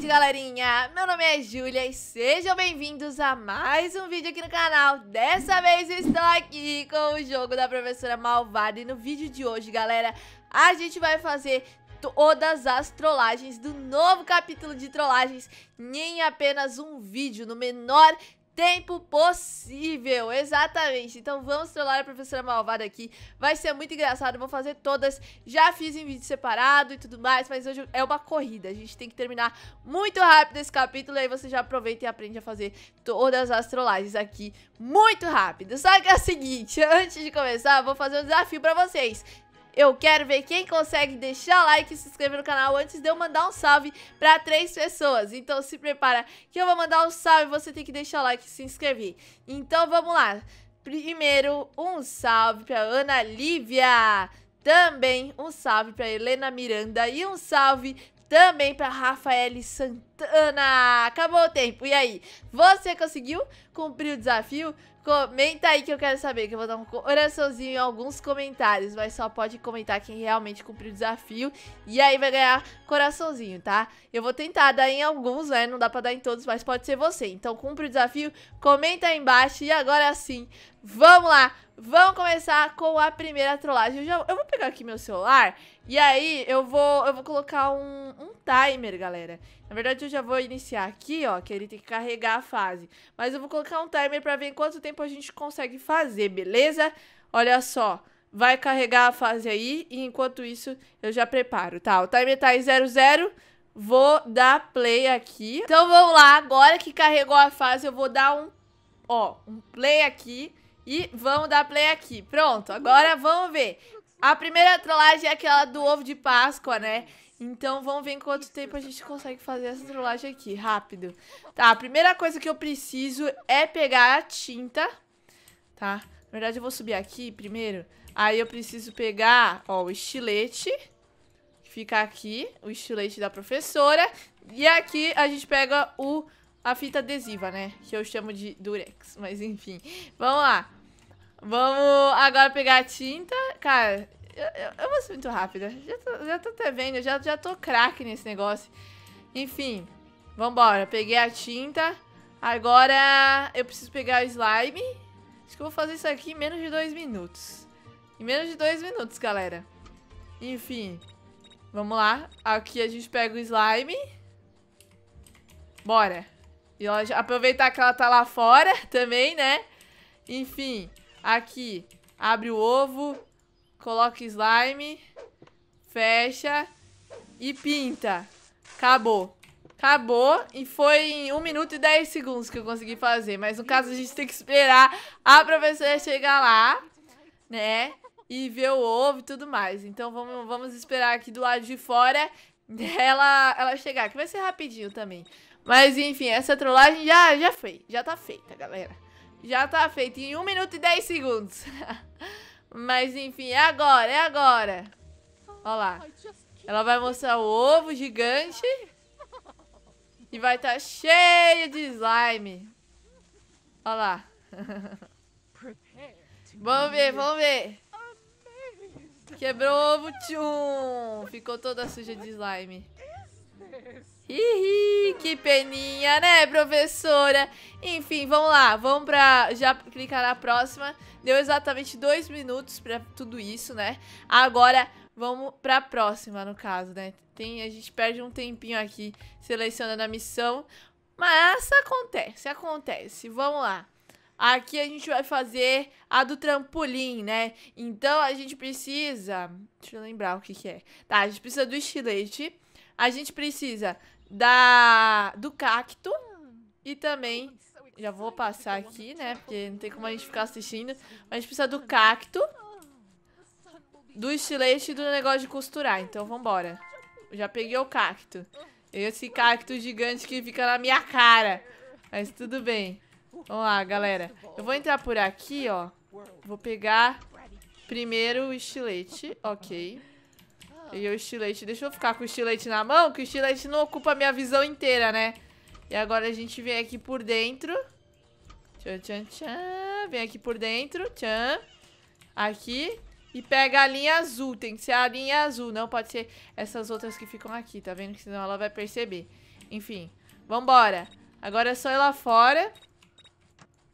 gente, galerinha! Meu nome é Júlia e sejam bem-vindos a mais um vídeo aqui no canal. Dessa vez eu estou aqui com o jogo da professora malvada e no vídeo de hoje, galera, a gente vai fazer todas as trollagens do novo capítulo de trollagens em apenas um vídeo, no menor tempo possível. Exatamente. Então vamos trollar a professora malvada aqui. Vai ser muito engraçado, vou fazer todas. Já fiz em vídeo separado e tudo mais, mas hoje é uma corrida. A gente tem que terminar muito rápido esse capítulo e aí você já aproveita e aprende a fazer todas as trollagens aqui muito rápido. Só que é o seguinte, antes de começar, vou fazer um desafio pra vocês. Eu quero ver quem consegue deixar like e se inscrever no canal antes de eu mandar um salve para três pessoas. Então se prepara que eu vou mandar um salve, e você tem que deixar like e se inscrever. Então vamos lá. Primeiro, um salve para Ana Lívia. Também um salve para Helena Miranda e um salve também para Rafael Santana. Acabou o tempo. E aí, você conseguiu cumprir o desafio? Comenta aí que eu quero saber, que eu vou dar um coraçãozinho em alguns comentários, mas só pode comentar quem realmente cumpriu o desafio e aí vai ganhar coraçãozinho, tá? Eu vou tentar dar em alguns, né? Não dá pra dar em todos, mas pode ser você. Então cumpre o desafio, comenta aí embaixo e agora sim, vamos lá Vamos começar com a primeira trollagem. Eu, já, eu vou pegar aqui meu celular e aí eu vou, eu vou colocar um, um, timer, galera. Na verdade, eu já vou iniciar aqui, ó, que ele tem que carregar a fase. Mas eu vou colocar um timer pra ver em quanto tempo a gente consegue fazer, beleza? Olha só, vai carregar a fase aí e enquanto isso eu já preparo, tá? O timer tá em 00... Vou dar play aqui. Então vamos lá, agora que carregou a fase, eu vou dar um, ó, um play aqui e vamos dar play aqui. Pronto, agora vamos ver. A primeira trollagem é aquela do ovo de Páscoa, né? Então vamos ver em quanto tempo a gente consegue fazer essa trollagem aqui, rápido. Tá, a primeira coisa que eu preciso é pegar a tinta, tá? Na verdade eu vou subir aqui primeiro. Aí eu preciso pegar, ó, o estilete, fica aqui, o estilete da professora. E aqui a gente pega o, a fita adesiva, né? Que eu chamo de durex, mas enfim. Vamos lá. Vamos agora pegar a tinta. Cara, eu, eu, eu vou ser muito rápida. Já tô, já tô até vendo, já, já tô craque nesse negócio. Enfim, vambora. Peguei a tinta. Agora eu preciso pegar o slime. Acho que eu vou fazer isso aqui em menos de dois minutos. Em menos de dois minutos, galera. Enfim, vamos lá. Aqui a gente pega o slime. Bora. E ela, aproveitar que ela tá lá fora também, né? Enfim, Aqui, abre o ovo, coloca slime, fecha e pinta. Acabou. Acabou e foi em 1 minuto e 10 segundos que eu consegui fazer. Mas no caso a gente tem que esperar a professora chegar lá, né? E ver o ovo e tudo mais. Então vamos, vamos esperar aqui do lado de fora ela, ela chegar, que vai ser rapidinho também. Mas enfim, essa trollagem já, já foi, já tá feita, galera. Já tá feito em 1 minuto e 10 segundos. Mas enfim, é agora, é agora. Olha lá. Ela vai mostrar o ovo gigante. E vai estar tá cheio de slime. Olha lá. vamos ver, vamos ver. Quebrou o ovo, tchum. Ficou toda suja de slime. Hihi, que peninha, né, professora? Enfim, vamos lá, vamos pra já clicar na próxima. Deu exatamente dois minutos pra tudo isso, né? Agora, vamos pra próxima, no caso, né? Tem, a gente perde um tempinho aqui selecionando a missão, mas acontece, acontece. Vamos lá. Aqui a gente vai fazer a do trampolim, né? Então, a gente precisa... Deixa eu lembrar o que que é. Tá, a gente precisa do estilete... A gente precisa da do cacto e também já vou passar aqui, né? Porque não tem como a gente ficar assistindo. Mas a gente precisa do cacto, do estilete e do negócio de costurar. Então vambora. embora já peguei o cacto. Esse cacto gigante que fica na minha cara. Mas tudo bem. Vamos lá, galera. Eu vou entrar por aqui, ó. Vou pegar primeiro o estilete. Ok. Ah. E o estilete. Deixa eu ficar com o estilete na mão, que o estilete não ocupa a minha visão inteira, né? E agora a gente vem aqui por dentro. Tchan, tchan, tchan. Vem aqui por dentro. Tchan. Aqui. E pega a linha azul. Tem que ser a linha azul. Não pode ser essas outras que ficam aqui, tá vendo? Que senão ela vai perceber. Enfim. Vambora. Agora é só ir lá fora.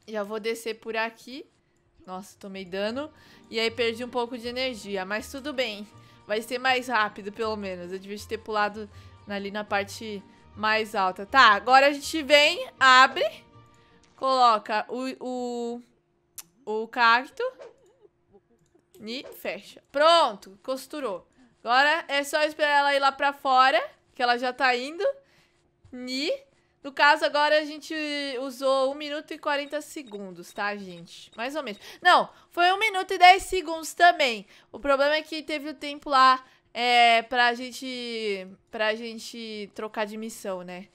Já vou descer por aqui. Nossa, tomei dano. E aí perdi um pouco de energia. Mas tudo bem. Vai ser mais rápido, pelo menos. Eu devia ter pulado ali na parte mais alta. Tá, agora a gente vem, abre, coloca o, o, o cacto e fecha. Pronto, costurou. Agora é só esperar ela ir lá pra fora, que ela já tá indo. E no caso, agora a gente usou 1 minuto e 40 segundos, tá, gente? Mais ou menos. Não, foi 1 minuto e 10 segundos também. O problema é que teve o tempo lá é, pra, gente, pra gente trocar de missão, né?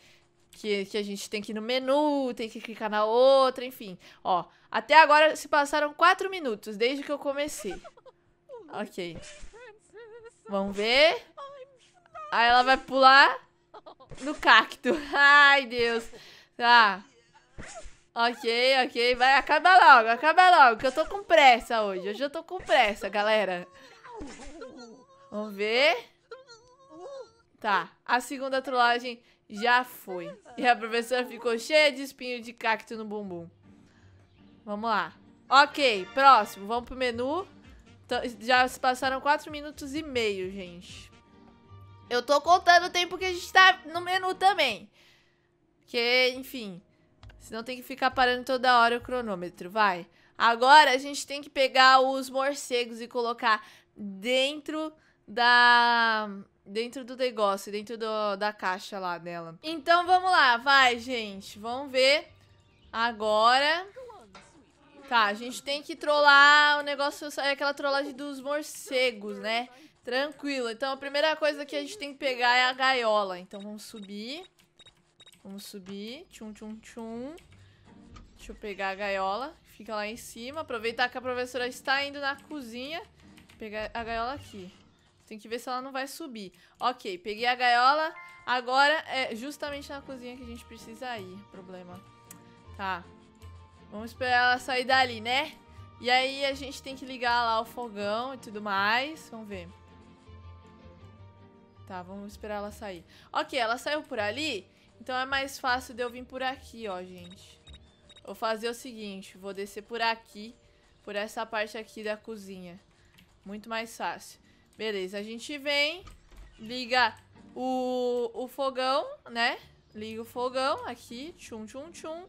Que, que a gente tem que ir no menu, tem que clicar na outra, enfim. Ó, até agora se passaram 4 minutos, desde que eu comecei. Ok. Vamos ver. Aí ela vai pular. No cacto. Ai, Deus. Tá. Ok, ok. Vai, acaba logo, acaba logo. Que eu tô com pressa hoje. Hoje eu tô com pressa, galera. Vamos ver. Tá. A segunda trollagem já foi. E a professora ficou cheia de espinho de cacto no bumbum. Vamos lá. Ok, próximo. Vamos pro menu. Já se passaram 4 minutos e meio, gente. Eu tô contando o tempo que a gente tá no menu também. Porque, enfim. Senão tem que ficar parando toda hora o cronômetro, vai. Agora a gente tem que pegar os morcegos e colocar dentro da... Dentro do negócio, dentro do, da caixa lá dela. Então vamos lá, vai, gente. Vamos ver agora. Tá, a gente tem que trollar o negócio, é aquela trollagem dos morcegos, né? Tranquilo. Então a primeira coisa que a gente tem que pegar é a gaiola. Então vamos subir. Vamos subir. Tchum, tchum, tchum. Deixa eu pegar a gaiola. Fica lá em cima. Aproveitar que a professora está indo na cozinha. Pegar a gaiola aqui. Tem que ver se ela não vai subir. Ok, peguei a gaiola. Agora é justamente na cozinha que a gente precisa ir. Problema. Tá. Vamos esperar ela sair dali, né? E aí a gente tem que ligar lá o fogão e tudo mais. Vamos ver. Tá, vamos esperar ela sair. Ok, ela saiu por ali. Então é mais fácil de eu vir por aqui, ó, gente. Vou fazer o seguinte, vou descer por aqui, por essa parte aqui da cozinha. Muito mais fácil. Beleza, a gente vem, liga o, o fogão, né? Liga o fogão aqui, tchum, tchum, tchum.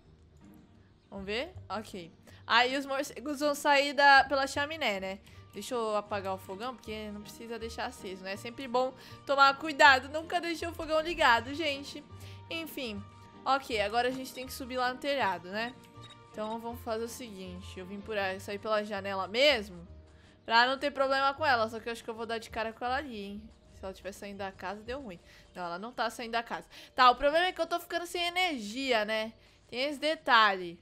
Vamos ver? Ok. Aí os morcegos vão sair da, pela chaminé, né? Deixa eu apagar o fogão, porque não precisa deixar aceso, né? É sempre bom tomar cuidado, nunca deixei o fogão ligado, gente. Enfim, ok, agora a gente tem que subir lá no telhado, né? Então vamos fazer o seguinte, eu vim por aí, sair pela janela mesmo, pra não ter problema com ela, só que eu acho que eu vou dar de cara com ela ali, hein? Se ela estiver saindo da casa, deu ruim. Não, ela não tá saindo da casa. Tá, o problema é que eu tô ficando sem energia, né? Tem esse detalhe.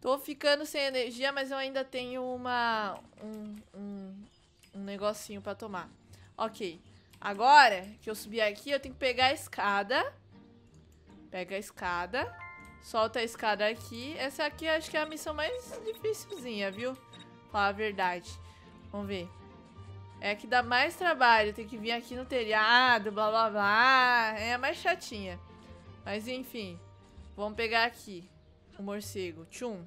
Tô ficando sem energia, mas eu ainda tenho uma... Um, um, um negocinho pra tomar. Ok. Agora que eu subir aqui, eu tenho que pegar a escada. Pega a escada. Solta a escada aqui. Essa aqui acho que é a missão mais difícilzinha, viu? Falar a verdade. Vamos ver. É que dá mais trabalho. Tem que vir aqui no telhado, blá blá blá. É a mais chatinha. Mas enfim. Vamos pegar aqui. O morcego. Tchum.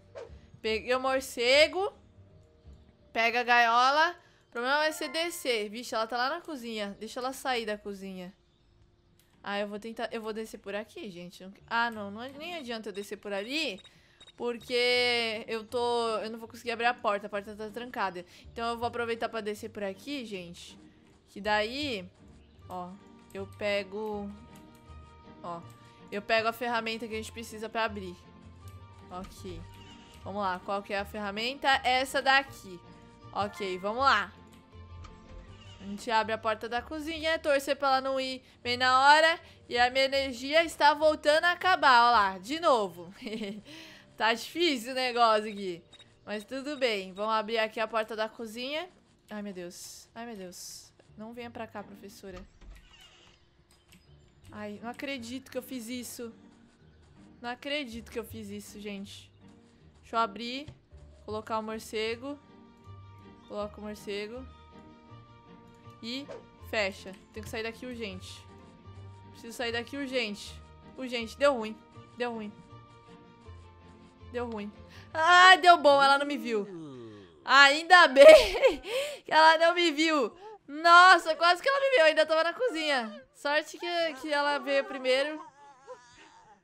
Peguei o morcego. Pega a gaiola. O problema vai ser descer. Vixe, ela tá lá na cozinha. Deixa ela sair da cozinha. Ah, eu vou tentar... Eu vou descer por aqui, gente. Ah, não. não nem adianta eu descer por ali... Porque eu tô... Eu não vou conseguir abrir a porta. A porta tá trancada. Então eu vou aproveitar pra descer por aqui, gente. Que daí... Ó. Eu pego... Ó. Eu pego a ferramenta que a gente precisa pra abrir. Ok. Vamos lá, qual que é a ferramenta? Essa daqui. Ok, vamos lá. A gente abre a porta da cozinha, torcer pra ela não ir bem na hora. E a minha energia está voltando a acabar, ó lá, de novo. tá difícil o negócio aqui. Mas tudo bem, vamos abrir aqui a porta da cozinha. Ai, meu Deus. Ai, meu Deus. Não venha pra cá, professora. Ai, não acredito que eu fiz isso. Não acredito que eu fiz isso, gente. Deixa eu abrir. Colocar o morcego. Coloca o morcego. E fecha. Tenho que sair daqui urgente. Preciso sair daqui urgente. Urgente. Deu ruim. Deu ruim. Deu ruim. Ah, deu bom. Ela não me viu. Ainda bem que ela não me viu. Nossa, quase que ela me viu. Eu ainda tava na cozinha. Sorte que, que ela veio primeiro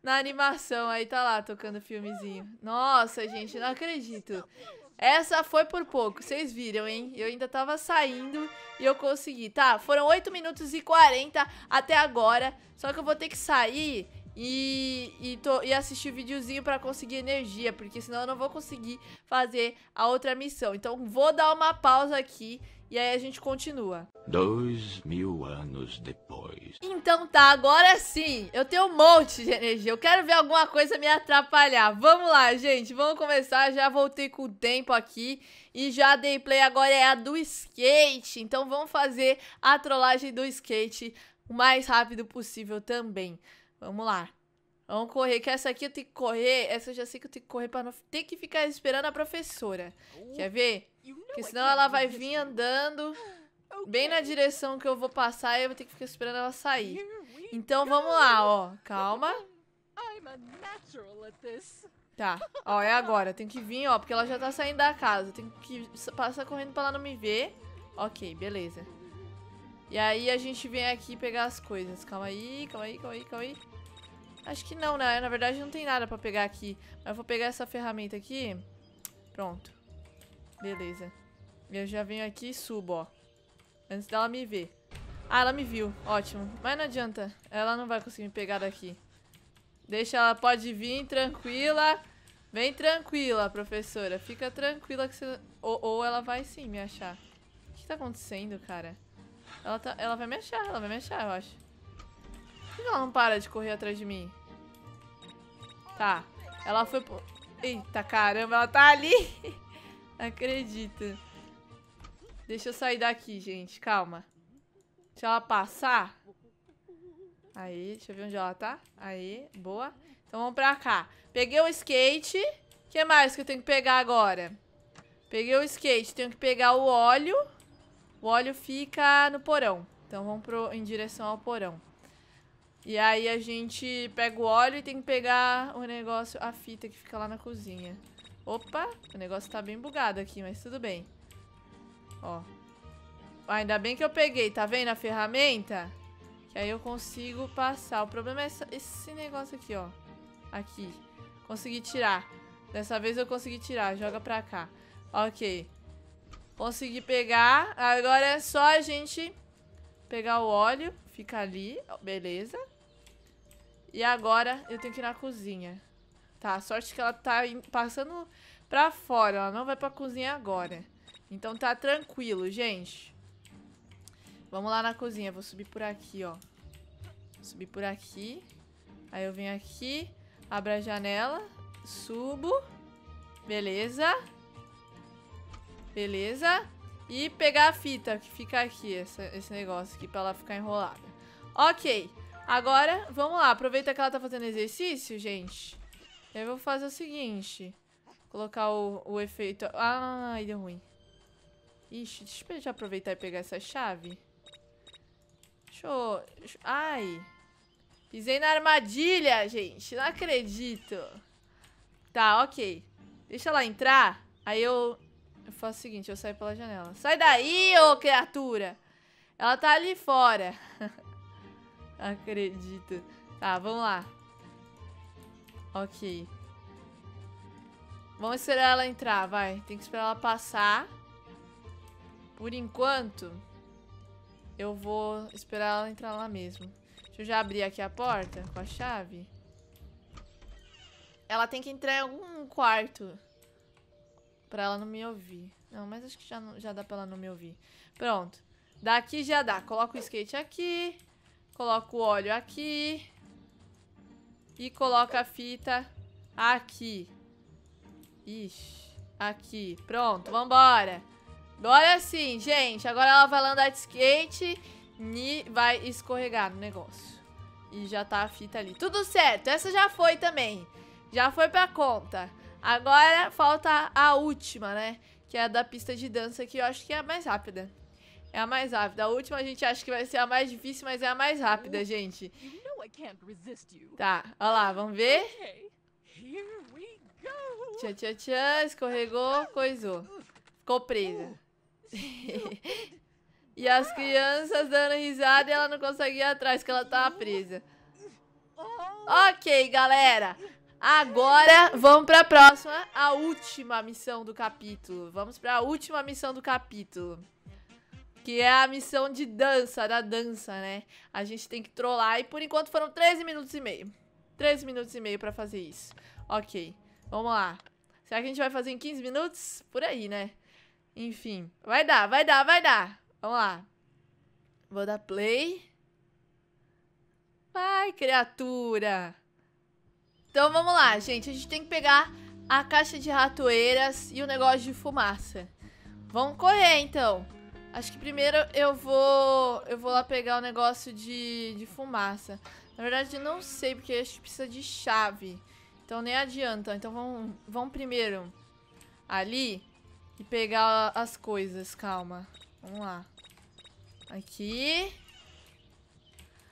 na animação. Aí tá lá tocando filmezinho. Nossa, gente, não acredito. Essa foi por pouco, vocês viram, hein? Eu ainda tava saindo e eu consegui. Tá, foram 8 minutos e 40 até agora. Só que eu vou ter que sair e, e, tô, e assistir o videozinho pra conseguir energia. Porque senão eu não vou conseguir fazer a outra missão. Então vou dar uma pausa aqui e aí a gente continua. Dois mil anos depois. Então tá, agora sim. Eu tenho um monte de energia. Eu quero ver alguma coisa me atrapalhar. Vamos lá, gente. Vamos começar. Já voltei com o tempo aqui. E já dei play. Agora é a do skate. Então vamos fazer a trollagem do skate o mais rápido possível também. Vamos lá. Vamos correr, que essa aqui eu tenho que correr. Essa eu já sei que eu tenho que correr pra não ter que ficar esperando a professora. Quer ver? Porque senão ela vai vir andando bem na direção que eu vou passar e eu vou ter que ficar esperando ela sair. Então vamos lá, ó. Calma. Tá, ó, é agora. Tem que vir, ó, porque ela já tá saindo da casa. Tem que passar correndo pra ela não me ver. Ok, beleza. E aí a gente vem aqui pegar as coisas. Calma aí, calma aí, calma aí, calma aí. Acho que não, né? Na verdade não tem nada pra pegar aqui. Mas eu vou pegar essa ferramenta aqui. Pronto. Beleza. Eu já venho aqui e subo, ó. Antes dela me ver. Ah, ela me viu. Ótimo. Mas não adianta. Ela não vai conseguir me pegar daqui. Deixa ela, pode vir tranquila. Vem tranquila, professora. Fica tranquila que você... Ou, ou ela vai sim me achar. O que tá acontecendo, cara? Ela, tá... ela vai me achar, ela vai me achar, eu acho. Por que ela não para de correr atrás de mim? Tá. Ela foi... Eita, caramba, ela tá ali. Acredito. Deixa eu sair daqui, gente. Calma. Deixa ela passar. Aí, deixa eu ver onde ela tá. Aí, boa. Então vamos pra cá. Peguei o skate. O que mais que eu tenho que pegar agora? Peguei o skate. Tenho que pegar o óleo. O óleo fica no porão. Então vamos pro, em direção ao porão. E aí a gente pega o óleo e tem que pegar o negócio, a fita que fica lá na cozinha. Opa, o negócio tá bem bugado aqui, mas tudo bem. Ó. ainda bem que eu peguei, tá vendo a ferramenta? Que aí eu consigo passar. O problema é esse negócio aqui, ó. Aqui. Consegui tirar. Dessa vez eu consegui tirar. Joga pra cá. Ok. Consegui pegar. Agora é só a gente pegar o óleo. Fica ali. Beleza. E agora eu tenho que ir na cozinha. Tá, a sorte que ela tá passando pra fora. Ela não vai pra cozinha agora. Então tá tranquilo, gente. Vamos lá na cozinha. Vou subir por aqui, ó. Subir por aqui. Aí eu venho aqui, abro a janela, subo. Beleza. Beleza. E pegar a fita que fica aqui, essa, esse negócio aqui, pra ela ficar enrolada. Ok. Agora, vamos lá. Aproveita que ela tá fazendo exercício, gente. Eu vou fazer o seguinte. Colocar o, o efeito... Ai, deu ruim. Ixi, deixa eu aproveitar e pegar essa chave. Show. Ai. Pisei na armadilha, gente. Não acredito. Tá, ok. Deixa ela entrar. Aí eu... Eu faço o seguinte, eu saio pela janela. Sai daí, ô criatura! Ela tá ali fora. Acredito. Tá, vamos lá. Ok. Vamos esperar ela entrar, vai. Tem que esperar ela passar. Por enquanto, eu vou esperar ela entrar lá mesmo. Deixa eu já abrir aqui a porta com a chave. Ela tem que entrar em algum quarto. Pra ela não me ouvir. Não, mas acho que já, não, já dá pra ela não me ouvir. Pronto. Daqui já dá. Coloco o skate aqui. Coloco o óleo aqui. E coloca a fita aqui. Ixi, aqui. Pronto, vambora. Agora sim, gente. Agora ela vai andar de skate e vai escorregar no negócio. E já tá a fita ali. Tudo certo. Essa já foi também. Já foi pra conta. Agora falta a última, né? Que é a da pista de dança, que eu acho que é a mais rápida. É a mais rápida. A última a gente acha que vai ser a mais difícil, mas é a mais rápida, uhum. gente. Uhum. Tá, ó lá, vamos ver. Tchan, tchan, tchan, escorregou, coisou. Ficou presa. e as crianças dando risada e ela não consegue ir atrás, que ela tá presa. Ok, galera. Agora vamos para a próxima, a última missão do capítulo. Vamos para a última missão do capítulo que é a missão de dança, da dança, né? A gente tem que trollar e por enquanto foram 13 minutos e meio. 13 minutos e meio pra fazer isso. Ok, vamos lá. Será que a gente vai fazer em 15 minutos? Por aí, né? Enfim, vai dar, vai dar, vai dar. Vamos lá. Vou dar play. Vai, criatura. Então vamos lá, gente. A gente tem que pegar a caixa de ratoeiras e o negócio de fumaça. Vamos correr, então. Acho que primeiro eu vou. Eu vou lá pegar o negócio de, de fumaça. Na verdade, eu não sei, porque acho que precisa de chave. Então nem adianta. Então vamos, vamos primeiro ali e pegar as coisas, calma. Vamos lá. Aqui.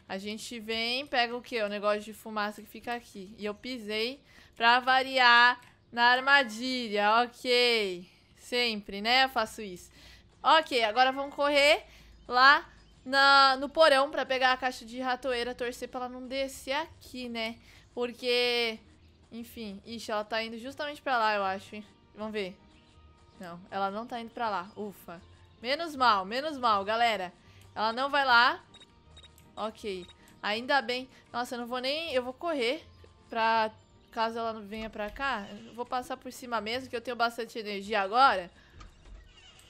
A gente vem, pega o que? O negócio de fumaça que fica aqui. E eu pisei pra variar na armadilha, ok. Sempre, né? Eu faço isso. Ok, agora vamos correr lá na, no porão pra pegar a caixa de ratoeira, torcer pra ela não descer aqui, né? Porque, enfim, ixi, ela tá indo justamente pra lá, eu acho, hein? Vamos ver. Não, ela não tá indo pra lá, ufa. Menos mal, menos mal, galera. Ela não vai lá. Ok. Ainda bem. Nossa, eu não vou nem... Eu vou correr pra... Caso ela não venha pra cá, eu vou passar por cima mesmo, que eu tenho bastante energia agora.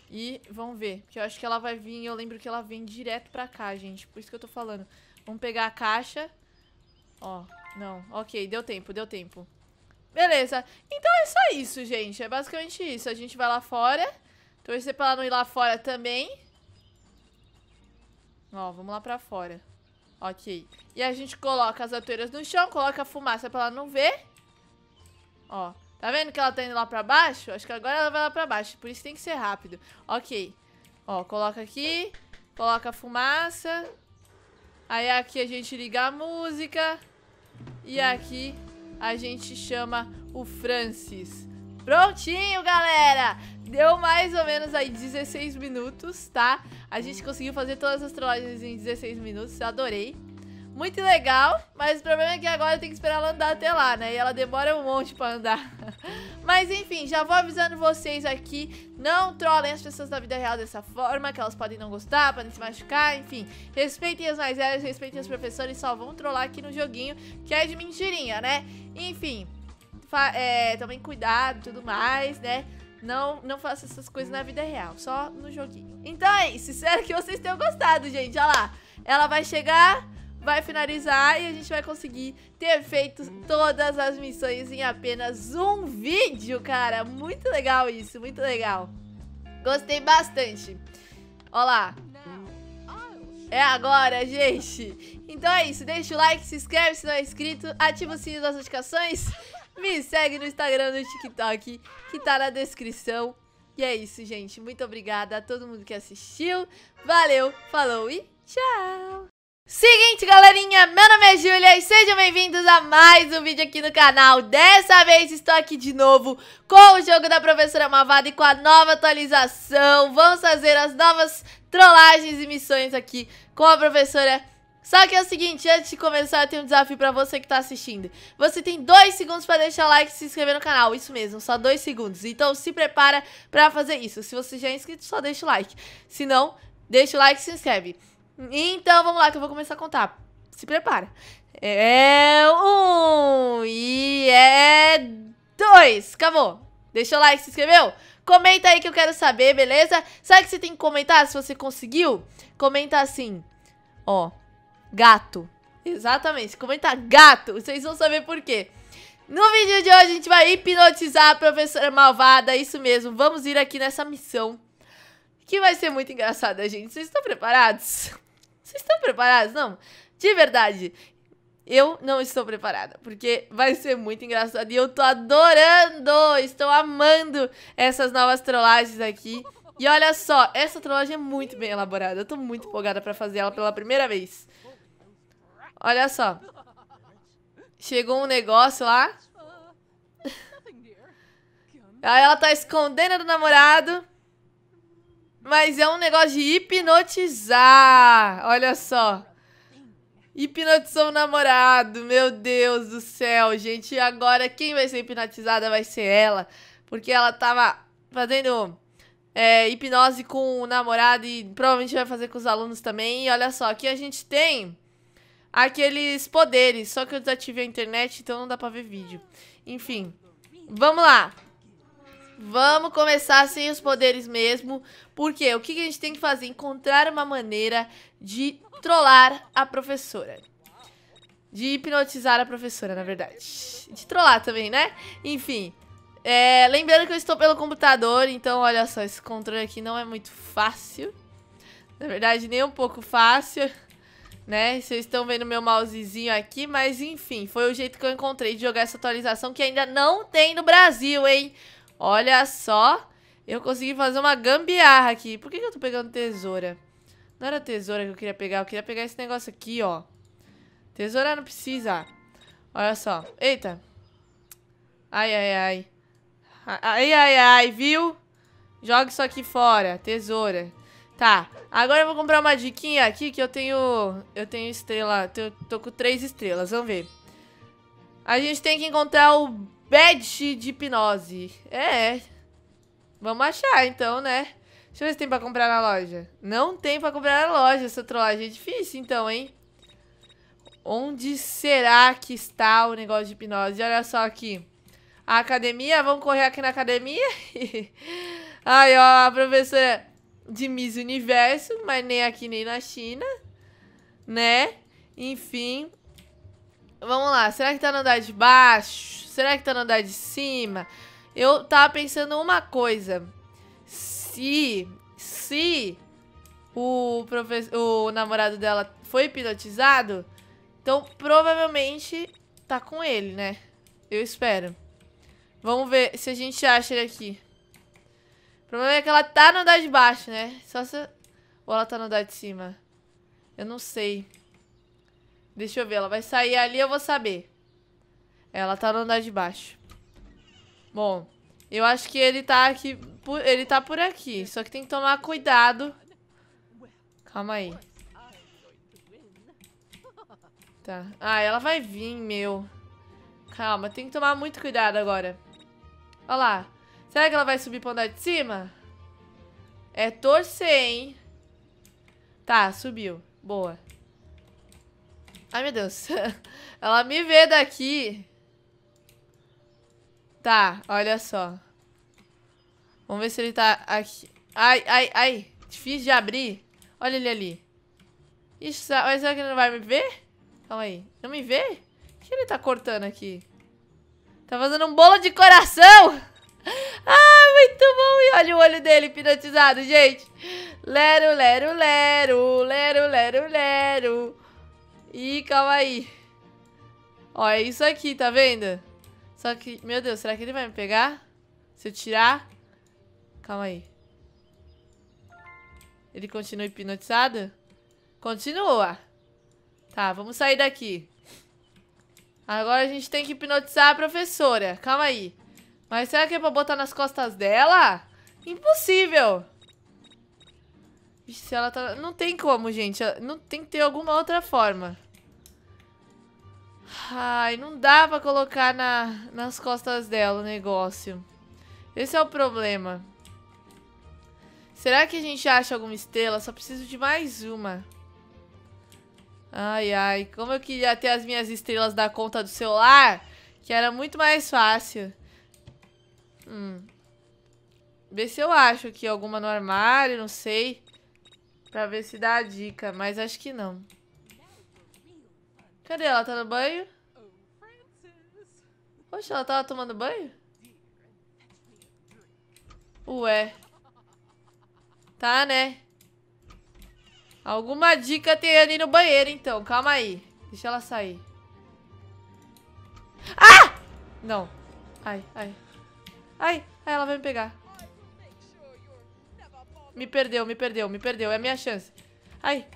E vamos ver, porque eu acho que ela vai vir, eu lembro que ela vem direto pra cá, gente. Por isso que eu tô falando. Vamos pegar a caixa. Ó, não. Ok, deu tempo, deu tempo. Beleza. Então é só isso, gente. É basicamente isso. A gente vai lá fora. Torcer pra ela não ir lá fora também. Ó, vamos lá pra fora. Ok. E a gente coloca as atueiras no chão, coloca a fumaça pra ela não ver. Ó. Tá vendo que ela tá indo lá pra baixo? Acho que agora ela vai lá pra baixo, por isso tem que ser rápido. Ok. Ó, coloca aqui, coloca a fumaça. Aí aqui a gente liga a música. E aqui a gente chama o Francis. Prontinho, galera! Deu mais ou menos aí 16 minutos, tá? A gente conseguiu fazer todas as trollagens em 16 minutos, adorei. Muito legal, mas o problema é que agora tem que esperar ela andar até lá, né? E ela demora um monte pra andar. mas enfim, já vou avisando vocês aqui, não trolem as pessoas da vida real dessa forma, que elas podem não gostar, podem se machucar, enfim. Respeitem as mais velhas, respeitem os professores, só vão trollar aqui no joguinho, que é de mentirinha, né? Enfim, é, também cuidado e tudo mais, né? Não, não faça essas coisas na vida real, só no joguinho. Então é isso, espero que vocês tenham gostado, gente. Olha lá, ela vai chegar vai finalizar e a gente vai conseguir ter feito todas as missões em apenas um vídeo, cara. Muito legal isso, muito legal. Gostei bastante. Olá. É agora, gente. Então é isso. Deixa o like, se inscreve se não é inscrito, ativa o sininho das notificações, me segue no Instagram, e no TikTok, que tá na descrição. E é isso, gente. Muito obrigada a todo mundo que assistiu. Valeu, falou e tchau! Seguinte, galerinha, meu nome é Julia e sejam bem-vindos a mais um vídeo aqui no canal. Dessa vez estou aqui de novo com o jogo da Professora Mavada e com a nova atualização. Vamos fazer as novas trollagens e missões aqui com a Professora só que é o seguinte, antes de começar, eu tenho um desafio pra você que tá assistindo. Você tem dois segundos pra deixar like e se inscrever no canal. Isso mesmo, só dois segundos. Então se prepara pra fazer isso. Se você já é inscrito, só deixa o like. Se não, deixa o like e se inscreve. Então vamos lá que eu vou começar a contar. Se prepara. É um e é dois. Acabou. Deixa o like, se inscreveu? Comenta aí que eu quero saber, beleza? Sabe que você tem que comentar se você conseguiu? Comenta assim, ó, gato. Exatamente, Comenta gato, vocês vão saber por quê. No vídeo de hoje a gente vai hipnotizar a professora malvada, isso mesmo. Vamos ir aqui nessa missão, que vai ser muito engraçada, gente. Vocês estão preparados? Vocês estão preparados? Não? De verdade. Eu não estou preparada, porque vai ser muito engraçado. E eu tô adorando, estou amando essas novas trollagens aqui. E olha só, essa trollagem é muito bem elaborada. Eu tô muito empolgada pra fazer ela pela primeira vez. Olha só. Chegou um negócio lá. Aí ela tá escondendo do namorado. Mas é um negócio de hipnotizar. Olha só. Hipnotizou o namorado. Meu Deus do céu, gente. E agora quem vai ser hipnotizada vai ser ela. Porque ela tava fazendo é, hipnose com o namorado e provavelmente vai fazer com os alunos também. E olha só, aqui a gente tem aqueles poderes. Só que eu desativei a internet, então não dá pra ver vídeo. Enfim, vamos lá. Vamos começar sem os poderes mesmo, porque o que a gente tem que fazer? Encontrar uma maneira de trollar a professora. De hipnotizar a professora, na verdade. De trollar também, né? Enfim, é, lembrando que eu estou pelo computador, então olha só, esse controle aqui não é muito fácil. Na verdade, nem um pouco fácil, né? Vocês estão vendo meu mousezinho aqui, mas enfim, foi o jeito que eu encontrei de jogar essa atualização que ainda não tem no Brasil, hein? Olha só. Eu consegui fazer uma gambiarra aqui. Por que, que eu tô pegando tesoura? Não era tesoura que eu queria pegar. Eu queria pegar esse negócio aqui, ó. Tesoura não precisa. Olha só. Eita. Ai, ai, ai. Ai, ai, ai, viu? Joga isso aqui fora. Tesoura. Tá. Agora eu vou comprar uma diquinha aqui que eu tenho... Eu tenho estrela... tô com três estrelas. Vamos ver. A gente tem que encontrar o Badge de hipnose. É. Vamos achar, então, né? Deixa eu ver se tem pra comprar na loja. Não tem pra comprar na loja. Essa trollagem é difícil, então, hein? Onde será que está o negócio de hipnose? Olha só aqui. A academia. Vamos correr aqui na academia. Aí, ó, a professora de Miss Universo, mas nem aqui nem na China, né? Enfim, Vamos lá, será que tá no andar de baixo? Será que tá no andar de cima? Eu tava pensando uma coisa. Se... Se... O, professor, o namorado dela foi hipnotizado, então provavelmente tá com ele, né? Eu espero. Vamos ver se a gente acha ele aqui. O problema é que ela tá no andar de baixo, né? Só se... Ou ela tá no andar de cima. Eu não sei. Deixa eu ver, ela vai sair ali, eu vou saber. Ela tá no andar de baixo. Bom, eu acho que ele tá aqui... Ele tá por aqui, só que tem que tomar cuidado. Calma aí. Tá. Ah, ela vai vir, meu. Calma, tem que tomar muito cuidado agora. Olha lá. Será que ela vai subir pra andar de cima? É torcer, hein? Tá, subiu. Boa. Ai, meu Deus. Ela me vê daqui. Tá, olha só. Vamos ver se ele tá aqui. Ai, ai, ai. Difícil de abrir. Olha ele ali. Ixi, mas será que ele não vai me ver? Calma aí. Não me vê? O que ele tá cortando aqui? Tá fazendo um bolo de coração! Ah, muito bom! E olha o olho dele hipnotizado, gente. Lero, lero, lero. Lero, lero, lero. E calma aí. Ó, é isso aqui, tá vendo? Só que, meu Deus, será que ele vai me pegar? Se eu tirar? Calma aí. Ele continua hipnotizado? Continua. Tá, vamos sair daqui. Agora a gente tem que hipnotizar a professora. Calma aí. Mas será que é pra botar nas costas dela? Impossível. Se ela tá... Não tem como, gente. Não tem que ter alguma outra forma. Ai, não dá pra colocar na, nas costas dela o negócio. Esse é o problema. Será que a gente acha alguma estrela? Só preciso de mais uma. Ai, ai. Como eu queria ter as minhas estrelas da conta do celular, que era muito mais fácil. Hum. Vê se eu acho aqui alguma no armário, não sei. Pra ver se dá a dica, mas acho que não. Cadê ela? Tá no banho? Poxa, ela tava tomando banho? Ué. Tá, né? Alguma dica tem ali no banheiro, então. Calma aí. Deixa ela sair. Ah! Não. Ai, ai. Ai, ai, ela vai me pegar. Me perdeu, me perdeu, me perdeu. É a minha chance. Ai.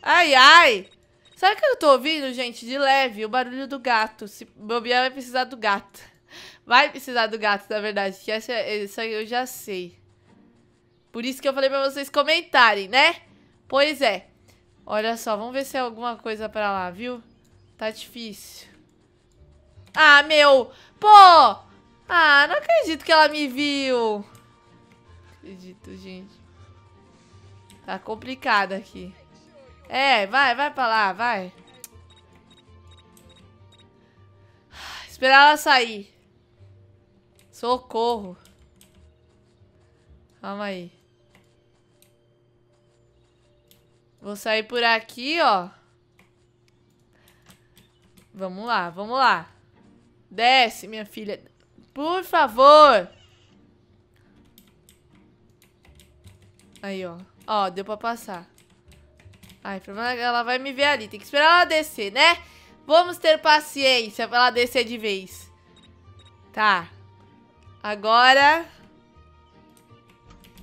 Ai, ai. Sabe o que eu tô ouvindo, gente? De leve, o barulho do gato. Se bobear, vai precisar do gato. Vai precisar do gato, na verdade. Que essa, essa eu já sei. Por isso que eu falei pra vocês comentarem, né? Pois é. Olha só, vamos ver se é alguma coisa pra lá, viu? Tá difícil. Ah, meu! Pô! Ah, não acredito que ela me viu! acredito, gente. Tá complicado aqui. É, vai, vai pra lá, vai. Esperar ela sair. Socorro. Calma aí. Vou sair por aqui, ó. Vamos lá, vamos lá. Desce, minha filha. Por favor. Aí, ó. Ó, deu pra passar. Ai, problema ela vai me ver ali. Tem que esperar ela descer, né? Vamos ter paciência pra ela descer de vez. Tá. Agora...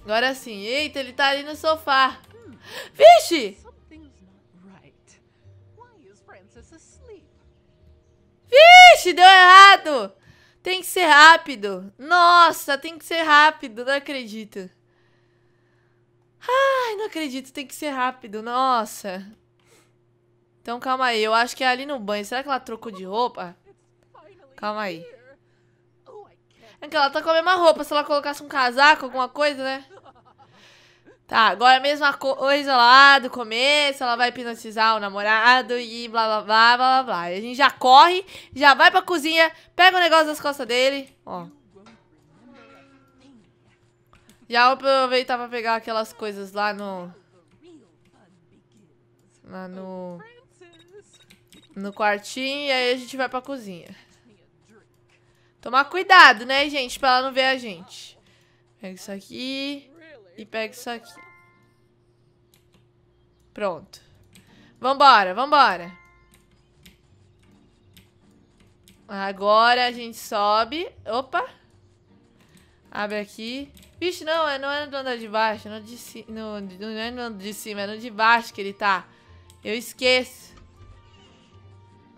Agora sim. Eita, ele tá ali no sofá. Vixe! Vixe, deu errado! Tem que ser rápido. Nossa, tem que ser rápido. Não acredito. Ai, não acredito, tem que ser rápido, nossa. Então calma aí, eu acho que é ali no banho. Será que ela trocou de roupa? Calma aí. É que ela tá com a mesma roupa, se ela colocasse um casaco, alguma coisa, né? Tá, agora é a mesma coisa lá do começo, ela vai hipnotizar o namorado e blá blá blá blá blá. A gente já corre, já vai pra cozinha, pega o negócio das costas dele, ó. Já aproveitar pra pegar aquelas coisas lá no... Lá no... No quartinho e aí a gente vai pra cozinha. Tomar cuidado, né, gente? Pra ela não ver a gente. Pega isso aqui e pega isso aqui. Pronto. Vambora, vambora. Agora a gente sobe. Opa. Abre aqui. Vixe, não, é, não é no andar de baixo, é de ci... não é no de cima, é no de baixo que ele tá. Eu esqueço.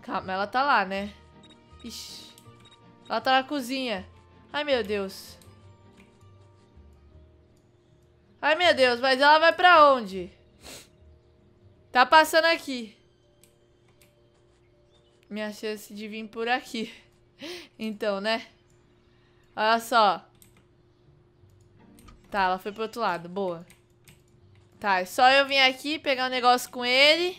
Calma, ela tá lá, né? Vixe. Ela tá na cozinha. Ai, meu Deus. Ai, meu Deus, mas ela vai pra onde? Tá passando aqui. Minha chance de vir por aqui. Então, né? Olha só. Tá, ela foi pro outro lado. Boa. Tá, é só eu vir aqui, pegar um negócio com ele.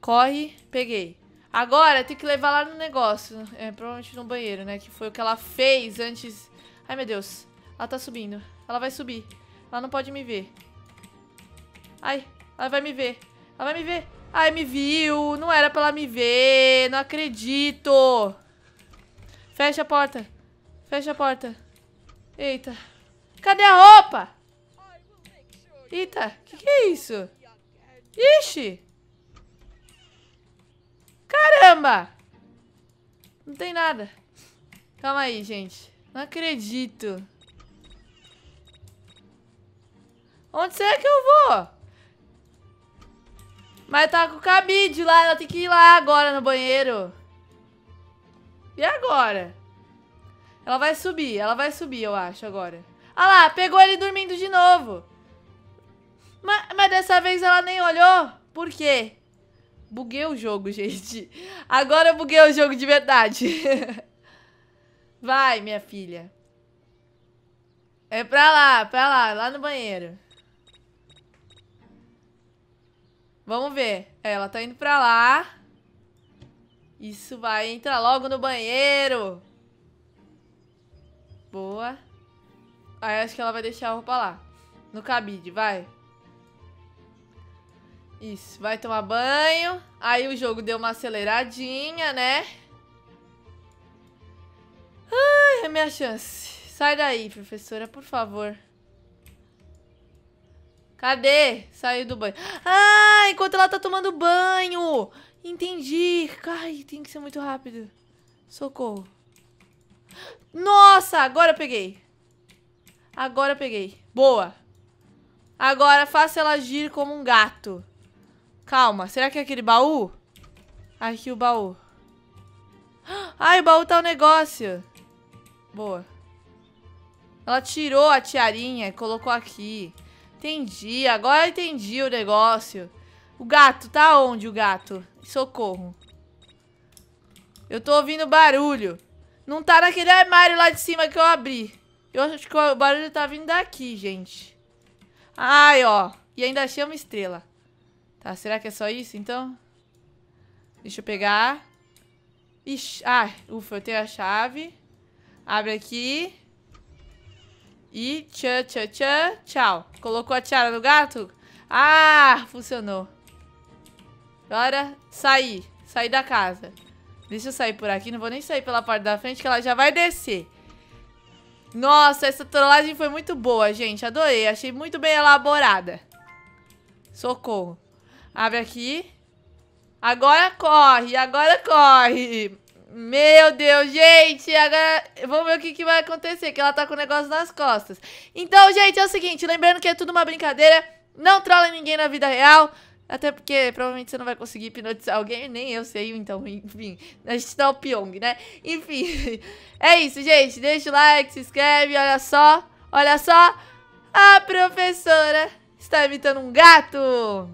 Corre. Peguei. Agora, tem que levar lá no negócio. É, provavelmente no banheiro, né? Que foi o que ela fez antes... Ai, meu Deus. Ela tá subindo. Ela vai subir. Ela não pode me ver. Ai, ela vai me ver. Ela vai me ver. Ai, me viu. Não era pra ela me ver. Não acredito. Fecha a porta. Fecha a porta. Eita. Cadê a roupa? Eita, que que é isso? Ixi! Caramba! Não tem nada. Calma aí, gente. Não acredito. Onde será que eu vou? Mas tá com o cabide lá. Ela tem que ir lá agora no banheiro. E agora? Ela vai subir. Ela vai subir, eu acho, agora. Olha lá, pegou ele dormindo de novo. Mas, mas dessa vez ela nem olhou. Por quê? Buguei o jogo, gente. Agora eu buguei o jogo de verdade. Vai, minha filha. É pra lá, pra lá, lá no banheiro. Vamos ver. É, ela tá indo pra lá. Isso vai, entra logo no banheiro. Boa. Aí acho que ela vai deixar a roupa lá. No cabide, vai. Isso, vai tomar banho. Aí o jogo deu uma aceleradinha, né? Ai, é minha chance. Sai daí, professora, por favor. Cadê? Saiu do banho. Ah, enquanto ela tá tomando banho. Entendi. Ai, tem que ser muito rápido. Socorro. Nossa, agora eu peguei. Agora peguei. Boa. Agora faça ela agir como um gato. Calma, será que é aquele baú? Aqui o baú. Ai, o baú tá o um negócio. Boa. Ela tirou a tiarinha e colocou aqui. Entendi, agora entendi o negócio. O gato, tá onde o gato? Socorro. Eu tô ouvindo barulho. Não tá naquele armário lá de cima que eu abri. Eu acho que o barulho tá vindo daqui, gente. Ai, ó. E ainda chama estrela. Tá, será que é só isso, então? Deixa eu pegar. Ixi, ah, ufa, eu tenho a chave. Abre aqui. E tchau, tchau, tchau, tchau. Colocou a tiara no gato? Ah, funcionou. Agora, sair. Sair da casa. Deixa eu sair por aqui. Não vou nem sair pela parte da frente, que ela já vai descer. Nossa, essa trollagem foi muito boa, gente. Adorei. Achei muito bem elaborada. Socorro. Abre aqui. Agora corre, agora corre. Meu Deus, gente, agora vamos ver o que, que, vai acontecer, que ela tá com o negócio nas costas. Então, gente, é o seguinte, lembrando que é tudo uma brincadeira, não trola ninguém na vida real, até porque provavelmente você não vai conseguir hipnotizar alguém, nem eu sei, então, enfim. A gente dá tá o Pyong, né? Enfim, é isso, gente. Deixa o like, se inscreve, olha só. Olha só. A professora está imitando um gato.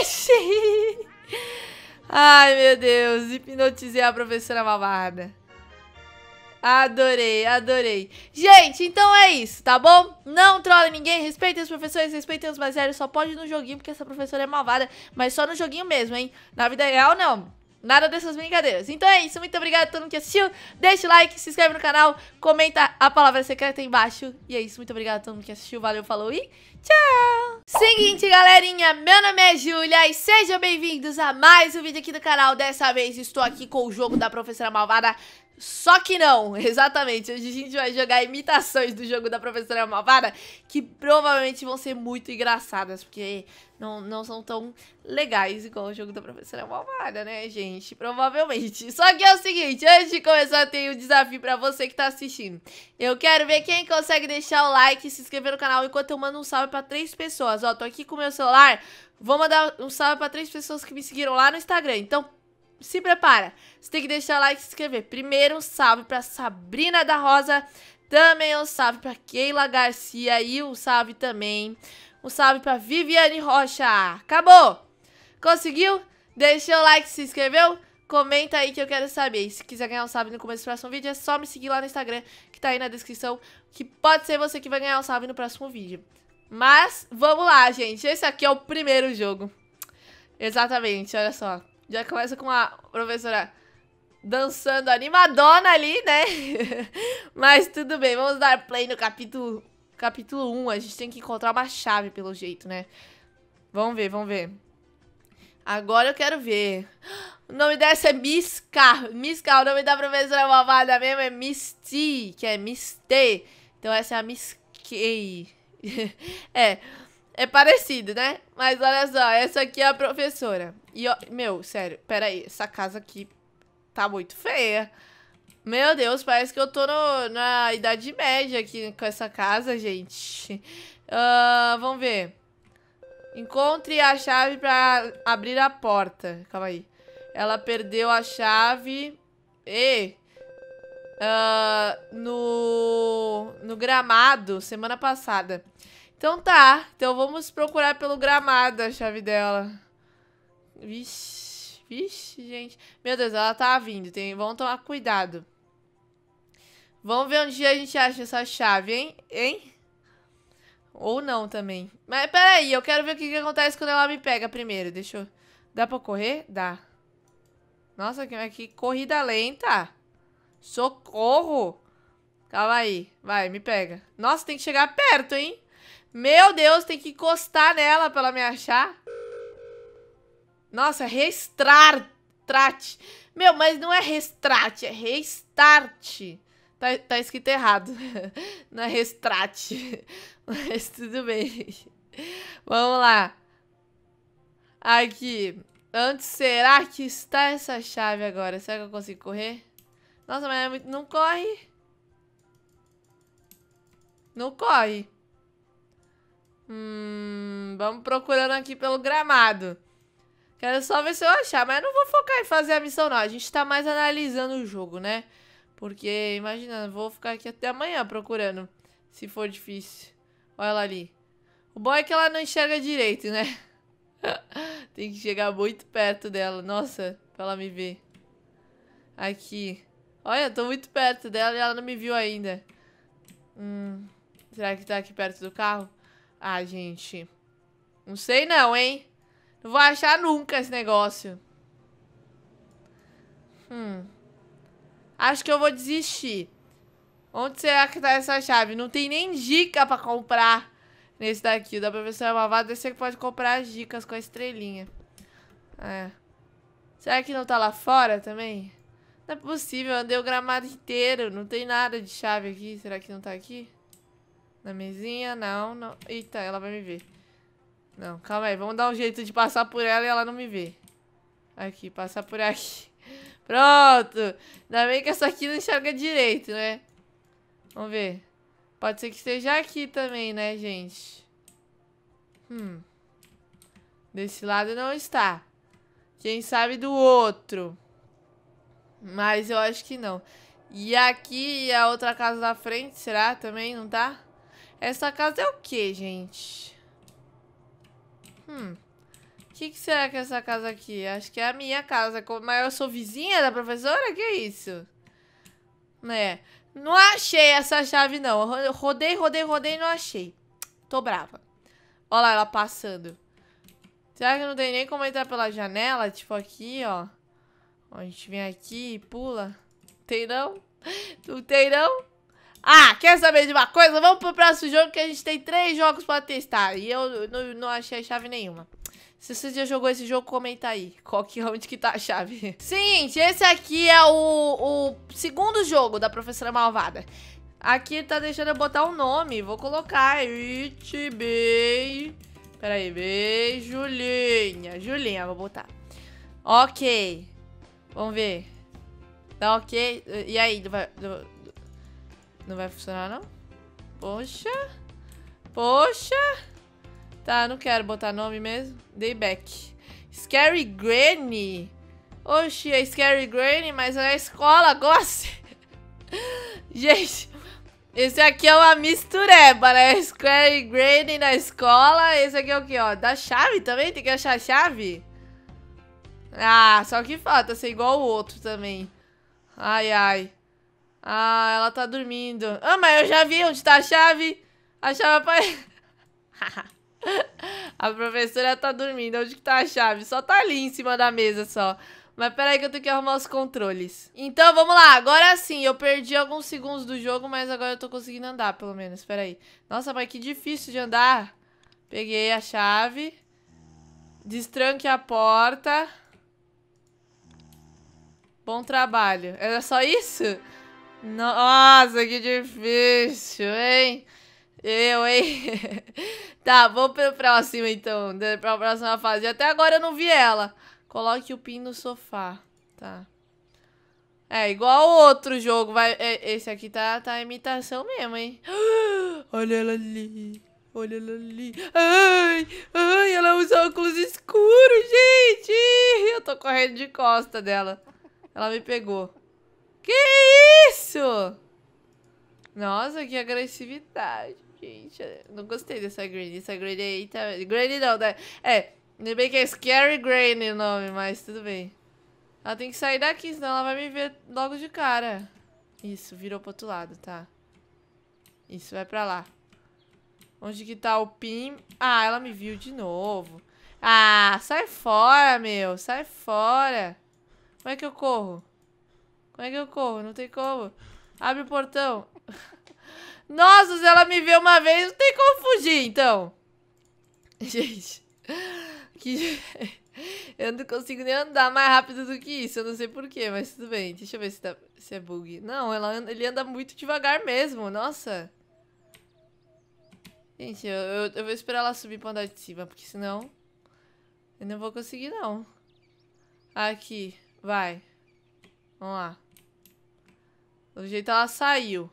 Ixi! Ai, meu Deus. Hipnotizei a professora malvada. Adorei, adorei. Gente, então é isso, tá bom? Não trole ninguém, respeitem os professores, respeitem os mais velhos, só pode no joguinho, porque essa professora é malvada, mas só no joguinho mesmo, hein? Na vida real, não. Nada dessas brincadeiras. Então é isso, muito obrigada a todo mundo que assistiu. Deixa o like, se inscreve no canal, comenta a palavra secreta aí embaixo. E é isso, muito obrigada a todo mundo que assistiu, valeu, falou e tchau! Seguinte, galerinha, meu nome é Julia e sejam bem-vindos a mais um vídeo aqui do canal. Dessa vez estou aqui com o jogo da professora malvada só que não, exatamente. Hoje a gente vai jogar imitações do jogo da professora Malvada, que provavelmente vão ser muito engraçadas, porque não, não são tão legais igual o jogo da professora Malvada, né, gente? Provavelmente. Só que é o seguinte, antes de começar, tem um desafio pra você que tá assistindo. Eu quero ver quem consegue deixar o like e se inscrever no canal enquanto eu mando um salve pra três pessoas. Ó, tô aqui com o meu celular, vou mandar um salve pra três pessoas que me seguiram lá no Instagram. Então, se prepara. Você tem que deixar like e se inscrever. Primeiro, um salve pra Sabrina da Rosa. Também um salve pra Keila Garcia. E um salve também. Um salve pra Viviane Rocha. Acabou! Conseguiu? Deixou o like, se inscreveu? Comenta aí que eu quero saber. E se quiser ganhar um salve no começo do próximo vídeo, é só me seguir lá no Instagram, que tá aí na descrição, que pode ser você que vai ganhar um salve no próximo vídeo. Mas, vamos lá, gente. Esse aqui é o primeiro jogo. Exatamente, olha só. Já começa com a professora dançando animadona ali, né? Mas tudo bem, vamos dar play no capítulo, capítulo 1. A gente tem que encontrar uma chave, pelo jeito, né? Vamos ver, vamos ver. Agora eu quero ver. O nome dessa é Miss Miska, Miss o nome da professora é malvada mesmo é Miss T, que é Miss T. Então essa é a Miss K. é... É parecido, né? Mas olha só, essa aqui é a professora. E, ó, meu, sério, pera aí. Essa casa aqui tá muito feia. Meu Deus, parece que eu tô no, na Idade Média aqui com essa casa, gente. Uh, vamos ver. Encontre a chave pra abrir a porta. Calma aí. Ela perdeu a chave. E... Uh, no, no gramado, semana passada. Então tá, então vamos procurar pelo gramado a chave dela. Vixe, vixe, gente. Meu Deus, ela tá vindo, tem, vamos tomar cuidado. Vamos ver onde a gente acha essa chave, hein? Hein? Ou não também. Mas peraí, eu quero ver o que, que acontece quando ela me pega primeiro. Deixa eu... Dá pra correr? Dá. Nossa, que, que corrida lenta. Socorro. Calma aí. Vai, me pega. Nossa, tem que chegar perto, hein? Meu Deus, tem que encostar nela pra ela me achar. Nossa, restart. Meu, mas não é restart, é restart. Tá, tá escrito errado. Não é restrat. Mas tudo bem. Vamos lá. Aqui. Antes, será que está essa chave agora? Será que eu consigo correr? Nossa, mas é não corre. Não corre. Hum, vamos procurando aqui pelo gramado. Quero só ver se eu achar, mas eu não vou focar em fazer a missão não. A gente tá mais analisando o jogo, né? Porque, imagina, vou ficar aqui até amanhã procurando, se for difícil. Olha ela ali. O bom é que ela não enxerga direito, né? Tem que chegar muito perto dela. Nossa, pra ela me ver. Aqui. Olha, tô muito perto dela e ela não me viu ainda. Hum, será que tá aqui perto do carro? Ah, gente. Não sei não, hein? Não vou achar nunca esse negócio. Hum. Acho que eu vou desistir. Onde será que tá essa chave? Não tem nem dica pra comprar nesse daqui. Da professora Malvada, você que pode comprar as dicas com a estrelinha. É. Será que não tá lá fora também? Não é possível, andei o gramado inteiro. Não tem nada de chave aqui. Será que não tá aqui? Na mesinha, não, não. Eita, ela vai me ver. Não, calma aí. Vamos dar um jeito de passar por ela e ela não me ver. Aqui, passar por aqui. Pronto! Ainda bem que essa aqui não enxerga direito, né? Vamos ver. Pode ser que esteja aqui também, né, gente? Hum. Desse lado não está. Quem sabe do outro. Mas eu acho que não. E aqui a outra casa da frente, será? Também não tá? Essa casa é o que, gente? Hum. O que, que, será que é essa casa aqui? Acho que é a minha casa. Mas eu sou vizinha da professora? Que isso? Né? Não achei essa chave, não. Rodei, rodei, rodei e não achei. Tô brava. Olha lá ela passando. Será que não tem nem como entrar pela janela? Tipo aqui, ó. a gente vem aqui e pula. Tem não? Não tem não? Ah, quer saber de uma coisa? Vamos pro próximo jogo que a gente tem três jogos pra testar. E eu não, não achei chave nenhuma. Se você já jogou esse jogo, comenta aí. Qual que, onde que tá a chave? Seguinte, esse aqui é o, o segundo jogo da Professora Malvada. Aqui tá deixando eu botar um nome. Vou colocar Itibei. Pera aí, Julinha. Julinha, vou botar. Ok. Vamos ver. Tá ok. E aí, não vai funcionar, não? Poxa. Poxa. Tá, não quero botar nome mesmo. dayback back. Scary Granny. Oxi, é Scary Granny, mas é a escola, gosta. Gente, esse aqui é uma mistureba, né? Scary Granny na escola. Esse aqui é o que, ó? Da chave também? Tem que achar a chave? Ah, só que falta ser igual o outro também. Ai, ai. Ah, ela tá dormindo. Ah, mas eu já vi onde tá a chave. A chave aparece... a professora tá dormindo. Onde que tá a chave? Só tá ali em cima da mesa, só. Mas peraí que eu tenho que arrumar os controles. Então, vamos lá. Agora sim, eu perdi alguns segundos do jogo, mas agora eu tô conseguindo andar, pelo menos. Peraí. Nossa, mas que difícil de andar. Peguei a chave. Destranque a porta. Bom trabalho. Era é só isso? Nossa, que difícil, hein? Eu, hein? tá, vamos pro próximo, então. Pra próxima fase. Até agora eu não vi ela. Coloque o pin no sofá. Tá. É, igual o outro jogo. Vai, é, esse aqui tá, tá imitação mesmo, hein? Olha ela ali. Olha ela ali. Ai, ai, ela usa óculos escuros, gente. Eu tô correndo de costa dela. Ela me pegou. Que isso? Nossa, que agressividade, gente. Não gostei dessa Granny. Essa Granny aí tá... Granny não, né? É, ainda bem que é Scary Granny o nome, mas tudo bem. Ela tem que sair daqui, senão ela vai me ver logo de cara. Isso, virou pro outro lado, tá. Isso, vai pra lá. Onde que tá o pin? Ah, ela me viu de novo. Ah, sai fora, meu. Sai fora. Como é que eu corro? Como é que eu corro? Não tem como. Abre o portão. Nossa, se ela me vê uma vez, não tem como fugir, então. Gente. Que... Eu não consigo nem andar mais rápido do que isso. Eu não sei porquê, mas tudo bem. Deixa eu ver se, tá... se é bug. Não, ela... ele anda muito devagar mesmo. Nossa. Gente, eu, eu, eu vou esperar ela subir pra andar de cima, porque senão... Eu não vou conseguir, não. Aqui. Vai. Vamos lá. Do jeito ela saiu.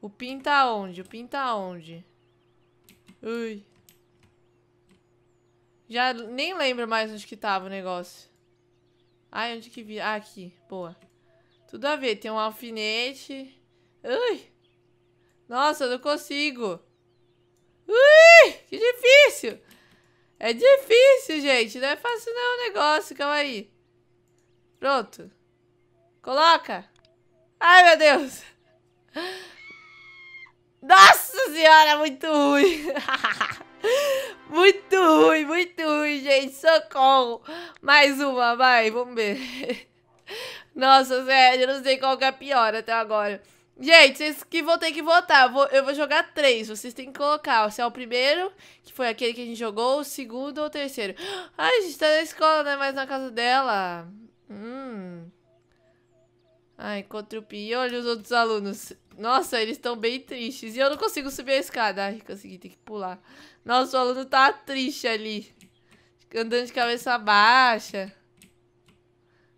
O pin tá onde? O pin tá onde? Ui. Já nem lembro mais onde que tava o negócio. Ai, onde que vi? Ah, aqui. Boa. Tudo a ver. Tem um alfinete. Ui. Nossa, eu não consigo. Ui, que difícil. É difícil, gente. Não é fácil não o negócio. Calma aí. Pronto. Coloca. Ai, meu Deus. Nossa senhora, muito ruim. muito ruim, muito ruim, gente. Socorro. Mais uma, vai, vamos ver. Nossa, sério, eu não sei qual que é pior até agora. Gente, vocês que vão ter que votar. Vou, eu vou jogar três. Vocês têm que colocar se é o primeiro, que foi aquele que a gente jogou, o segundo ou o terceiro. Ai, a gente tá na escola, né? Mas na casa dela. Hum. Ah, encontrei o Pi. Olha os outros alunos. Nossa, eles estão bem tristes. E eu não consigo subir a escada. Ai, consegui, tem que pular. Nossa, o aluno tá triste ali. Andando de cabeça baixa.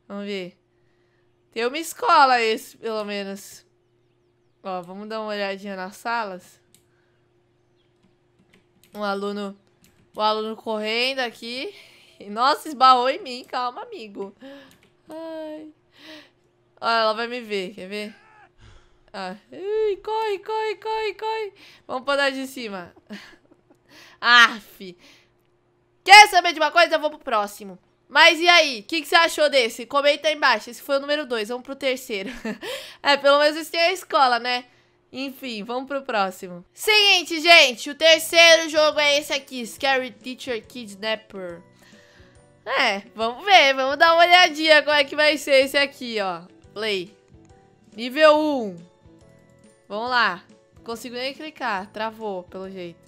Vamos ver. Tem uma escola esse, pelo menos. Ó, vamos dar uma olhadinha nas salas. Um aluno... O um aluno correndo aqui. Nossa, esbarrou em mim. Calma, amigo. Ai... Olha, ah, ela vai me ver, quer ver? Ah. Ui, corre, corre, corre, corre. Vamos pra de cima. Aff. Quer saber de uma coisa? Eu vou pro próximo. Mas e aí? O que, que, você achou desse? Comenta aí embaixo. Esse foi o número 2. Vamos pro terceiro. é, pelo menos esse tem a escola, né? Enfim, vamos pro próximo. Seguinte, gente. O terceiro jogo é esse aqui. Scary Teacher Kidnapper. É, vamos ver. Vamos dar uma olhadinha como é que vai ser esse aqui, ó. Play. Nível 1. Vamos lá. Consigo nem clicar. Travou, pelo jeito.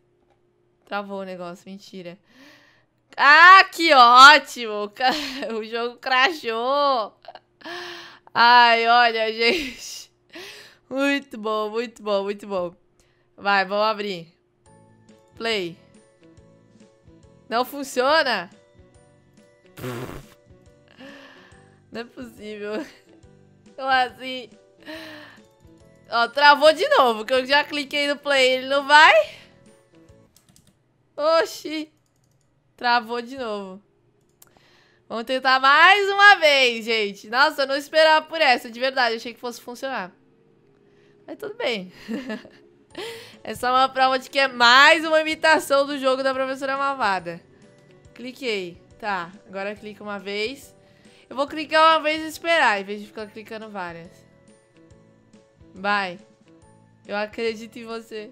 Travou o negócio, mentira. Ah, que ótimo! O jogo crashou. Ai, olha, gente. Muito bom, muito bom, muito bom. Vai, vamos abrir. Play. Não funciona? Não é possível assim? Ó, travou de novo, que eu já cliquei no play, ele não vai? Oxi. Travou de novo. Vamos tentar mais uma vez, gente. Nossa, eu não esperava por essa, de verdade. achei que fosse funcionar. Mas tudo bem. essa é uma prova de que é mais uma imitação do jogo da professora malvada. Cliquei. Tá, agora clica uma vez. Eu vou clicar uma vez e esperar, em vez de ficar clicando várias. Vai. Eu acredito em você.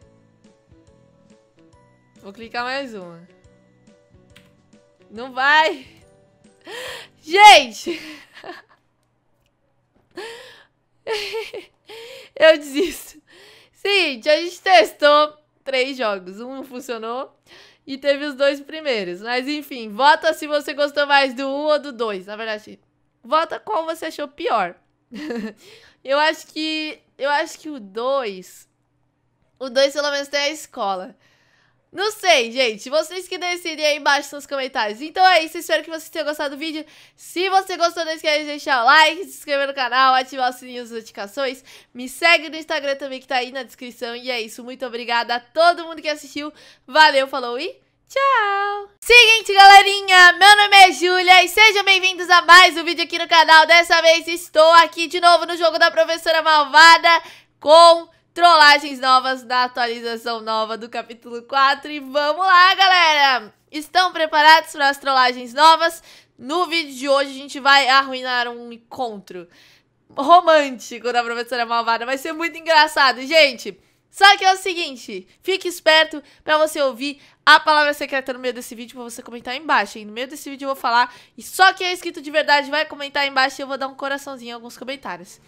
Vou clicar mais uma. Não vai! Gente! Eu desisto. Seguinte, a gente testou três jogos. Um funcionou e teve os dois primeiros. Mas enfim, vota se você gostou mais do um ou do dois. Na verdade, Vota qual você achou pior. eu acho que. Eu acho que o 2. O 2 pelo menos tem a escola. Não sei, gente. Vocês que decidem aí embaixo nos comentários. Então é isso. Espero que vocês tenham gostado do vídeo. Se você gostou, não esquece de deixar o like, se inscrever no canal, ativar o sininho das notificações. Me segue no Instagram também, que tá aí na descrição. E é isso. Muito obrigada a todo mundo que assistiu. Valeu, falou e... Tchau! Seguinte, galerinha, meu nome é Júlia e sejam bem-vindos a mais um vídeo aqui no canal. Dessa vez estou aqui de novo no jogo da Professora Malvada com trollagens novas da atualização nova do capítulo 4. E vamos lá, galera! Estão preparados para as trollagens novas? No vídeo de hoje a gente vai arruinar um encontro romântico da Professora Malvada. Vai ser muito engraçado, gente! Só que é o seguinte, fique esperto para você ouvir a palavra secreta tá no meio desse vídeo pra você comentar aí embaixo, hein? No meio desse vídeo eu vou falar e só quem é inscrito de verdade vai comentar aí embaixo e eu vou dar um coraçãozinho em alguns comentários.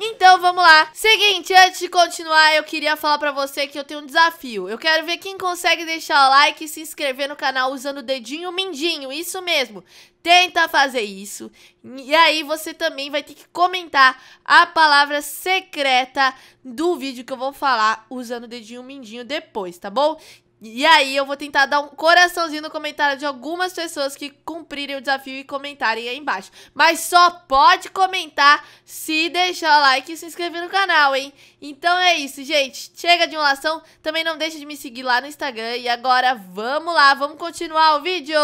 Então vamos lá. Seguinte, antes de continuar, eu queria falar pra você que eu tenho um desafio. Eu quero ver quem consegue deixar o like e se inscrever no canal usando o dedinho mindinho. Isso mesmo. Tenta fazer isso. E aí você também vai ter que comentar a palavra secreta do vídeo que eu vou falar usando o dedinho mindinho depois, tá bom? E aí eu vou tentar dar um coraçãozinho no comentário de algumas pessoas que cumprirem o desafio e comentarem aí embaixo. Mas só pode comentar se deixar o like e se inscrever no canal, hein? Então é isso, gente. Chega de enrolação. Também não deixa de me seguir lá no Instagram. E agora vamos lá, vamos continuar o vídeo.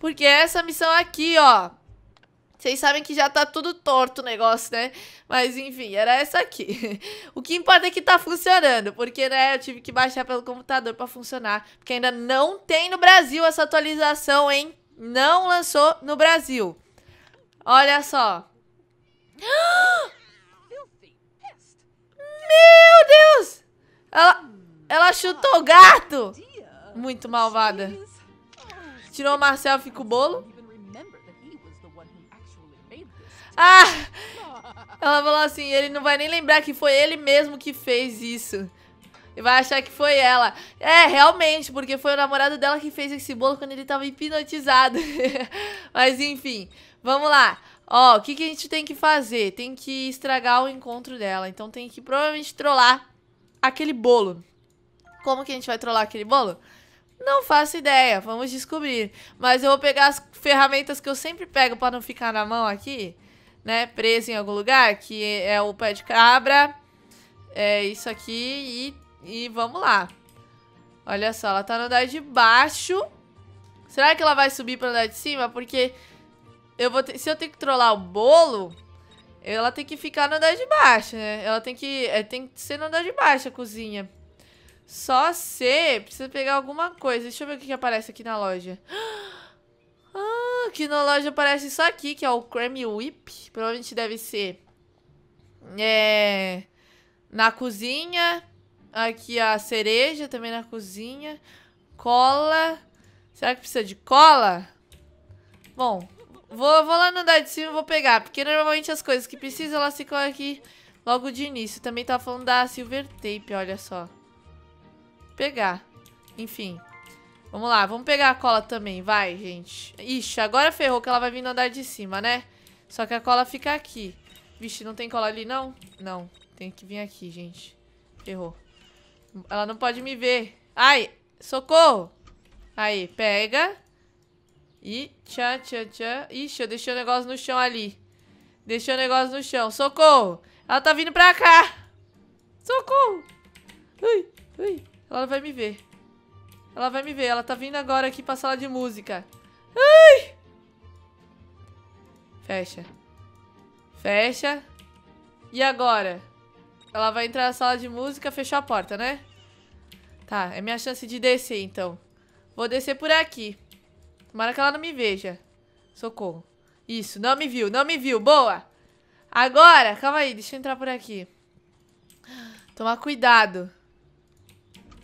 Porque essa missão aqui, ó... Vocês sabem que já tá tudo torto o negócio, né? Mas enfim, era essa aqui. o que importa é que tá funcionando, porque né, eu tive que baixar pelo computador para funcionar, porque ainda não tem no Brasil essa atualização, hein? Não lançou no Brasil. Olha só. Meu Deus! Ela, ela chutou o gato! Muito malvada. Tirou o Marcel fica o bolo. Ah! Ela falou assim, ele não vai nem lembrar que foi ele mesmo que fez isso. E vai achar que foi ela. É, realmente, porque foi o namorado dela que fez esse bolo quando ele tava hipnotizado. Mas enfim, vamos lá. Ó, o que, que a gente tem que fazer? Tem que estragar o encontro dela. Então tem que provavelmente trollar aquele bolo. Como que a gente vai trollar aquele bolo? Não faço ideia, vamos descobrir. Mas eu vou pegar as ferramentas que eu sempre pego pra não ficar na mão aqui né, preso em algum lugar, que é o pé de cabra. É isso aqui e, e vamos lá. Olha só, ela tá no andar de baixo. Será que ela vai subir pra andar de cima? Porque eu vou ter, se eu tenho que trollar o bolo, ela tem que ficar no andar de baixo, né? Ela tem que, é, tem que ser no andar de baixo a cozinha. Só se precisa pegar alguma coisa. Deixa eu ver o que, que aparece aqui na loja. Ah! que na loja aparece isso aqui, que é o Creme Whip. Provavelmente deve ser. É... Na cozinha. Aqui a cereja também na cozinha. Cola. Será que precisa de cola? Bom, vou, vou lá no andar de cima e vou pegar. Porque normalmente as coisas que precisam, elas ficam aqui logo de início. Também tava falando da silver tape, olha só. Pegar. Enfim. Vamos lá, vamos pegar a cola também, vai, gente. Ixi, agora ferrou que ela vai vir no andar de cima, né? Só que a cola fica aqui. Vixe, não tem cola ali, não? Não, tem que vir aqui, gente. Ferrou. Ela não pode me ver. Ai, socorro! Aí, pega. E tchá, tchá, tchá. Ixi, eu deixei o negócio no chão ali. Deixei o negócio no chão. Socorro! Ela tá vindo pra cá! Socorro! Ui, ui. Ela vai me ver. Ela vai me ver. Ela tá vindo agora aqui pra sala de música. Ai! Fecha. Fecha. E agora? Ela vai entrar na sala de música, fechou a porta, né? Tá, é minha chance de descer, então. Vou descer por aqui. Tomara que ela não me veja. Socorro. Isso, não me viu, não me viu. Boa! Agora, calma aí, deixa eu entrar por aqui. Tomar cuidado.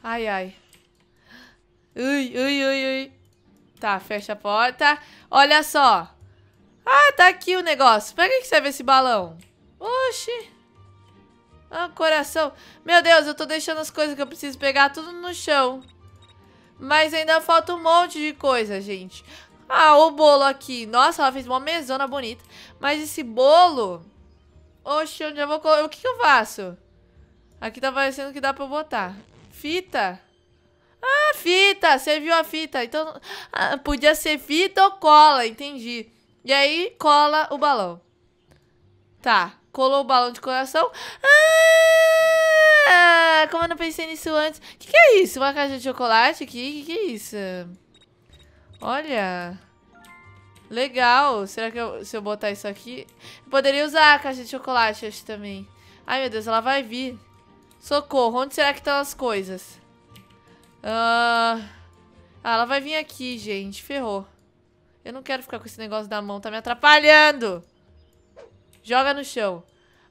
Ai, ai. Ui, ui, ui, ui. Tá, fecha a porta. Olha só. Ah, tá aqui o negócio. Pra que serve esse balão? Oxi. Ah, coração. Meu Deus, eu tô deixando as coisas que eu preciso pegar tudo no chão. Mas ainda falta um monte de coisa, gente. Ah, o bolo aqui. Nossa, ela fez uma mesona bonita. Mas esse bolo... Oxi, onde eu vou colocar? O que, que eu faço? Aqui tá parecendo que dá pra eu botar. Fita. Ah, fita, você viu a fita. Então, ah, podia ser fita ou cola, entendi. E aí, cola o balão. Tá, colou o balão de coração. Ah, como eu não pensei nisso antes. O que, que, é isso? Uma caixa de chocolate aqui? O que, que é isso? Olha... Legal. Será que eu, se eu botar isso aqui... Eu poderia usar a caixa de chocolate, acho, também. Ai, meu Deus, ela vai vir. Socorro, onde será que estão as coisas? Ah, ela vai vir aqui, gente. Ferrou. Eu não quero ficar com esse negócio da mão. Tá me atrapalhando. Joga no chão.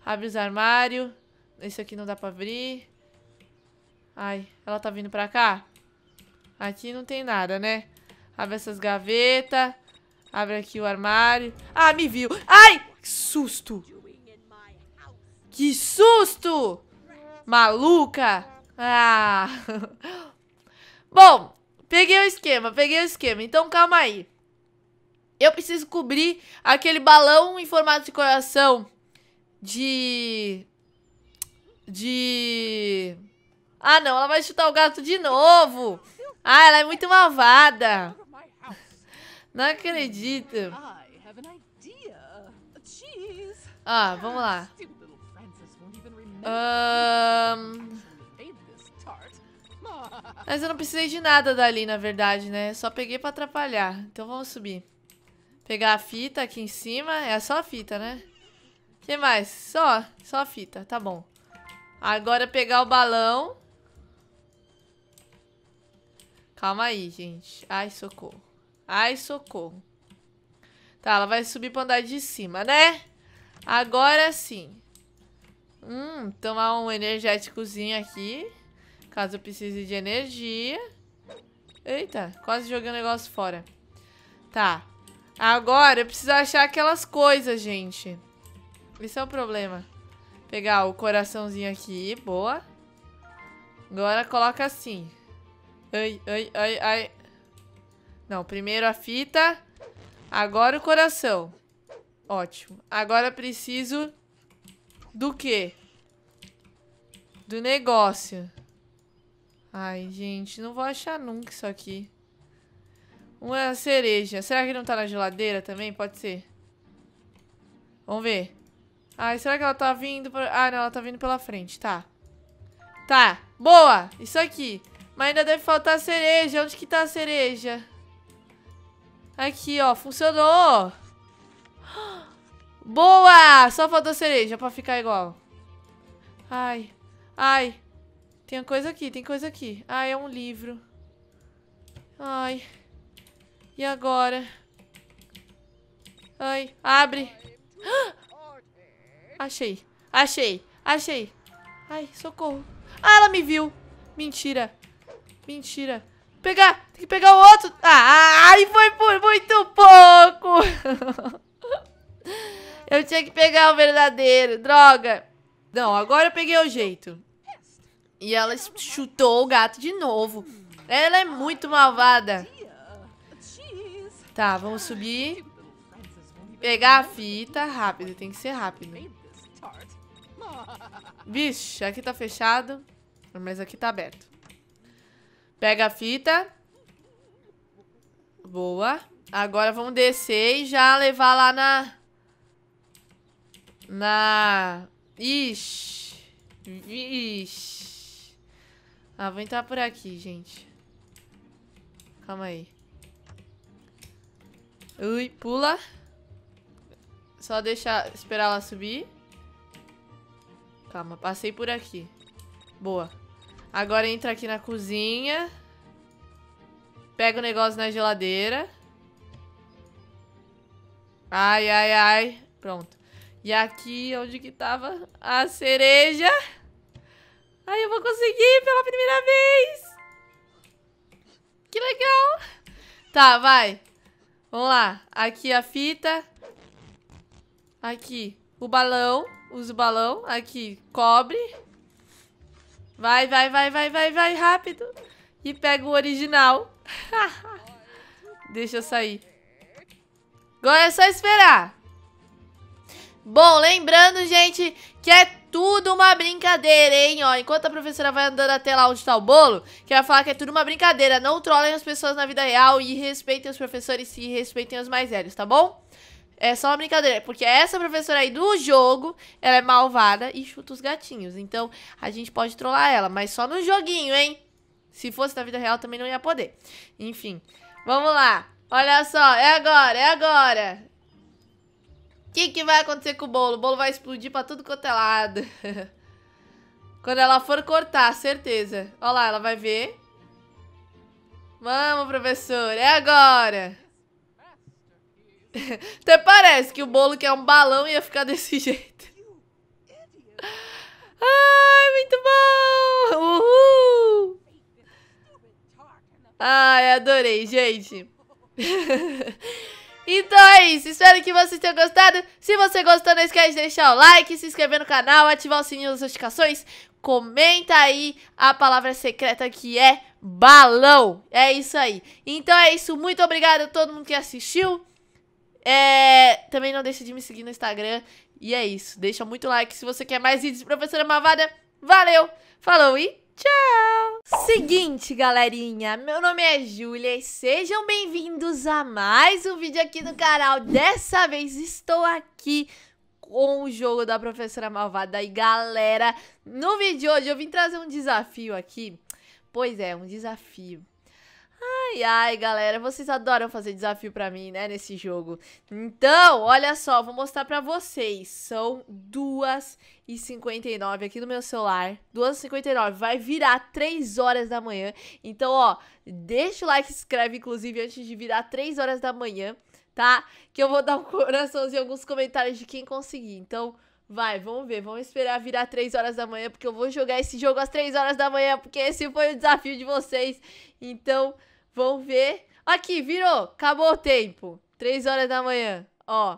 Abre os armários. Esse aqui não dá pra abrir. Ai, ela tá vindo pra cá? Aqui não tem nada, né? Abre essas gavetas. Abre aqui o armário. Ah, me viu. Ai, que susto. Que susto. Maluca. Ah... Bom, peguei o esquema, peguei o esquema. Então calma aí. Eu preciso cobrir aquele balão em formato de coração de... De... Ah, não, ela vai chutar o gato de novo. Ah, ela é muito malvada. Não acredito. Ah, vamos lá. Um... Mas eu não precisei de nada dali, na verdade, né? Só peguei pra atrapalhar. Então vamos subir. Pegar a fita aqui em cima. É só a fita, né? O que mais? Só, só a fita. Tá bom. Agora pegar o balão. Calma aí, gente. Ai, socorro. Ai, socorro. Tá, ela vai subir pra andar de cima, né? Agora sim. Hum, tomar um energéticozinho aqui. Caso eu precise de energia. Eita, quase joguei o um negócio fora. Tá. Agora eu preciso achar aquelas coisas, gente. Isso é o problema. Pegar o coraçãozinho aqui, boa. Agora coloca assim. Ai, ai, ai, ai. Não, primeiro a fita. Agora o coração. Ótimo. Agora preciso do quê? Do negócio. Ai, gente, não vou achar nunca isso aqui. Uma é cereja. Será que não tá na geladeira também? Pode ser. Vamos ver. Ai, será que ela tá vindo... Pra... Ah, não, ela tá vindo pela frente. Tá. Tá. Boa! Isso aqui. Mas ainda deve faltar cereja. Onde que tá a cereja? Aqui, ó. Funcionou! Boa! Só faltou cereja pra ficar igual. Ai. Ai. Tem coisa aqui, tem coisa aqui. Ah, é um livro. Ai. E agora? Ai, abre. Ah! Achei, achei, achei. Ai, socorro. Ah, ela me viu. Mentira. Mentira. Pegar, tem que pegar o outro. Ah, ai, foi por muito pouco. eu tinha que pegar o verdadeiro, droga. Não, agora eu peguei o jeito. E ela chutou o gato de novo. Ela é muito malvada. Tá, vamos subir. Pegar a fita. Rápido, tem que ser rápido. Vixe, aqui tá fechado. Mas aqui tá aberto. Pega a fita. Boa. Agora vamos descer e já levar lá na... Na... Ixi. Ixi. Ah, vou entrar por aqui, gente. Calma aí. Ui, pula. Só deixar, esperar ela subir. Calma, passei por aqui. Boa. Agora entra aqui na cozinha. Pega o negócio na geladeira. Ai, ai, ai. Pronto. E aqui onde que tava a cereja... Aí eu vou conseguir pela primeira vez! Que legal! Tá, vai. Vamos lá. Aqui a fita. Aqui o balão. Usa o balão. Aqui, cobre. Vai, vai, vai, vai, vai, vai, rápido. E pega o original. Deixa eu sair. Agora é só esperar. Bom, lembrando, gente, que é tudo uma brincadeira, hein? Ó, enquanto a professora vai andando até lá onde tá o bolo, que vai falar que é tudo uma brincadeira. Não trollem as pessoas na vida real e respeitem os professores e respeitem os mais velhos, tá bom? É só uma brincadeira, porque essa professora aí do jogo, ela é malvada e chuta os gatinhos. Então, a gente pode trollar ela, mas só no joguinho, hein? Se fosse na vida real, também não ia poder. Enfim, vamos lá. Olha só, é agora, é agora que, que vai acontecer com o bolo? O bolo vai explodir pra tudo quanto é lado. Quando ela for cortar, certeza. Olha lá, ela vai ver. Vamos, professor, é agora. Até parece que o bolo que é um balão ia ficar desse jeito. Ai, muito bom! Uhul! Ai, adorei, gente. Então é isso, espero que vocês tenham gostado. Se você gostou, não esquece de deixar o like, se inscrever no canal, ativar o sininho das notificações. Comenta aí a palavra secreta que é balão. É isso aí. Então é isso, muito obrigado a todo mundo que assistiu. É... Também não deixa de me seguir no Instagram. E é isso, deixa muito like se você quer mais vídeos Professora Mavada. Valeu, falou e... Tchau! Seguinte, galerinha, meu nome é Júlia e sejam bem-vindos a mais um vídeo aqui no canal. Dessa vez estou aqui com o jogo da Professora Malvada. E galera, no vídeo de hoje eu vim trazer um desafio aqui. Pois é, um desafio Ai, ai, galera, vocês adoram fazer desafio pra mim, né, nesse jogo. Então, olha só, vou mostrar pra vocês. São 2h59 aqui no meu celular. 2h59, vai virar 3 horas da manhã. Então, ó, deixa o like, se inscreve, inclusive, antes de virar 3 horas da manhã, tá? Que eu vou dar um coraçãozinho em alguns comentários de quem conseguir. Então... Vai, vamos ver, vamos esperar virar 3 horas da manhã, porque eu vou jogar esse jogo às 3 horas da manhã, porque esse foi o desafio de vocês. Então, Vão ver. Aqui, virou. Acabou o tempo. Três horas da manhã. Ó.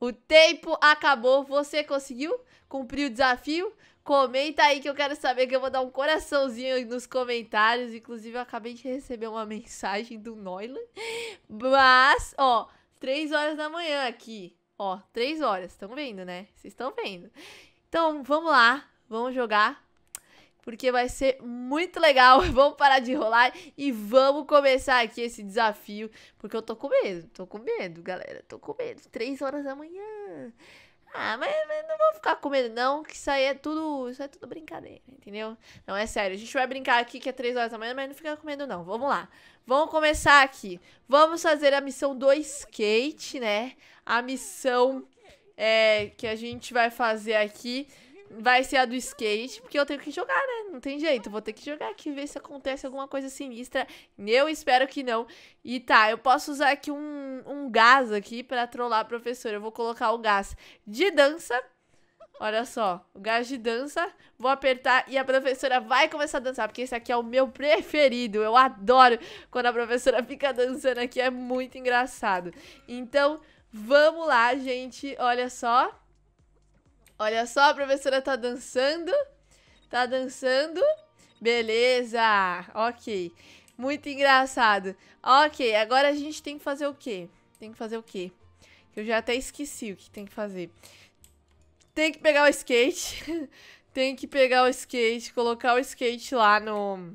O tempo acabou. Você conseguiu cumprir o desafio? Comenta aí que eu quero saber que eu vou dar um coraçãozinho nos comentários. Inclusive, eu acabei de receber uma mensagem do Noylan. Mas, ó, três horas da manhã aqui. Ó, três horas. Estão vendo, né? Vocês estão vendo. Então, vamos lá. Vamos jogar porque vai ser muito legal. Vamos parar de rolar e vamos começar aqui esse desafio, porque eu tô com medo, tô com medo, galera, tô com medo. Três horas da manhã. Ah, mas, mas, não vou ficar com medo, não, que isso aí é tudo. Isso é tudo brincadeira, entendeu? Não, é sério. A gente vai brincar aqui que é 3 horas da manhã, mas não fica com medo, não. Vamos lá. Vamos começar aqui. Vamos fazer a missão do skate, né? A missão é, que a gente vai fazer aqui vai ser a do skate, porque eu tenho que jogar, né? Não tem jeito, vou ter que jogar aqui, ver se acontece alguma coisa sinistra. Eu espero que não. E tá, eu posso usar aqui um, um gás aqui pra trollar a professora. Eu vou colocar o gás de dança. Olha só, o gás de dança, vou apertar e a professora vai começar a dançar, porque esse aqui é o meu preferido. Eu adoro quando a professora fica dançando aqui, é muito engraçado. Então, vamos lá, gente. Olha só. Olha só, a professora tá dançando. Tá dançando. Beleza. Ok. Muito engraçado. Ok, agora a gente tem que fazer o quê? Tem que fazer o quê? Eu já até esqueci o que tem que fazer. Tem que pegar o skate. tem que pegar o skate, colocar o skate lá no...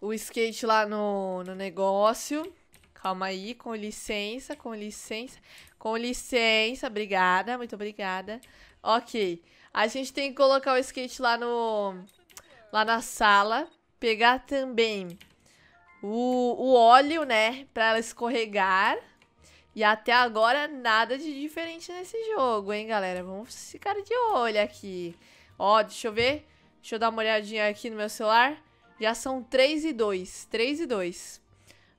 O skate lá no, no negócio. Calma aí, com licença, com licença. Com licença, obrigada, muito obrigada. Ok. A gente tem que colocar o skate lá no... Lá na sala. Pegar também o, o óleo, né? Pra ela escorregar. E até agora, nada de diferente nesse jogo, hein, galera? Vamos ficar de olho aqui. Ó, deixa eu ver. Deixa eu dar uma olhadinha aqui no meu celular. Já são 3 e 2. 3 e 2.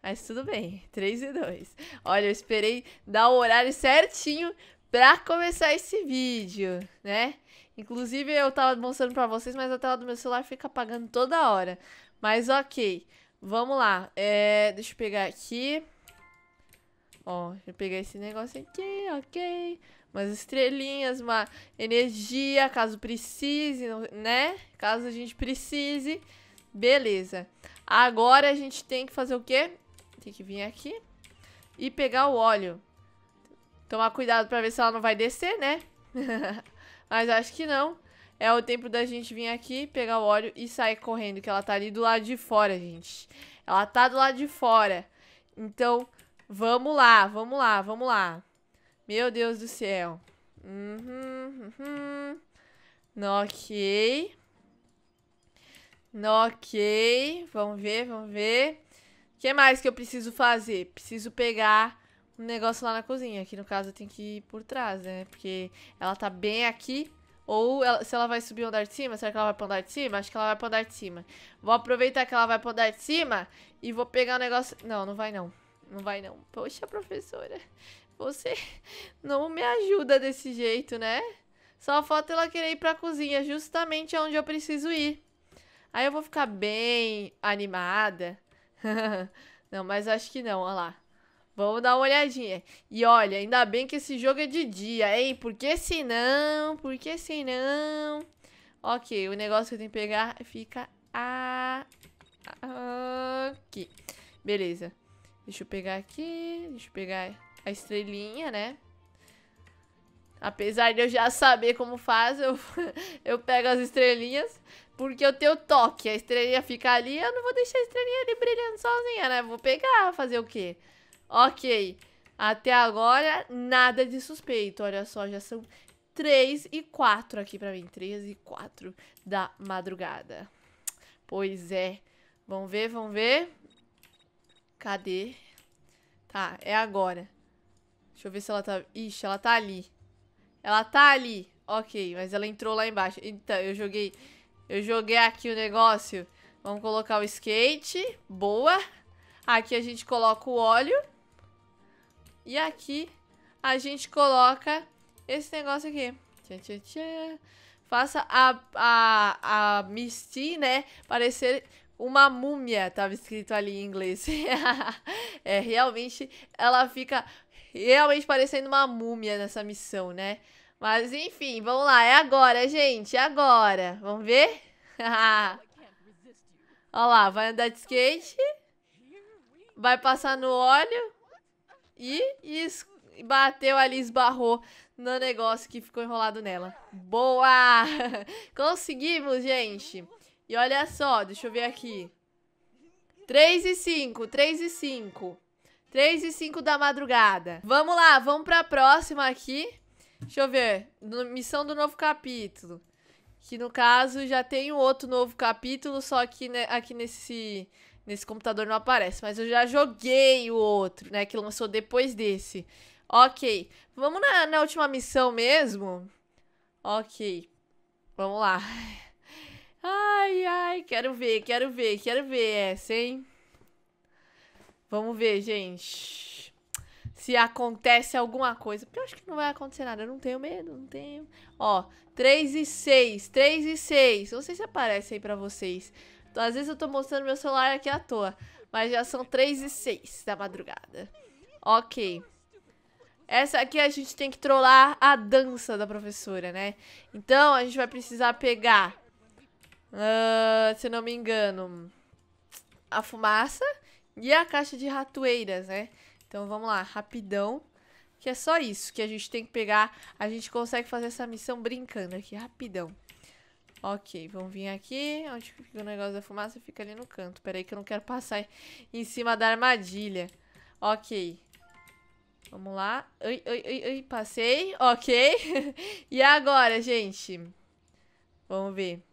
Mas tudo bem, 3 e 2. Olha, eu esperei dar o horário certinho pra começar esse vídeo, né? Inclusive, eu tava mostrando pra vocês, mas a tela do meu celular fica apagando toda hora. Mas ok, vamos lá. É, deixa eu pegar aqui. Ó, deixa eu pegar esse negócio aqui, ok. Umas estrelinhas, uma energia, caso precise, né? Caso a gente precise. Beleza. Agora a gente tem que fazer o quê? Tem que vir aqui. E pegar o óleo. Tomar cuidado pra ver se ela não vai descer, né? Mas acho que não. É o tempo da gente vir aqui, pegar o óleo e sair correndo, que ela tá ali do lado de fora, gente. Ela tá do lado de fora. Então, vamos lá, vamos lá, vamos lá. Meu Deus do céu. Uhum, uhum. Ok. Ok. Vamos ver, vamos ver que mais que eu preciso fazer? Preciso pegar um negócio lá na cozinha, que no caso eu tenho que ir por trás, né? Porque ela tá bem aqui. Ou ela, se ela vai subir o andar de cima, será que ela vai pro andar de cima? Acho que ela vai pro andar de cima. Vou aproveitar que ela vai pro andar de cima e vou pegar o um negócio... Não, não vai não. Não vai não. Poxa, professora, você não me ajuda desse jeito, né? Só falta ela querer ir pra cozinha, justamente onde eu preciso ir. Aí eu vou ficar bem animada não, mas acho que não, olha lá. Vamos dar uma olhadinha. E olha, ainda bem que esse jogo é de dia, hein? Porque senão, porque senão... Ok, o negócio que eu tenho que pegar fica aqui. Beleza. Deixa eu pegar aqui, deixa eu pegar a estrelinha, né? Apesar de eu já saber como faz, eu, eu pego as estrelinhas. Porque eu tenho toque, a estrelinha fica ali, eu não vou deixar a estrelinha ali brilhando sozinha, né? Vou pegar, fazer o quê? Ok. Até agora, nada de suspeito. Olha só, já são 3 e 4 aqui pra mim. 3 e 4 da madrugada. Pois é. Vamos ver, vamos ver. Cadê? Tá, é agora. Deixa eu ver se ela tá... Ixi, ela tá ali. Ela tá ali. Ok, mas ela entrou lá embaixo. Então, eu joguei... Eu joguei aqui o negócio. Vamos colocar o skate. Boa. Aqui a gente coloca o óleo. E aqui a gente coloca esse negócio aqui. Tchã, tchã, tchã. Faça a, a, a Misty, né, parecer uma múmia, estava escrito ali em inglês. é, realmente, ela fica realmente parecendo uma múmia nessa missão, né? Mas enfim, vamos lá. É agora, gente. É agora. Vamos ver? Olha lá, vai andar de skate. Vai passar no óleo. E, e bateu ali, esbarrou no negócio que ficou enrolado nela. Boa! Conseguimos, gente. E olha só, deixa eu ver aqui. 3 e 5, 3 e 5. 3 e 5 da madrugada. Vamos lá, vamos pra próxima aqui. Deixa eu ver. No, missão do novo capítulo. Que no caso já tem um outro novo capítulo, só que né, aqui nesse, nesse computador não aparece. Mas eu já joguei o outro, né? Que lançou depois desse. Ok. Vamos na, na última missão mesmo? Ok. Vamos lá. Ai, ai, quero ver, quero ver, quero ver essa, hein? Vamos ver, gente se acontece alguma coisa. Porque eu acho que não vai acontecer nada. Eu não tenho medo, não tenho. Ó, 3 e 6, 3 e 6. Não sei se aparece aí pra vocês. Então, às vezes eu tô mostrando meu celular aqui à toa. Mas já são 3 e 6 da madrugada. Ok. Essa aqui a gente tem que trollar a dança da professora, né? Então, a gente vai precisar pegar... Uh, se não me engano... A fumaça e a caixa de ratoeiras, né? Então vamos lá, rapidão. Que é só isso que a gente tem que pegar. A gente consegue fazer essa missão brincando aqui, rapidão. Ok, vamos vir aqui. Onde fica o negócio da fumaça? Fica ali no canto. Peraí que eu não quero passar em cima da armadilha. Ok. Vamos lá. Ai, ai, ai, ai, passei. Ok. e agora, gente? Vamos ver.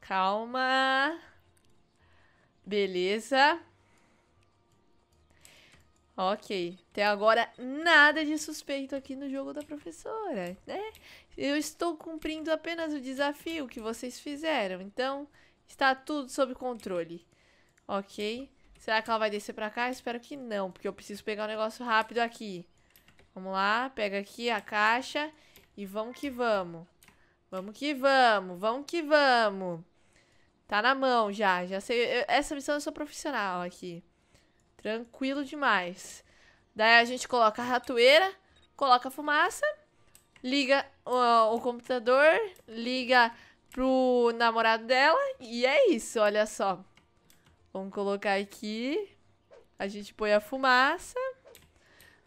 Calma. Beleza. Ok. Até agora, nada de suspeito aqui no jogo da professora, né? Eu estou cumprindo apenas o desafio que vocês fizeram, então está tudo sob controle. Ok. Será que ela vai descer pra cá? Espero que não, porque eu preciso pegar um negócio rápido aqui. Vamos lá, pega aqui a caixa e vamos que vamos. Vamos que vamos, vamos que vamos. Tá na mão já, já sei. Eu, essa missão eu sou profissional aqui. Tranquilo demais. Daí a gente coloca a ratoeira, coloca a fumaça, liga o, o computador, liga pro namorado dela e é isso, olha só. Vamos colocar aqui. A gente põe a fumaça.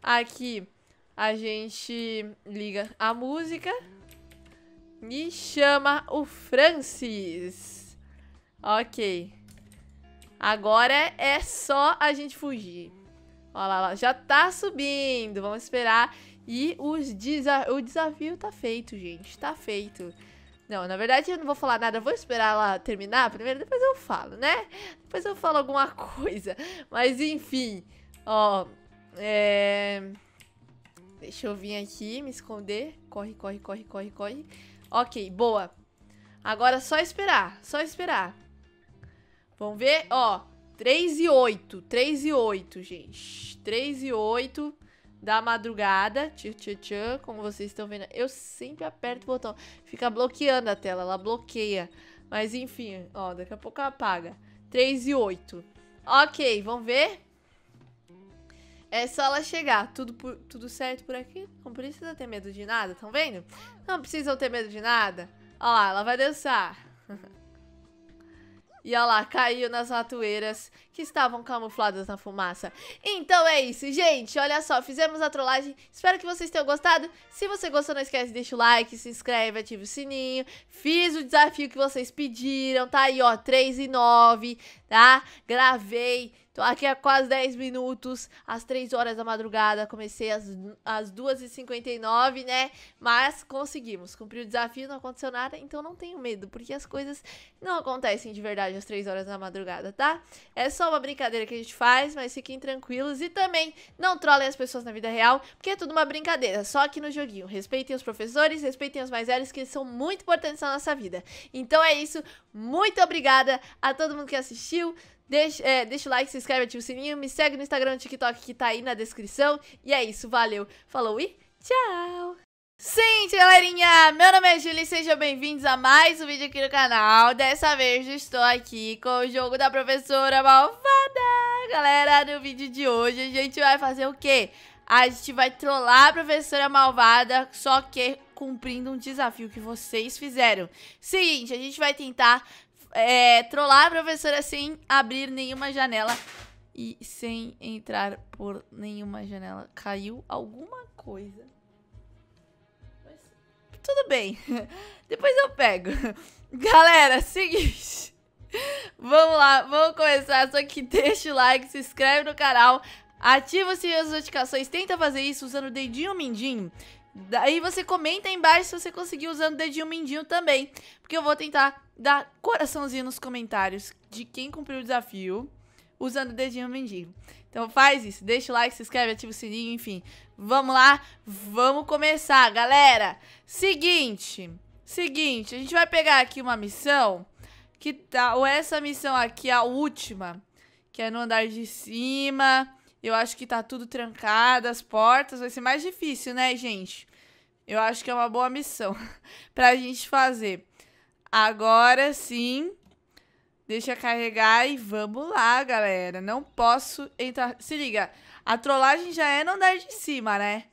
Aqui a gente liga a música e chama o Francis. Ok. Agora é só a gente fugir. Olha lá, já tá subindo. Vamos esperar. E os desa o desafio tá feito, gente. Tá feito. Não, na verdade eu não vou falar nada, eu vou esperar ela terminar primeiro, depois eu falo, né? Depois eu falo alguma coisa. Mas enfim, ó, é... Deixa eu vir aqui, me esconder. Corre, corre, corre, corre, corre. Ok, boa. Agora é só esperar, só esperar. Vamos ver, ó. 3 e 8. 3 e 8, gente. 3 e 8 da madrugada. Tchê, tchê, tchê, como vocês estão vendo. Eu sempre aperto o botão. Fica bloqueando a tela, ela bloqueia. Mas enfim, ó, daqui a pouco ela apaga. 3 e 8. Ok, vamos ver? É só ela chegar. Tudo, por, tudo certo por aqui? Não precisa ter medo de nada, estão vendo? Não precisam ter medo de nada. Ó lá, ela vai dançar. E olha lá, caiu nas ratoeiras que estavam camufladas na fumaça. Então é isso, gente. Olha só, fizemos a trollagem. Espero que vocês tenham gostado. Se você gostou, não esquece, deixa o like, se inscreve, ativa o sininho. Fiz o desafio que vocês pediram, tá aí, ó, 3 e 9, tá? Gravei Tô então, aqui há é quase 10 minutos, às 3 horas da madrugada, comecei às, às 2h59, né? Mas conseguimos, cumpri o desafio, não aconteceu nada, então não tenho medo, porque as coisas não acontecem de verdade às 3 horas da madrugada, tá? É só uma brincadeira que a gente faz, mas fiquem tranquilos e também não trolem as pessoas na vida real, porque é tudo uma brincadeira, só aqui no joguinho. Respeitem os professores, respeitem os mais velhos, que eles são muito importantes na nossa vida. Então é isso, muito obrigada a todo mundo que assistiu. Deixa, é, deixa o like, se inscreve, ativa o sininho, me segue no Instagram, no TikTok que tá aí na descrição. E é isso, valeu, falou e tchau! Sim, galerinha! Meu nome é Julie sejam bem-vindos a mais um vídeo aqui no canal. Dessa vez eu estou aqui com o jogo da professora malvada. Galera, no vídeo de hoje a gente vai fazer o quê? A gente vai trollar a professora malvada, só que cumprindo um desafio que vocês fizeram. Seguinte, a gente vai tentar é, trollar a professora sem abrir nenhuma janela e sem entrar por nenhuma janela. Caiu alguma coisa. Mas, tudo bem. Depois eu pego. Galera, é seguinte. Vamos lá, vamos começar. Só que deixa o like, se inscreve no canal, ativa o sininho das notificações, tenta fazer isso usando o dedinho e mindinho. Daí você comenta aí embaixo se você conseguir usando o dedinho mindinho também. Porque eu vou tentar dar coraçãozinho nos comentários de quem cumpriu o desafio usando o dedinho mindinho. Então faz isso, deixa o like, se inscreve, ativa o sininho, enfim. Vamos lá, vamos começar, galera. Seguinte, seguinte, a gente vai pegar aqui uma missão que tá, ou essa missão aqui, a última, que é no andar de cima. Eu acho que tá tudo trancado, as portas, vai ser mais difícil, né, gente? Eu acho que é uma boa missão pra gente fazer. Agora sim, deixa carregar e vamos lá, galera. Não posso entrar. Se liga, a trollagem já é não dar de cima, né?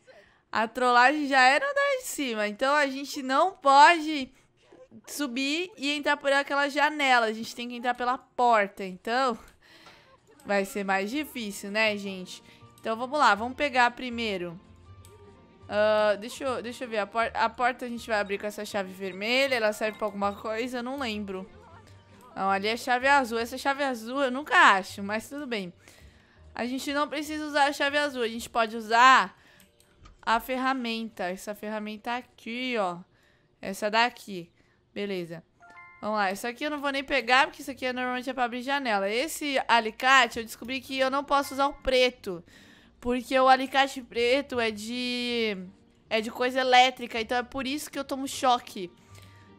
A trollagem já é não dar de cima. Então a gente não pode subir e entrar por aquela janela. A gente tem que entrar pela porta. Então vai ser mais difícil, né, gente? Então vamos lá, vamos pegar primeiro Uh, deixa, eu, deixa eu ver. A, por a porta a gente vai abrir com essa chave vermelha. Ela serve pra alguma coisa? Eu não lembro. Não, ali a é chave azul. Essa chave azul eu nunca acho, mas tudo bem. A gente não precisa usar a chave azul. A gente pode usar a ferramenta. Essa ferramenta aqui, ó. Essa daqui. Beleza. Vamos lá. Isso aqui eu não vou nem pegar, porque isso aqui é normalmente é pra abrir janela. Esse alicate, eu descobri que eu não posso usar o Preto. Porque o alicate preto é de. É de coisa elétrica, então é por isso que eu tomo choque.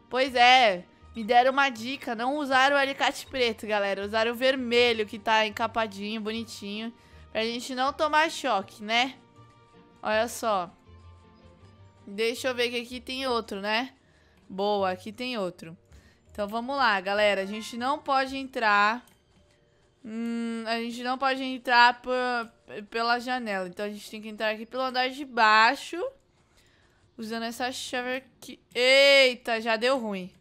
Pois é, me deram uma dica, não usar o alicate preto, galera. Usar o vermelho, que tá encapadinho, bonitinho. Pra gente não tomar choque, né? Olha só. Deixa eu ver que aqui tem outro, né? Boa, aqui tem outro. Então vamos lá, galera. A gente não pode entrar... Hum, a gente não pode entrar por, pela janela. Então a gente tem que entrar aqui pelo andar de baixo. Usando essa chave aqui. Eita, já deu ruim.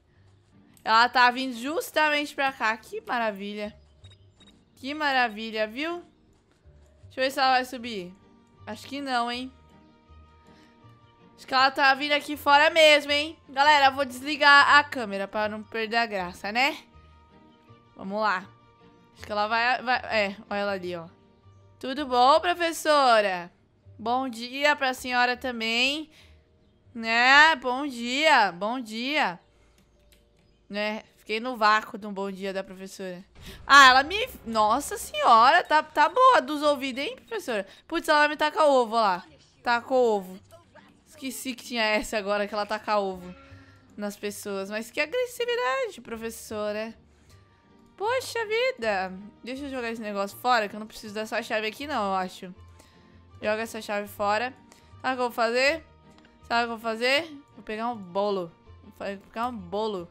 Ela tá vindo justamente pra cá. Que maravilha. Que maravilha, viu? Deixa eu ver se ela vai subir. Acho que não, hein? Acho que ela tá vindo aqui fora mesmo, hein? Galera, vou desligar a câmera pra não perder a graça, né? Vamos lá. Acho que ela vai... vai é, olha ela ali, ó. Tudo bom, professora? Bom dia para a senhora também. Né? Bom dia, bom dia. Né? Fiquei no vácuo de um bom dia da professora. Ah, ela me... Nossa senhora, tá, tá boa dos ouvidos, hein, professora? Putz, ela me me o ovo, ó lá. o ovo. Esqueci que tinha essa agora, que ela taca ovo nas pessoas. Mas que agressividade, professora. Poxa vida! Deixa eu jogar esse negócio fora, que eu não preciso dessa chave aqui não, eu acho. Joga essa chave fora. Sabe o que eu vou fazer? Sabe o que eu vou fazer? Vou pegar um bolo. Vou pegar um bolo.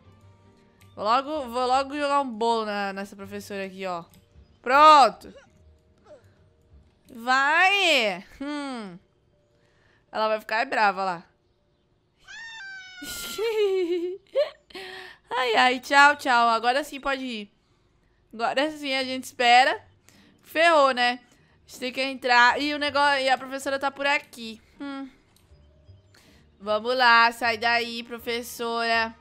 Vou logo, vou logo jogar um bolo na, nessa professora aqui, ó. Pronto! Vai! Hum. Ela vai ficar brava lá. ai, ai, tchau, tchau. Agora sim pode ir. Agora sim a gente espera. Ferrou, né? A gente tem que entrar. E o negócio. E a professora tá por aqui. Hum. Vamos lá, sai daí, professora.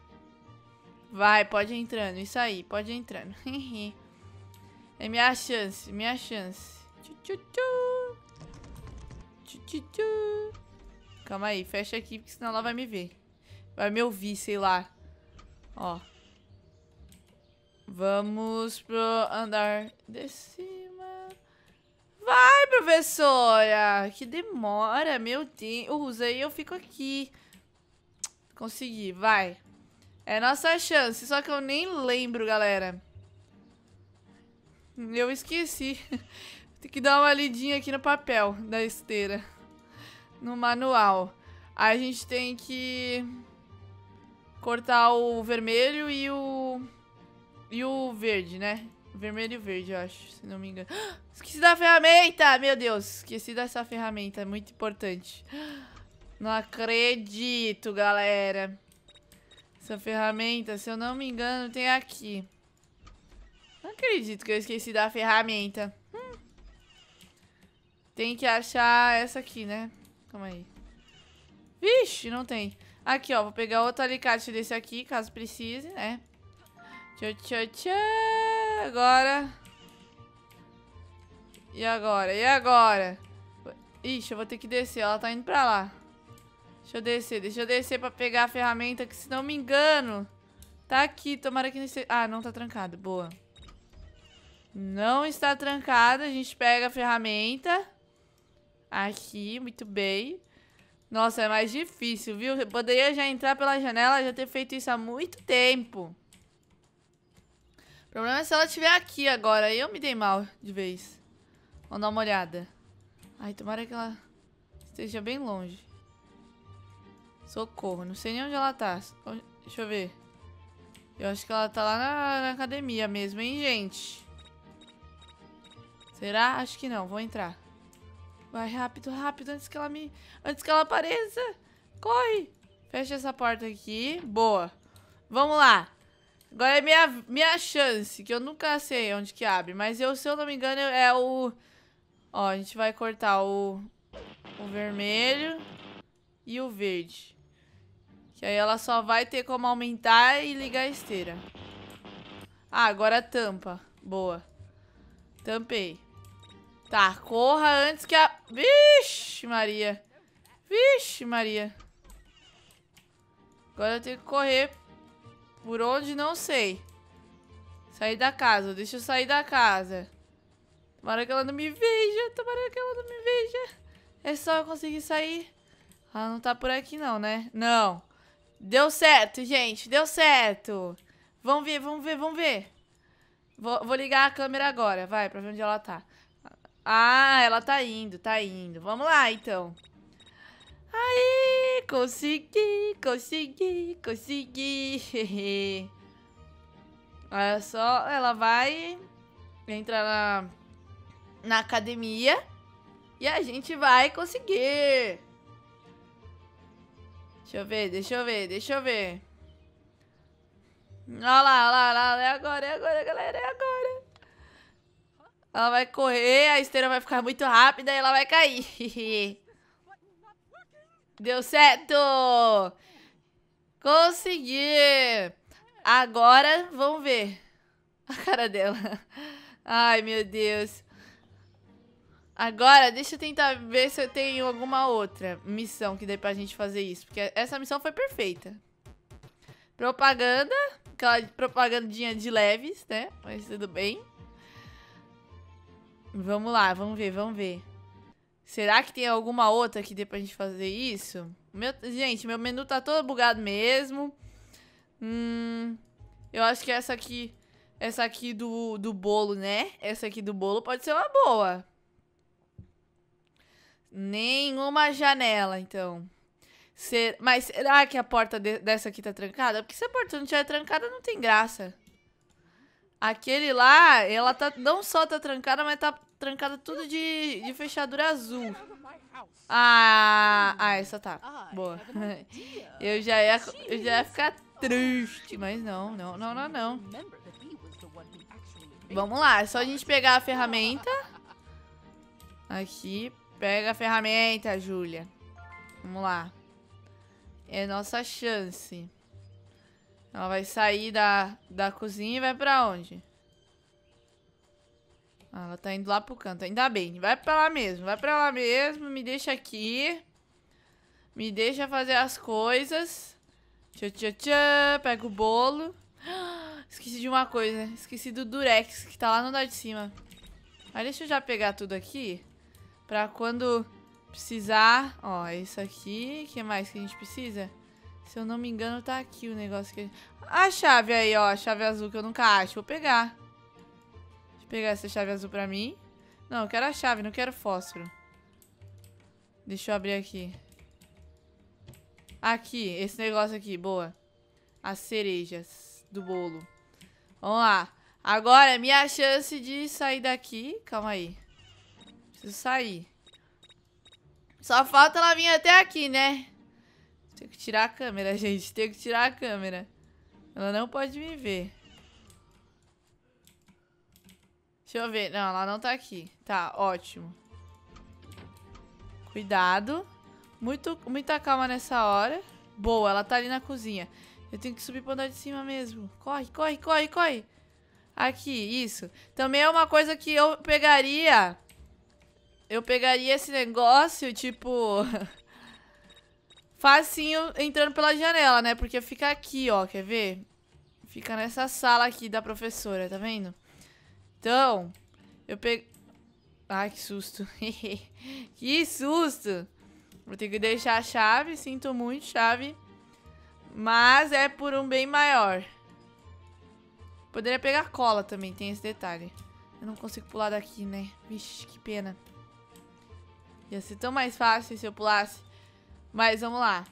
Vai, pode entrando. Isso aí, pode entrando. é minha chance, minha chance. Tchu, tchu, tchu. Calma aí, fecha aqui, porque senão ela vai me ver. Vai me ouvir, sei lá. Ó. Vamos pro andar de cima. Vai, professora! Que demora, meu Deus. Aí eu fico aqui. Consegui, vai. É nossa chance, só que eu nem lembro, galera. Eu esqueci. Tem que dar uma lidinha aqui no papel da esteira. No manual. Aí a gente tem que cortar o vermelho e o e o verde, né? Vermelho e verde, eu acho, se não me engano. Esqueci da ferramenta! Meu Deus, esqueci dessa ferramenta, é muito importante. Não acredito, galera. Essa ferramenta, se eu não me engano, tem aqui. Não acredito que eu esqueci da ferramenta. Hum. Tem que achar essa aqui, né? Calma aí. Vixe, não tem. Aqui, ó, vou pegar outro alicate desse aqui, caso precise, né? Tchau, tchau, tchau. Agora. E agora? E agora? Ixi, eu vou ter que descer. Ela tá indo pra lá. Deixa eu descer. Deixa eu descer pra pegar a ferramenta, que se não me engano... Tá aqui. Tomara que não Ah, não tá trancado. Boa. Não está trancado. A gente pega a ferramenta. Aqui. Muito bem. Nossa, é mais difícil, viu? Eu poderia já entrar pela janela, já ter feito isso há muito tempo problema é se ela estiver aqui agora. Aí eu me dei mal de vez. Vamos dar uma olhada. Ai, tomara que ela esteja bem longe. Socorro. Não sei nem onde ela tá. Deixa eu ver. Eu acho que ela tá lá na, na academia mesmo, hein, gente? Será? Acho que não. Vou entrar. Vai rápido, rápido, antes que ela me... Antes que ela apareça. Corre. Fecha essa porta aqui. Boa. Vamos lá. Agora é minha, minha chance, que eu nunca sei onde que abre. Mas eu, se eu não me engano, é o... Ó, a gente vai cortar o, o vermelho e o verde. Que aí ela só vai ter como aumentar e ligar a esteira. Ah, agora tampa. Boa. Tampei. Tá, corra antes que a... Vixe, Maria. Vixe, Maria. Agora eu tenho que correr por onde, não sei. Sair da casa. Deixa eu sair da casa. Tomara que ela não me veja. Tomara que ela não me veja. É só eu conseguir sair. Ela não tá por aqui não, né? Não. Deu certo, gente. Deu certo. Vamos ver, vamos ver, vamos ver. Vou, vou ligar a câmera agora. Vai, pra ver onde ela tá. Ah, ela tá indo, tá indo. Vamos lá, então. Aí, consegui, consegui, consegui. Olha só, ela vai entrar na, na academia e a gente vai conseguir. Deixa eu ver, deixa eu ver, deixa eu ver. Olha lá, olha lá, olha lá, é agora, é agora, galera, é agora. Ela vai correr, a esteira vai ficar muito rápida e ela vai cair. Deu certo! Consegui! Agora, vamos ver a cara dela. Ai, meu Deus. Agora, deixa eu tentar ver se eu tenho alguma outra missão que dê pra gente fazer isso. Porque essa missão foi perfeita. Propaganda. Aquela propagandinha de leves, né? Mas tudo bem. Vamos lá, vamos ver, vamos ver. Será que tem alguma outra que dê pra gente fazer isso? Meu, gente, meu menu tá todo bugado mesmo. Hum, eu acho que essa aqui, essa aqui do, do bolo, né? Essa aqui do bolo pode ser uma boa. Nenhuma janela, então. Ser, mas será que a porta de, dessa aqui tá trancada? Porque se a porta não tiver trancada, não tem graça. Aquele lá, ela tá não só tá trancada, mas tá trancada tudo de, de fechadura azul. Ah, ah, essa tá. Ah, Boa. Eu já ia, eu já ia ficar triste, mas não, não, não, não, não. Vamos lá, é só a gente pegar a ferramenta. Aqui, pega a ferramenta, Júlia. Vamos lá. É nossa chance. Ela vai sair da, da cozinha e vai pra onde? Ah, ela tá indo lá pro canto. Ainda bem. Vai pra lá mesmo. Vai pra lá mesmo. Me deixa aqui. Me deixa fazer as coisas. Tchã, tchã, tchã. Pega o bolo. Esqueci de uma coisa. Esqueci do Durex, que tá lá no andar de cima. Mas deixa eu já pegar tudo aqui. Pra quando precisar... Ó, isso aqui. O que mais que a gente precisa? Se eu não me engano, tá aqui o negócio que... A chave aí, ó. A chave azul que eu nunca acho. Vou pegar pegar essa chave azul pra mim. Não, eu quero a chave, não quero fósforo. Deixa eu abrir aqui. Aqui, esse negócio aqui, boa. As cerejas do bolo. Vamos lá. Agora, é minha chance de sair daqui. Calma aí. Preciso sair. Só falta ela vir até aqui, né? Tem que tirar a câmera, gente. Tem que tirar a câmera. Ela não pode me ver. Deixa eu ver. Não, ela não tá aqui. Tá, ótimo. Cuidado. Muito, muita calma nessa hora. Boa, ela tá ali na cozinha. Eu tenho que subir pra andar de cima mesmo. Corre, corre, corre, corre. Aqui, isso. Também é uma coisa que eu pegaria... Eu pegaria esse negócio, tipo... facinho entrando pela janela, né? Porque fica aqui, ó, quer ver? Fica nessa sala aqui da professora, tá vendo? Então, eu peguei... Ai, que susto. que susto! Vou ter que deixar a chave, sinto muito, chave. Mas é por um bem maior. Poderia pegar cola também, tem esse detalhe. Eu não consigo pular daqui, né? Vixe, que pena. Ia ser tão mais fácil se eu pulasse. Mas vamos lá.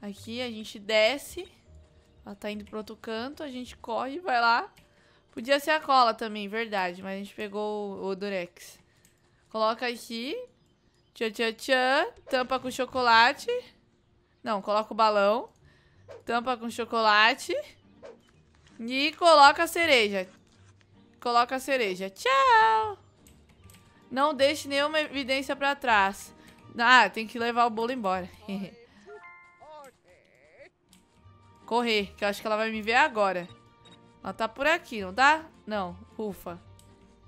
Aqui a gente desce. Ela tá indo pro outro canto, a gente corre, e vai lá. Podia ser a cola também, verdade. Mas a gente pegou o, durex. Coloca aqui. Tchan, tchan, tchan. Tampa com chocolate. Não, coloca o balão. Tampa com chocolate. E coloca a cereja. Coloca a cereja. Tchau! Não deixe nenhuma evidência pra trás. Ah, tem que levar o bolo embora. Correr, que eu acho que ela vai me ver agora. Ela tá por aqui, não tá? Não, ufa.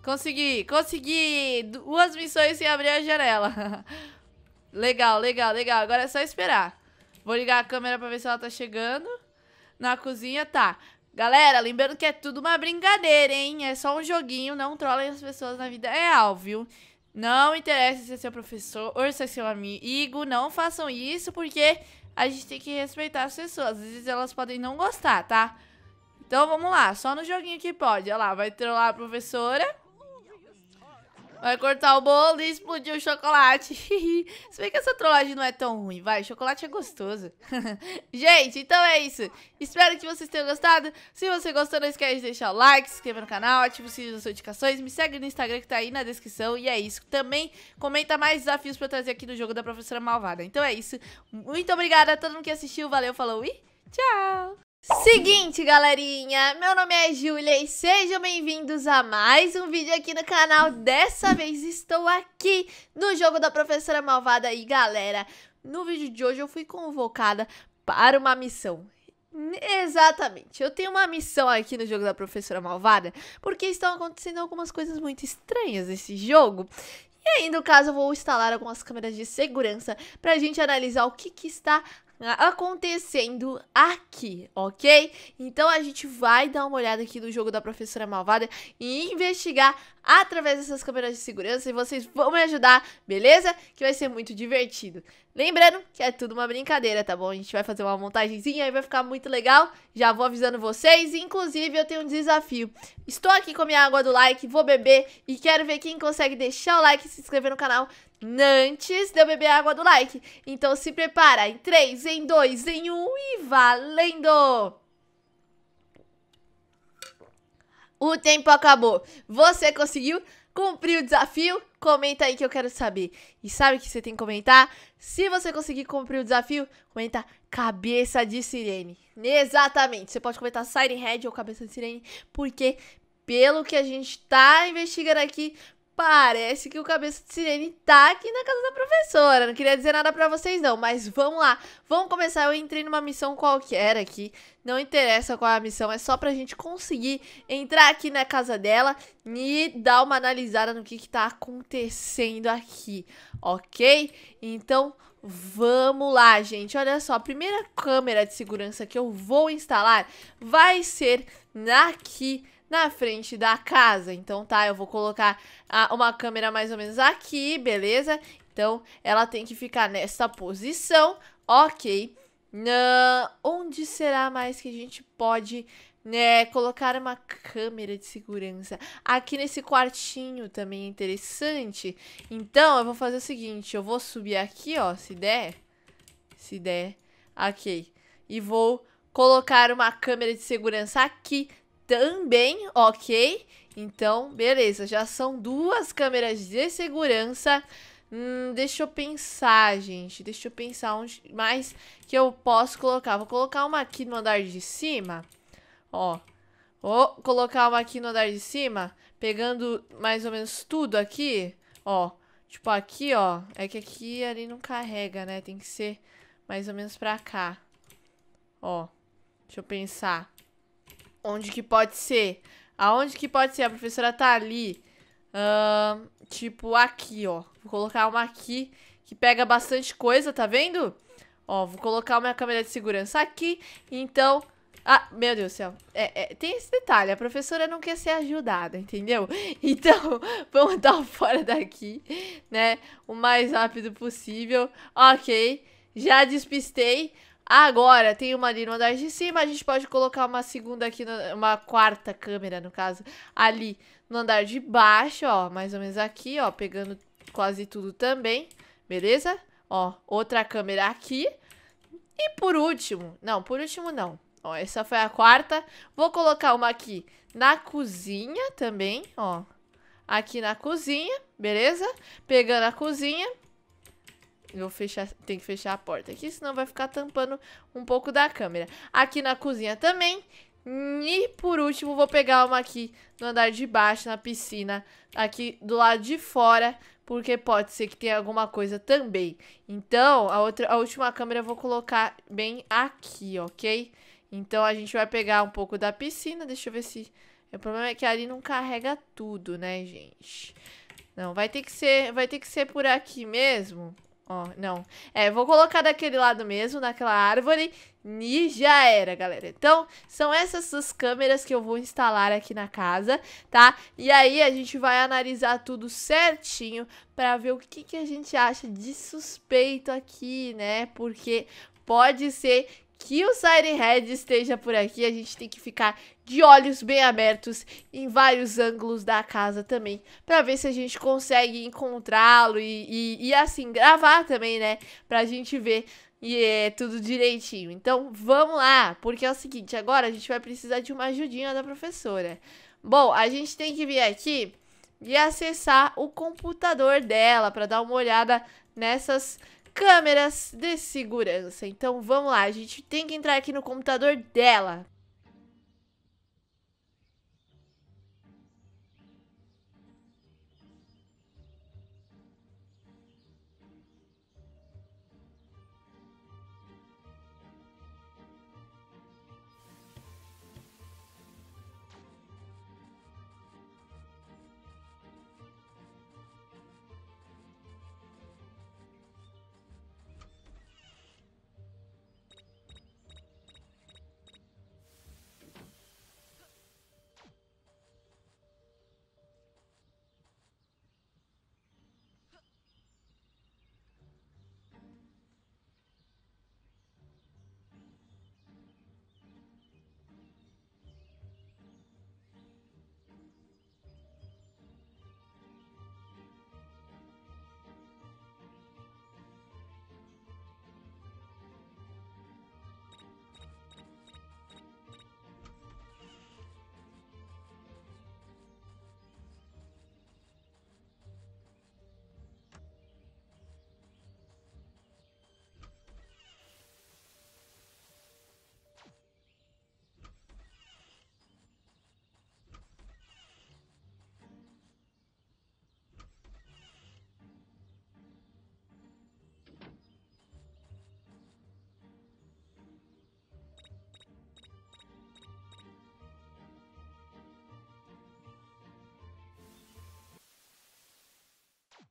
Consegui, consegui! Duas missões sem abrir a janela. legal, legal, legal. Agora é só esperar. Vou ligar a câmera pra ver se ela tá chegando. Na cozinha, tá. Galera, lembrando que é tudo uma brincadeira, hein? É só um joguinho, não trollem as pessoas na vida real, viu? Não interessa se é seu professor ou se é seu amigo, não façam isso, porque a gente tem que respeitar as pessoas. Às vezes elas podem não gostar, tá? Então vamos lá, só no joguinho que pode. Olha lá, vai trollar a professora. Vai cortar o bolo e explodir o chocolate. Se bem que essa trollagem não é tão ruim, vai. Chocolate é gostoso. Gente, então é isso. Espero que vocês tenham gostado. Se você gostou, não esquece de deixar o like, se inscrever no canal, ativa o sininho das notificações, me segue no Instagram que tá aí na descrição. E é isso. Também comenta mais desafios pra eu trazer aqui no jogo da professora malvada. Então é isso. Muito obrigada a todo mundo que assistiu. Valeu, falou e tchau! Seguinte, galerinha, meu nome é Julia e sejam bem-vindos a mais um vídeo aqui no canal. Dessa vez estou aqui no jogo da professora malvada e galera, no vídeo de hoje eu fui convocada para uma missão. Exatamente, eu tenho uma missão aqui no jogo da professora malvada, porque estão acontecendo algumas coisas muito estranhas nesse jogo. E aí, no caso, eu vou instalar algumas câmeras de segurança para a gente analisar o que, que está acontecendo acontecendo aqui, ok? Então a gente vai dar uma olhada aqui no jogo da professora malvada e investigar através dessas câmeras de segurança e vocês vão me ajudar, beleza? Que vai ser muito divertido. Lembrando que é tudo uma brincadeira, tá bom? A gente vai fazer uma montagenzinha aí vai ficar muito legal. Já vou avisando vocês. Inclusive, eu tenho um desafio. Estou aqui com a minha água do like, vou beber e quero ver quem consegue deixar o like e se inscrever no canal antes de eu beber a água do like. Então se prepara em 3, em 2, em 1 e valendo! O tempo acabou. Você conseguiu? Cumpriu o desafio? Comenta aí que eu quero saber. E sabe o que você tem que comentar? Se você conseguir cumprir o desafio, comenta cabeça de sirene. Exatamente, você pode comentar Siren Head ou cabeça de sirene, porque pelo que a gente tá investigando aqui, parece que o cabeça de sirene tá aqui na casa da professora. Não queria dizer nada para vocês não, mas vamos lá. Vamos começar. Eu entrei numa missão qualquer aqui. Não interessa qual é a missão, é só pra gente conseguir entrar aqui na casa dela e dar uma analisada no que que tá acontecendo aqui, OK? Então, Vamos lá, gente. Olha só, a primeira câmera de segurança que eu vou instalar vai ser aqui na frente da casa. Então tá, eu vou colocar a, uma câmera mais ou menos aqui, beleza? Então ela tem que ficar nessa posição, ok. Uh, onde será mais que a gente pode né, colocar uma câmera de segurança. Aqui nesse quartinho também é interessante. Então, eu vou fazer o seguinte, eu vou subir aqui, ó, se der, se der, ok. E vou colocar uma câmera de segurança aqui também, ok? Então, beleza, já são duas câmeras de segurança. Hum, deixa eu pensar, gente. Deixa eu pensar onde mais que eu posso colocar. Vou colocar uma aqui no andar de cima. Ó. Vou colocar uma aqui no andar de cima. Pegando mais ou menos tudo aqui. Ó. Tipo aqui, ó. É que aqui ali não carrega, né? Tem que ser mais ou menos pra cá. Ó. Deixa eu pensar. Onde que pode ser? Aonde que pode ser? A professora tá ali. Uh, tipo, aqui, ó. Vou colocar uma aqui que pega bastante coisa, tá vendo? Ó, vou colocar uma câmera de segurança aqui. Então, ah, meu Deus do céu. É, é, tem esse detalhe, a professora não quer ser ajudada, entendeu? Então, vamos dar o fora daqui, né? O mais rápido possível. Ok, já despistei. Agora, tem uma ali no andar de cima, a gente pode colocar uma segunda aqui, no, uma quarta câmera, no caso, ali no andar de baixo, ó, mais ou menos aqui, ó, pegando quase tudo também, beleza? Ó, outra câmera aqui. E por último, não, por último não, ó, essa foi a quarta. Vou colocar uma aqui na cozinha também, ó, aqui na cozinha, beleza? Pegando a cozinha. Vou fechar, tem que fechar a porta aqui, senão vai ficar tampando um pouco da câmera. Aqui na cozinha também. E por último, vou pegar uma aqui no andar de baixo, na piscina, aqui do lado de fora, porque pode ser que tenha alguma coisa também. Então, a, outra, a última câmera eu vou colocar bem aqui, ok? Então a gente vai pegar um pouco da piscina, deixa eu ver se... O problema é que ali não carrega tudo, né, gente? Não, vai ter que ser, vai ter que ser por aqui mesmo. Ó, não. É, vou colocar daquele lado mesmo, naquela árvore. E já era, galera. Então, são essas as câmeras que eu vou instalar aqui na casa, tá? E aí a gente vai analisar tudo certinho pra ver o que, que a gente acha de suspeito aqui, né? Porque pode ser que o Siren Head esteja por aqui, a gente tem que ficar de olhos bem abertos em vários ângulos da casa também, para ver se a gente consegue encontrá-lo e, e, e, assim gravar também, né? Pra gente ver e é tudo direitinho. Então vamos lá, porque é o seguinte: agora a gente vai precisar de uma ajudinha da professora. Bom, a gente tem que vir aqui e acessar o computador dela para dar uma olhada nessas câmeras de segurança. Então vamos lá, a gente tem que entrar aqui no computador dela.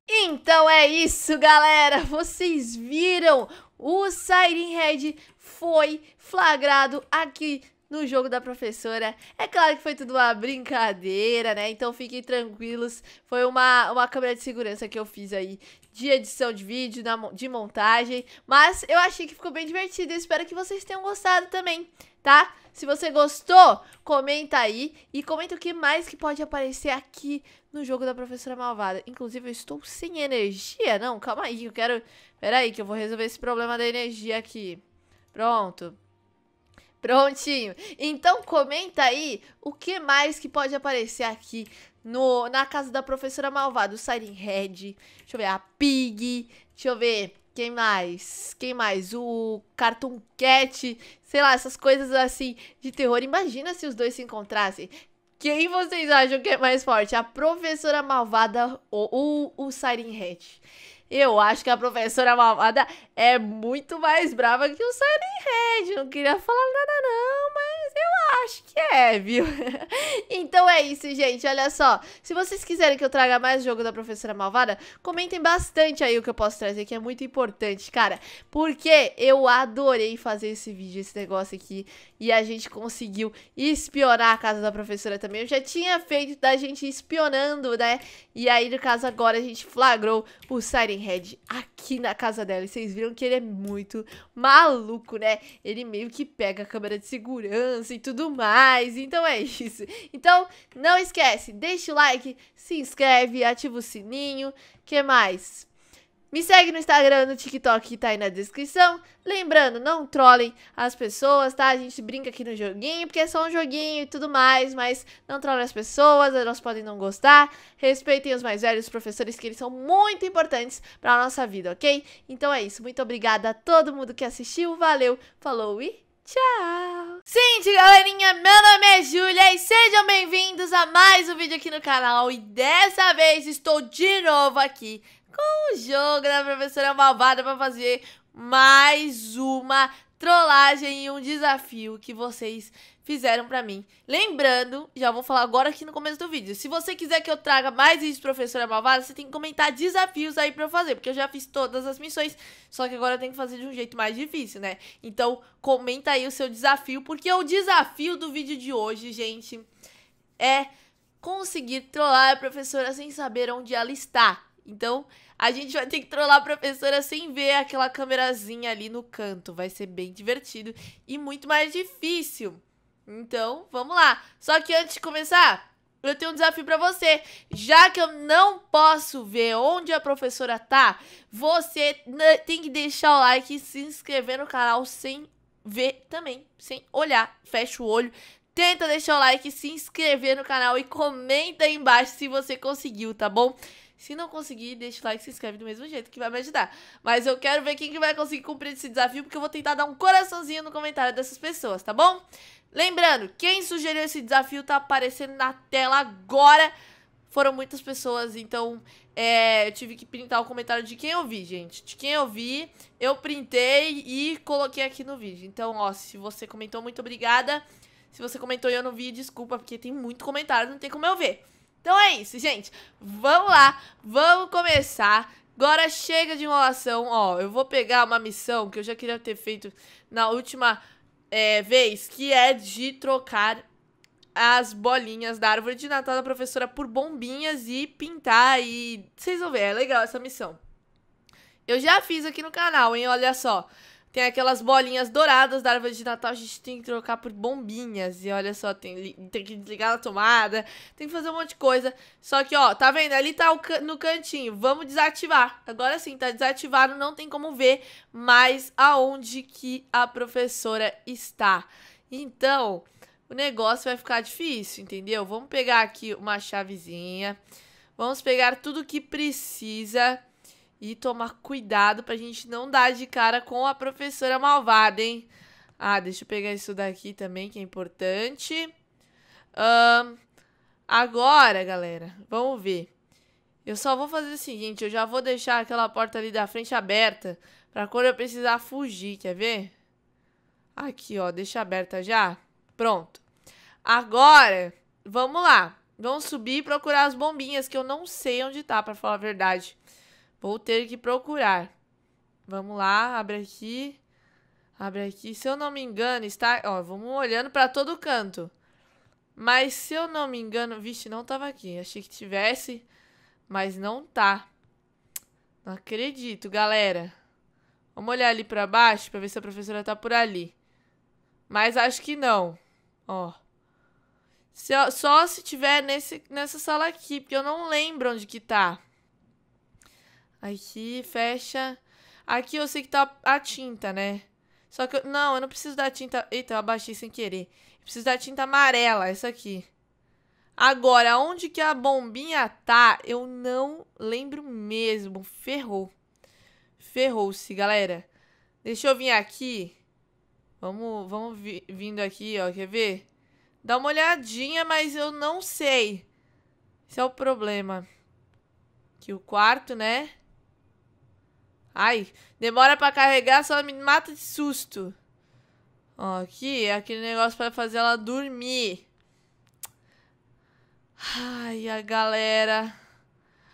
Então é isso, galera. Vocês viram? O Siren Head foi flagrado aqui no jogo da professora. É claro que foi tudo uma brincadeira, né? Então fiquem tranquilos. Foi uma, uma câmera de segurança que eu fiz aí de edição de vídeo, de montagem. Mas eu achei que ficou bem divertido. espero que vocês tenham gostado também, tá? Se você gostou, comenta aí. E comenta o que mais que pode aparecer aqui no jogo da professora malvada. Inclusive, eu estou sem energia. Não, calma aí, eu quero... Pera aí, que eu vou resolver esse problema da energia aqui. Pronto. Prontinho. Então comenta aí o que mais que pode aparecer aqui no, na casa da professora malvada. O Siren Head, deixa eu ver, a Pig, deixa eu ver... Quem mais? Quem mais? O Cartoon Cat, sei lá, essas coisas assim de terror. Imagina se os dois se encontrassem. Quem vocês acham que é mais forte? A professora malvada ou, o Siren Head? Eu acho que a professora malvada é muito mais brava que o Siren Head. Não queria falar nada, não, mas eu acho que é, viu? então é isso, gente. Olha só. Se vocês quiserem que eu traga mais jogo da professora malvada, comentem bastante aí o que eu posso trazer, que é muito importante, cara. Porque eu adorei fazer esse vídeo, esse negócio aqui e a gente conseguiu espionar a casa da professora também. Eu já tinha feito da gente espionando, né? E aí, no caso, agora a gente flagrou o Siren Head aqui na casa dela. E vocês viram que ele é muito maluco, né? Ele meio que pega a câmera de segurança e tudo mais. Então é isso. Então, não esquece, deixa o like, se inscreve, ativa o sininho. que mais? Me segue no Instagram, no TikTok que tá aí na descrição. Lembrando, não trollem as pessoas, tá? A gente brinca aqui no joguinho, porque é só um joguinho e tudo mais, mas não trollem as pessoas, elas podem não gostar. Respeitem os mais velhos, os professores, que eles são muito importantes pra nossa vida, ok? Então é isso, muito obrigada a todo mundo que assistiu, valeu, falou e Tchau! Gente, galerinha, meu nome é Julia e sejam bem-vindos a mais um vídeo aqui no canal. E dessa vez estou de novo aqui com o jogo da professora malvada para fazer mais uma trollagem e um desafio que vocês fizeram pra mim. Lembrando, já vou falar agora aqui no começo do vídeo, se você quiser que eu traga mais vídeos Professora Malvada, você tem que comentar desafios aí pra eu fazer, porque eu já fiz todas as missões, só que agora eu tenho que fazer de um jeito mais difícil, né? Então, comenta aí o seu desafio, porque o desafio do vídeo de hoje, gente, é conseguir trollar a professora sem saber onde ela está. Então, a gente vai ter que trollar a professora sem ver aquela câmerazinha ali no canto. Vai ser bem divertido e muito mais difícil. Então, vamos lá. Só que antes de começar, eu tenho um desafio para você. Já que eu não posso ver onde a professora tá, você tem que deixar o like e se inscrever no canal sem ver também, sem olhar. Fecha o olho, tenta deixar o like, se inscrever no canal e comenta aí embaixo se você conseguiu, tá bom? Se não conseguir, deixa o like e se inscreve do mesmo jeito que vai me ajudar. Mas eu quero ver quem que vai conseguir cumprir esse desafio, porque eu vou tentar dar um coraçãozinho no comentário dessas pessoas, tá bom? Lembrando, quem sugeriu esse desafio tá aparecendo na tela agora. Foram muitas pessoas, então é, eu tive que printar o comentário de quem eu vi, gente. De quem eu vi, eu printei e coloquei aqui no vídeo. Então, ó, se você comentou, muito obrigada. Se você comentou e eu não vi, desculpa, porque tem muito comentário, não tem como eu ver. Então é isso, gente. Vamos lá, vamos começar. Agora chega de enrolação, ó, eu vou pegar uma missão que eu já queria ter feito na última é, vez, que é de trocar as bolinhas da árvore de Natal da professora por bombinhas e pintar e... Vocês vão ver, é legal essa missão. Eu já fiz aqui no canal, hein, olha só. Tem aquelas bolinhas douradas da árvore de Natal, a gente tem que trocar por bombinhas. E olha só, tem, tem que desligar a tomada, tem que fazer um monte de coisa. Só que, ó, tá vendo? Ali tá can no cantinho. Vamos desativar. Agora sim, tá desativado, não tem como ver mais aonde que a professora está. Então, o negócio vai ficar difícil, entendeu? Vamos pegar aqui uma chavezinha. Vamos pegar tudo que precisa e tomar cuidado pra gente não dar de cara com a professora malvada, hein? Ah, deixa eu pegar isso daqui também, que é importante. Um, agora, galera, vamos ver. Eu só vou fazer o seguinte, eu já vou deixar aquela porta ali da frente aberta pra quando eu precisar fugir, quer ver? Aqui, ó, deixa aberta já. Pronto. Agora, vamos lá. Vamos subir e procurar as bombinhas, que eu não sei onde tá, pra falar a verdade. Vou ter que procurar. Vamos lá, abre aqui. Abre aqui. Se eu não me engano, está... Ó, vamos olhando para todo canto. Mas se eu não me engano... Vixe, não tava aqui. Achei que tivesse, mas não tá. Não acredito, galera. Vamos olhar ali para baixo para ver se a professora tá por ali. Mas acho que não. Ó. Se Só se tiver nesse... nessa sala aqui, porque eu não lembro onde que tá. Aqui, fecha. Aqui eu sei que tá a tinta, né? Só que eu... Não, eu não preciso da tinta... Eita, eu abaixei sem querer. Eu preciso da tinta amarela, essa aqui. Agora, onde que a bombinha tá, eu não lembro mesmo. Ferrou. Ferrou-se, galera. Deixa eu vir aqui. Vamos, vamos vi vindo aqui, ó. Quer ver? Dá uma olhadinha, mas eu não sei. Esse é o problema. Aqui o quarto, né? Ai, demora pra carregar, só me mata de susto. Ó, aqui é aquele negócio pra fazer ela dormir. Ai, a galera.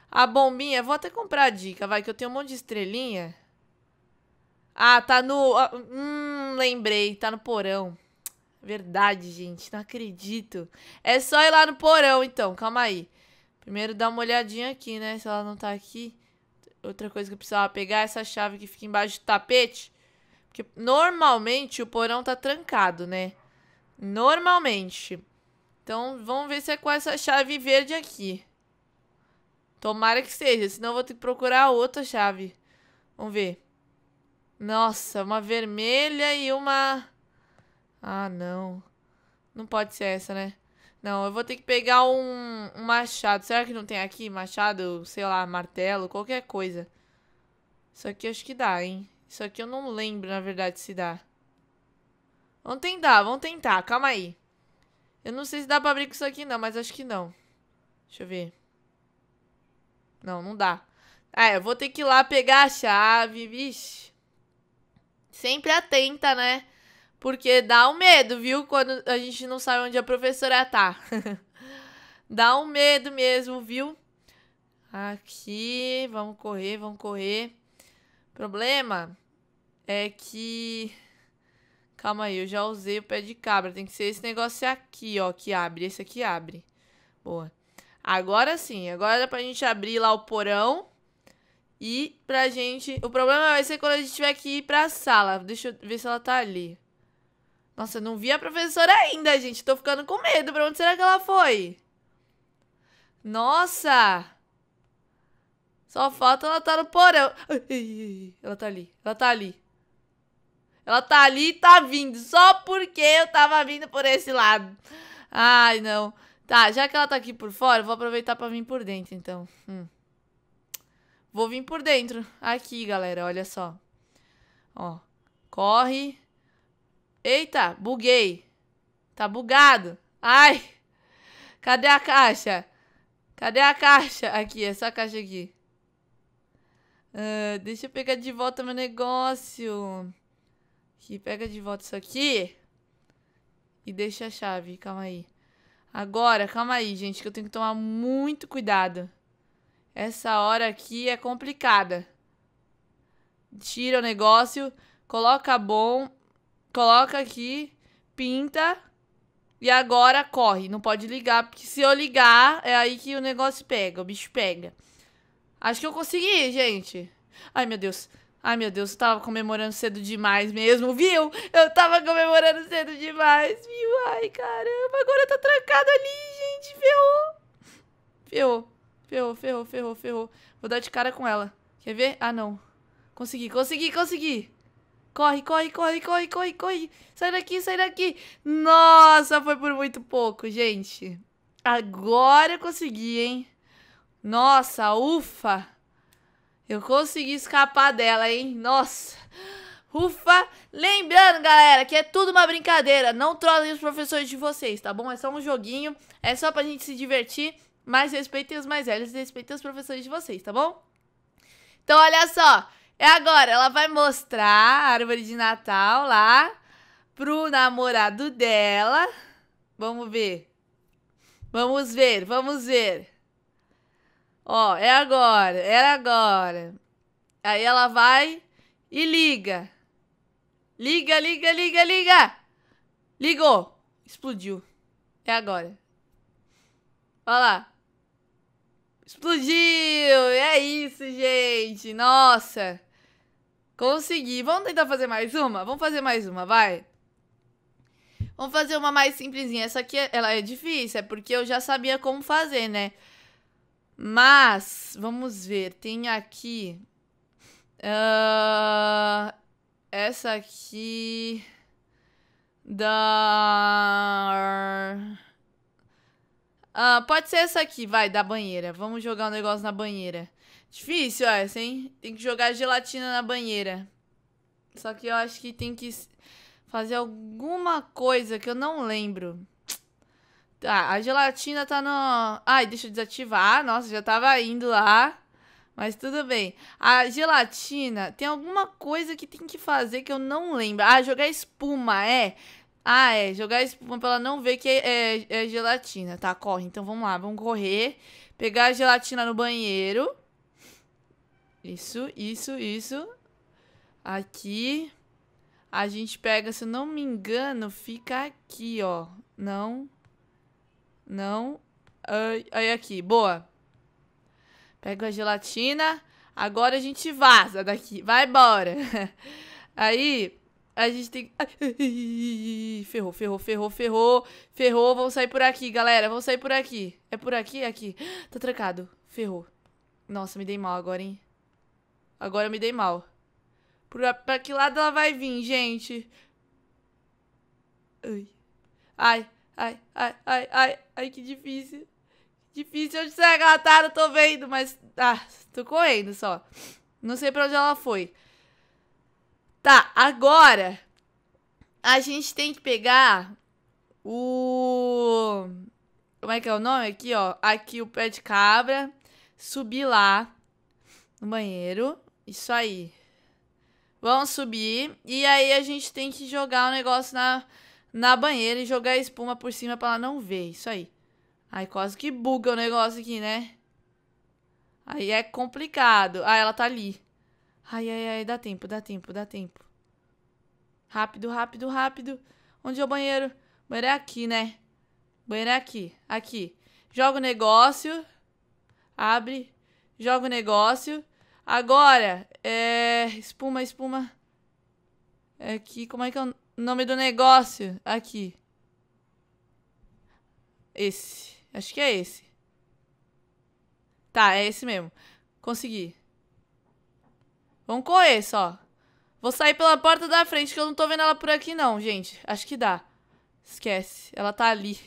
A bombinha, vou até comprar a dica, vai, que eu tenho um monte de estrelinha. Ah, tá no... Hum, lembrei, tá no porão. Verdade, gente, não acredito. É só ir lá no porão, então, calma aí. Primeiro dá uma olhadinha aqui, né, se ela não tá aqui. Outra coisa que eu precisava pegar é essa chave que fica embaixo do tapete. Porque normalmente o porão tá trancado, né? Normalmente. Então vamos ver se é com essa chave verde aqui. Tomara que seja, senão eu vou ter que procurar outra chave. Vamos ver. Nossa, uma vermelha e uma... Ah, não. Não pode ser essa, né? Não, eu vou ter que pegar um, um machado. Será que não tem aqui machado? Sei lá, martelo, qualquer coisa. Isso aqui acho que dá, hein? Isso aqui eu não lembro, na verdade, se dá. Vamos tentar, vamos tentar. Calma aí. Eu não sei se dá pra abrir com isso aqui, não, mas acho que não. Deixa eu ver. Não, não dá. É, eu vou ter que ir lá pegar a chave, vixe. Sempre atenta, né? Porque dá um medo, viu? Quando a gente não sabe onde a professora tá. dá um medo mesmo, viu? Aqui, vamos correr, vamos correr. Problema é que... Calma aí, eu já usei o pé de cabra. Tem que ser esse negócio aqui, ó, que abre. Esse aqui abre. Boa. Agora sim, agora dá pra gente abrir lá o porão. E pra gente... O problema vai ser quando a gente tiver que ir pra sala. Deixa eu ver se ela tá ali. Nossa, eu não vi a professora ainda, gente. Tô ficando com medo. Pra onde será que ela foi? Nossa! Só falta ela tá no porão. Ela tá ali. Ela tá ali. Ela tá ali e tá vindo. Só porque eu tava vindo por esse lado. Ai, não. Tá, já que ela tá aqui por fora, eu vou aproveitar pra vir por dentro, então. Hum. Vou vir por dentro. Aqui, galera. Olha só. Ó. Corre. Eita, buguei. Tá bugado. Ai. Cadê a caixa? Cadê a caixa? Aqui, essa é caixa aqui. Uh, deixa eu pegar de volta meu negócio. Aqui, pega de volta isso aqui. E deixa a chave, calma aí. Agora, calma aí, gente, que eu tenho que tomar muito cuidado. Essa hora aqui é complicada. Tira o negócio, coloca bom coloca aqui, pinta e agora corre. Não pode ligar, porque se eu ligar, é aí que o negócio pega, o bicho pega. Acho que eu consegui, gente. Ai, meu Deus. Ai, meu Deus, eu tava comemorando cedo demais mesmo, viu? Eu tava comemorando cedo demais, viu? Ai, caramba, agora tá trancado ali, gente, ferrou. Ferrou, ferrou, ferrou, ferrou, ferrou. Vou dar de cara com ela. Quer ver? Ah, não. Consegui, consegui, consegui. Corre, corre, corre, corre, corre, corre. Sai daqui, sai daqui. Nossa, foi por muito pouco, gente. Agora eu consegui, hein? Nossa, ufa. Eu consegui escapar dela, hein? Nossa. Ufa. Lembrando, galera, que é tudo uma brincadeira. Não trolem os professores de vocês, tá bom? É só um joguinho. É só pra gente se divertir. Mas respeitem os mais velhos e respeitem os professores de vocês, tá bom? Então, olha só. É agora, ela vai mostrar a árvore de Natal lá pro namorado dela. Vamos ver. Vamos ver, vamos ver. Ó, é agora, é agora. Aí ela vai e liga. Liga, liga, liga, liga. Ligou. Explodiu. É agora. Olha lá. Explodiu! É isso, gente! Nossa! Consegui! Vamos tentar fazer mais uma? Vamos fazer mais uma, vai! Vamos fazer uma mais simplesinha. Essa aqui, é, ela é difícil, é porque eu já sabia como fazer, né? Mas, vamos ver. Tem aqui... Uh, essa aqui... Da... Ah, pode ser essa aqui, vai, da banheira. Vamos jogar um negócio na banheira. Difícil essa, hein? Tem que jogar gelatina na banheira. Só que eu acho que tem que fazer alguma coisa que eu não lembro. Tá, a gelatina tá no... Ai, deixa eu desativar. Ah, nossa, já tava indo lá. Mas tudo bem. A gelatina tem alguma coisa que tem que fazer que eu não lembro. Ah, jogar espuma, é. Ah, é. Jogar a espuma pra ela não ver que é, é, é gelatina. Tá, corre. Então vamos lá, vamos correr. Pegar a gelatina no banheiro. Isso, isso, isso. Aqui. A gente pega, se eu não me engano, fica aqui, ó. Não. Não. Aí, aí aqui, boa. Pega a gelatina. Agora a gente vaza daqui. Vai embora. aí, a gente tem. ferrou, ferrou, ferrou, ferrou. Ferrou, vão sair por aqui, galera. Vão sair por aqui. É por aqui? É aqui. Tá trancado. Ferrou. Nossa, me dei mal agora, hein? Agora eu me dei mal. Pra, pra que lado ela vai vir, gente? Ai. Ai, ai, ai, ai, ai. que difícil. Difícil onde será que ela tá? Não tô vendo, mas... Ah, tô correndo só. Não sei pra onde ela foi. Tá, agora a gente tem que pegar o. Como é que é o nome? Aqui, ó. Aqui o pé de cabra. Subir lá no banheiro. Isso aí. Vamos subir. E aí a gente tem que jogar o negócio na, na banheira e jogar a espuma por cima pra ela não ver. Isso aí. Aí quase que buga o negócio aqui, né? Aí é complicado. Ah, ela tá ali. Ai, ai, ai, dá tempo, dá tempo, dá tempo. Rápido, rápido, rápido. Onde é o banheiro? O banheiro é aqui, né? O banheiro é aqui, aqui. Joga o negócio. Abre. Joga o negócio. Agora, é... Espuma, espuma. É aqui, como é que é o nome do negócio? Aqui. Esse. Acho que é esse. Tá, é esse mesmo. Consegui. Vamos correr só. Vou sair pela porta da frente, que eu não tô vendo ela por aqui não, gente. Acho que dá. Esquece, ela tá ali.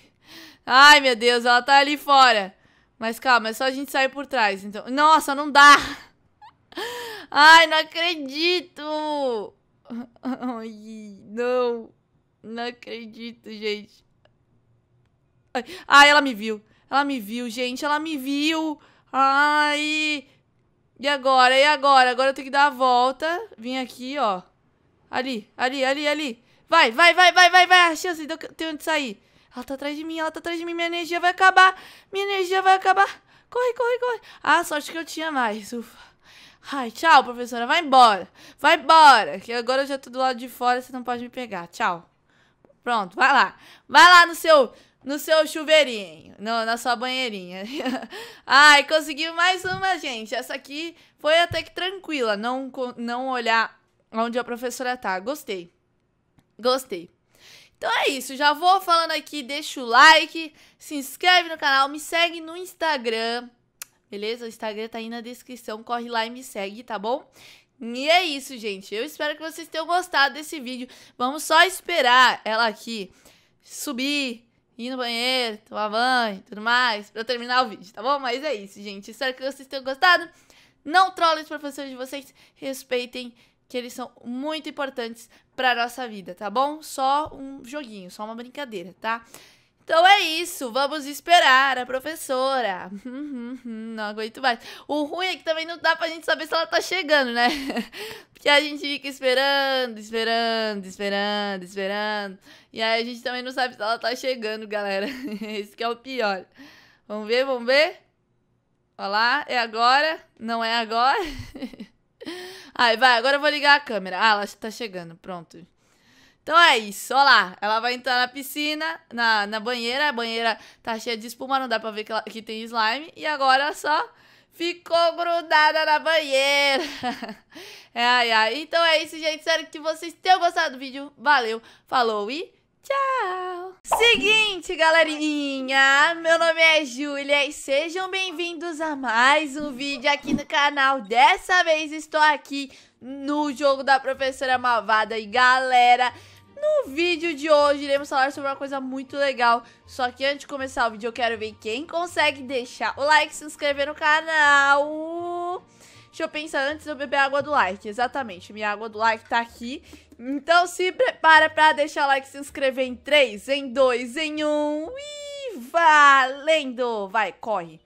Ai, meu Deus, ela tá ali fora. Mas calma, é só a gente sair por trás, então... Nossa, não dá! Ai, não acredito! Ai, não. Não acredito, gente. Ai, ela me viu. Ela me viu, gente. Ela me viu. Ai... E agora? E agora? Agora eu tenho que dar a volta. Vim aqui, ó. Ali, ali, ali, ali. Vai, vai, vai, vai, vai, vai. A chance de eu ter onde sair. Ela tá atrás de mim, ela tá atrás de mim. Minha energia vai acabar. Minha energia vai acabar. Corre, corre, corre. Ah, sorte que eu tinha mais. Ufa. Ai, tchau, professora. Vai embora. Vai embora. Que agora eu já tô do lado de fora, você não pode me pegar. Tchau. Pronto, vai lá. Vai lá no seu no seu chuveirinho, no, na sua banheirinha. Ai, conseguiu mais uma, gente. Essa aqui foi até que tranquila, não, não olhar onde a professora tá. Gostei. Gostei. Então é isso, já vou falando aqui, deixa o like, se inscreve no canal, me segue no Instagram, beleza? O Instagram tá aí na descrição, corre lá e me segue, tá bom? E é isso, gente. Eu espero que vocês tenham gostado desse vídeo. Vamos só esperar ela aqui subir ir no banheiro, tomar banho, tudo mais, pra terminar o vídeo, tá bom? Mas é isso, gente. Espero que vocês tenham gostado. Não trollem os professores de vocês, respeitem que eles são muito importantes para nossa vida, tá bom? Só um joguinho, só uma brincadeira, tá? Então é isso, vamos esperar a professora. não aguento mais. O ruim é que também não dá pra gente saber se ela tá chegando, né? Porque a gente fica esperando, esperando, esperando, esperando. E aí a gente também não sabe se ela tá chegando, galera. Esse que é o pior. Vamos ver, vamos ver? Olha lá, é agora? Não é agora? Aí vai, agora eu vou ligar a câmera. Ah, ela tá chegando, pronto. Então é isso, olha lá. Ela vai entrar na piscina, na, na banheira. A banheira tá cheia de espuma, não dá pra ver que, ela, que tem slime. E agora só ficou grudada na banheira. É, ai, ai. Então é isso, gente. Espero que vocês tenham gostado do vídeo. Valeu, falou e tchau! Seguinte, galerinha! Meu nome é Julia e sejam bem-vindos a mais um vídeo aqui no canal. Dessa vez estou aqui no jogo da professora malvada e galera... No vídeo de hoje iremos falar sobre uma coisa muito legal, só que antes de começar o vídeo eu quero ver quem consegue deixar o like, se inscrever no canal... Deixa eu pensar antes de eu beber água do like, exatamente, minha água do like tá aqui. Então se prepara pra deixar o like, se inscrever em 3, em 2, em 1 e valendo! Vai, corre!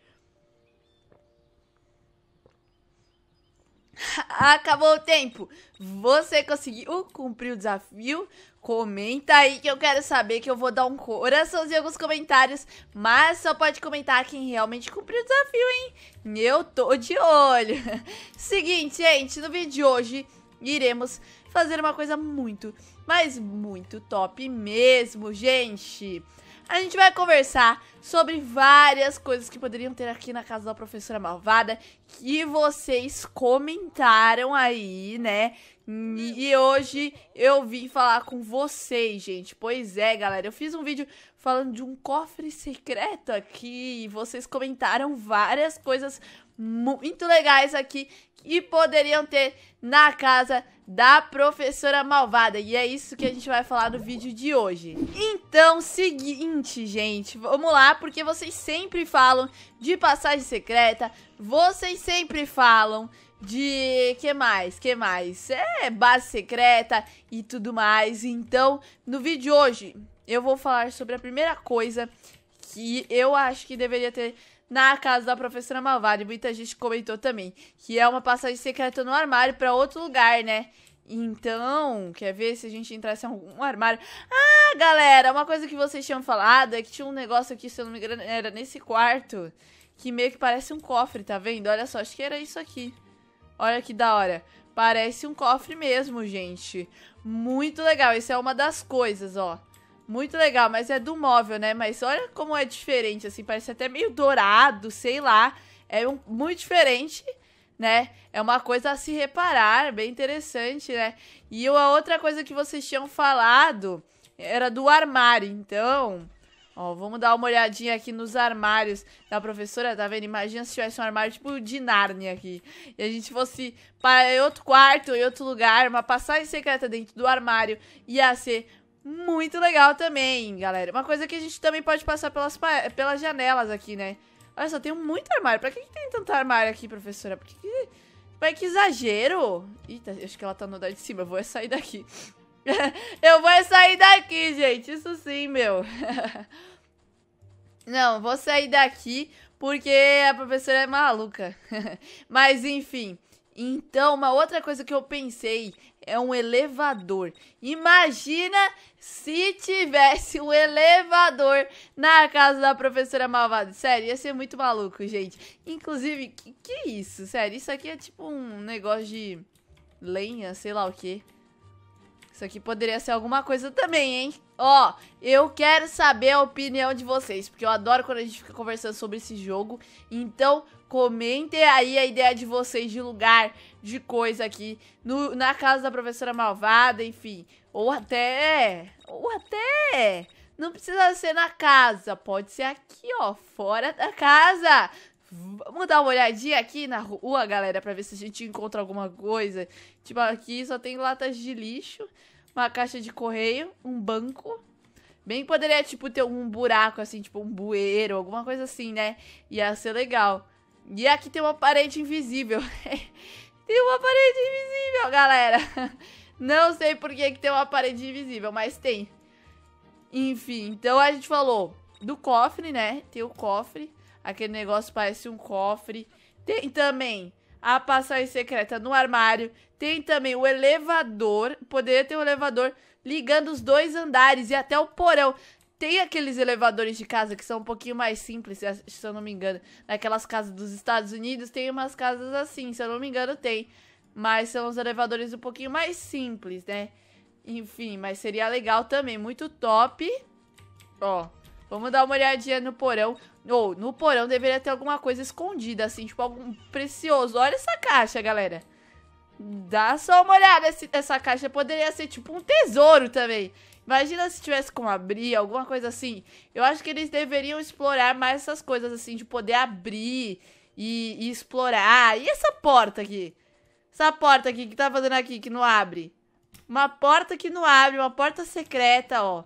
Acabou o tempo! Você conseguiu cumprir o desafio? Comenta aí que eu quero saber que eu vou dar um coraçãozinho em alguns comentários, mas só pode comentar quem realmente cumpriu o desafio, hein? Eu tô de olho. Seguinte, gente, no vídeo de hoje iremos fazer uma coisa muito, mas muito top mesmo, gente. A gente vai conversar sobre várias coisas que poderiam ter aqui na casa da professora malvada que vocês comentaram aí, né? Hum. E hoje eu vim falar com vocês, gente. Pois é, galera. Eu fiz um vídeo falando de um cofre secreto aqui. Vocês comentaram várias coisas muito legais aqui que poderiam ter na casa da professora malvada. E é isso que a gente vai falar no vídeo de hoje. Então, seguinte, gente, vamos lá, porque vocês sempre falam de passagem secreta, vocês sempre falam de que mais, que mais, é base secreta e tudo mais. Então, no vídeo de hoje eu vou falar sobre a primeira coisa que eu acho que deveria ter na casa da professora Malvada. E muita gente comentou também que é uma passagem secreta no armário para outro lugar, né? Então, quer ver se a gente entrasse em algum armário? Ah, galera, uma coisa que vocês tinham falado é que tinha um negócio aqui, se eu não me engano, era nesse quarto, que meio que parece um cofre, tá vendo? Olha só, acho que era isso aqui. Olha que da hora. Parece um cofre mesmo, gente. Muito legal. Isso é uma das coisas, ó. Muito legal, mas é do móvel, né? Mas olha como é diferente, assim. Parece até meio dourado, sei lá. É um, muito diferente, né? É uma coisa a se reparar, bem interessante, né? E a outra coisa que vocês tinham falado era do armário, então... Ó, vamos dar uma olhadinha aqui nos armários da professora, tá vendo? Imagina se tivesse um armário tipo de Nárnia aqui. E a gente fosse para outro quarto, em outro lugar, uma passagem secreta dentro do armário. Ia ser muito legal também, galera. Uma coisa que a gente também pode passar pelas, pelas janelas aqui, né? Olha só, tem muito armário. Pra que, que tem tanto armário aqui, professora? Por que, que... Mas que exagero! Eita, acho que ela tá no andar de cima. Eu vou é sair daqui. eu vou é sair daqui, gente. Isso sim, meu. Não, vou sair daqui porque a professora é maluca. Mas enfim. Então, uma outra coisa que eu pensei é um elevador. Imagina se tivesse um elevador na casa da professora malvada. Sério, ia ser muito maluco, gente. Inclusive, que, que isso? Sério, isso aqui é tipo um negócio de lenha, sei lá o que. Isso aqui poderia ser alguma coisa também, hein? Ó, eu quero saber a opinião de vocês, porque eu adoro quando a gente fica conversando sobre esse jogo. Então, comentem aí a ideia de vocês de lugar, de coisa aqui, no, na casa da professora malvada, enfim. Ou até... Ou até... Não precisa ser na casa, pode ser aqui, ó, fora da casa. Vamos dar uma olhadinha aqui na rua, galera, pra ver se a gente encontra alguma coisa. Tipo, aqui só tem latas de lixo uma caixa de correio, um banco. Bem poderia, tipo, ter um buraco, assim, tipo um bueiro, alguma coisa assim, né? Ia ser legal. E aqui tem uma parede invisível. tem uma parede invisível, galera. Não sei por que, que tem uma parede invisível, mas tem. Enfim, então a gente falou do cofre, né? Tem o cofre. Aquele negócio parece um cofre. Tem também a passagem é secreta no armário. Tem também o elevador. Poderia ter um elevador ligando os dois andares e até o porão. Tem aqueles elevadores de casa que são um pouquinho mais simples, se eu não me engano. Naquelas casas dos Estados Unidos tem umas casas assim, se eu não me engano, tem. Mas são os elevadores um pouquinho mais simples, né? Enfim, mas seria legal também. Muito top. Ó. Vamos dar uma olhadinha no porão. Ou, oh, no porão deveria ter alguma coisa escondida, assim, tipo algum precioso. Olha essa caixa, galera. Dá só uma olhada, essa caixa poderia ser tipo um tesouro também. Imagina se tivesse como abrir, alguma coisa assim. Eu acho que eles deveriam explorar mais essas coisas, assim, de poder abrir e, e explorar. E essa porta aqui? Essa porta aqui que tá fazendo aqui, que não abre? Uma porta que não abre, uma porta secreta, ó.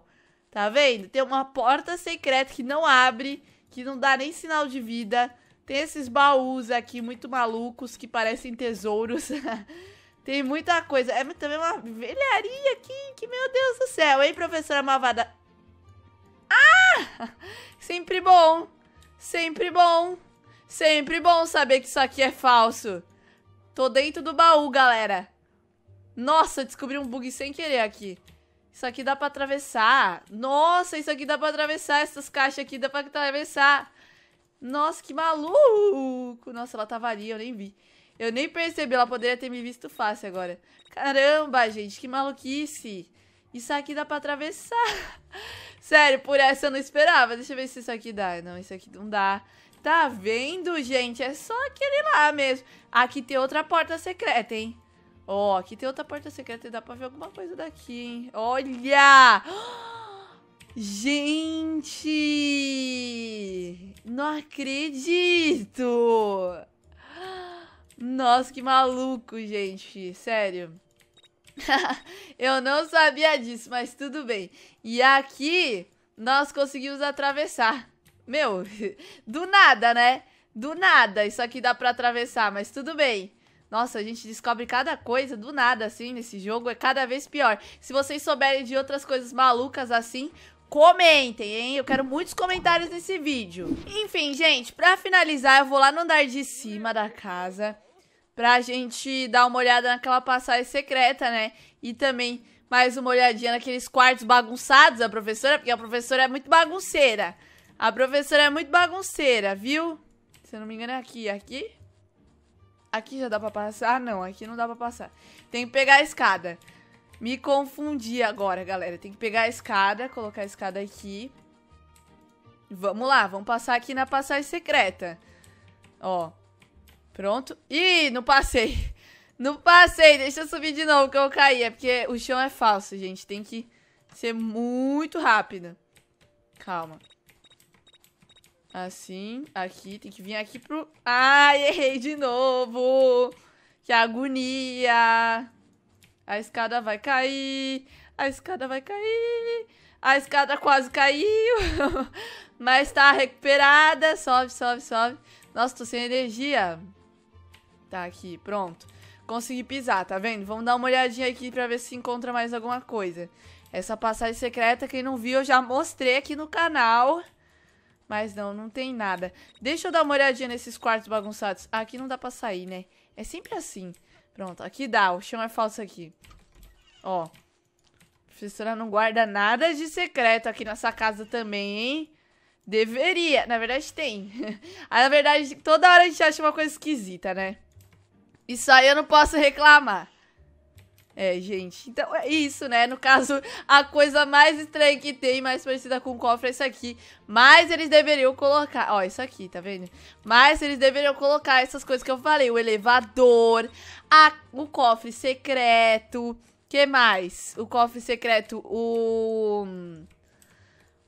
Tá vendo? Tem uma porta secreta que não abre, que não dá nem sinal de vida. Tem esses baús aqui muito malucos que parecem tesouros. Tem muita coisa. É também uma velharia aqui, que meu Deus do céu, hein, professora Mavada? Ah! Sempre bom. Sempre bom. Sempre bom saber que isso aqui é falso. Tô dentro do baú, galera. Nossa, descobri um bug sem querer aqui. Isso aqui dá pra atravessar. Nossa, isso aqui dá pra atravessar. Essas caixas aqui dá pra atravessar. Nossa, que maluco. Nossa, ela tava ali, eu nem vi. Eu nem percebi, ela poderia ter me visto fácil agora. Caramba, gente, que maluquice. Isso aqui dá pra atravessar. Sério, por essa eu não esperava. Deixa eu ver se isso aqui dá. Não, isso aqui não dá. Tá vendo, gente? É só aquele lá mesmo. Aqui tem outra porta secreta, hein? Ó, oh, aqui tem outra porta secreta e dá pra ver alguma coisa daqui, hein? Olha! Gente! Não acredito! Nossa, que maluco, gente. Sério. Eu não sabia disso, mas tudo bem. E aqui, nós conseguimos atravessar. Meu, do nada, né? Do nada isso aqui dá pra atravessar, mas tudo bem. Nossa, a gente descobre cada coisa do nada, assim, nesse jogo. É cada vez pior. Se vocês souberem de outras coisas malucas assim, comentem, hein? Eu quero muitos comentários nesse vídeo. Enfim, gente, pra finalizar, eu vou lá no andar de cima da casa pra gente dar uma olhada naquela passagem secreta, né? E também mais uma olhadinha naqueles quartos bagunçados da professora, porque a professora é muito bagunceira. A professora é muito bagunceira, viu? Se eu não me engano é aqui, aqui? Aqui já dá pra passar? Ah, não, aqui não dá pra passar. Tem que pegar a escada. Me confundi agora, galera. Tem que pegar a escada, colocar a escada aqui. Vamos lá, vamos passar aqui na passagem secreta. Ó, pronto. Ih, não passei. Não passei, deixa eu subir de novo que eu caí. É porque o chão é falso, gente. Tem que ser muito rápida. Calma. Assim, aqui, tem que vir aqui pro... Ai, errei de novo! Que agonia! A escada vai cair, a escada vai cair, a escada quase caiu, mas tá recuperada. Sobe, sobe, sobe. Nossa, tô sem energia. Tá aqui, pronto. Consegui pisar, tá vendo? Vamos dar uma olhadinha aqui pra ver se encontra mais alguma coisa. Essa passagem secreta, quem não viu, eu já mostrei aqui no canal. Mas não, não tem nada. Deixa eu dar uma olhadinha nesses quartos bagunçados. Ah, aqui não dá pra sair, né? É sempre assim. Pronto, aqui dá. O chão é falso aqui. Ó. A professora não guarda nada de secreto aqui nessa casa também, hein? Deveria. Na verdade, tem. Aí, na verdade, é toda hora a gente acha uma coisa esquisita, né? Isso aí eu não posso reclamar. É, gente, então é isso, né? No caso, a coisa mais estranha que tem, mais parecida com o cofre é isso aqui. Mas eles deveriam colocar... Ó, isso aqui, tá vendo? Mas eles deveriam colocar essas coisas que eu falei. O elevador, a... o cofre secreto... que mais? O cofre secreto, o...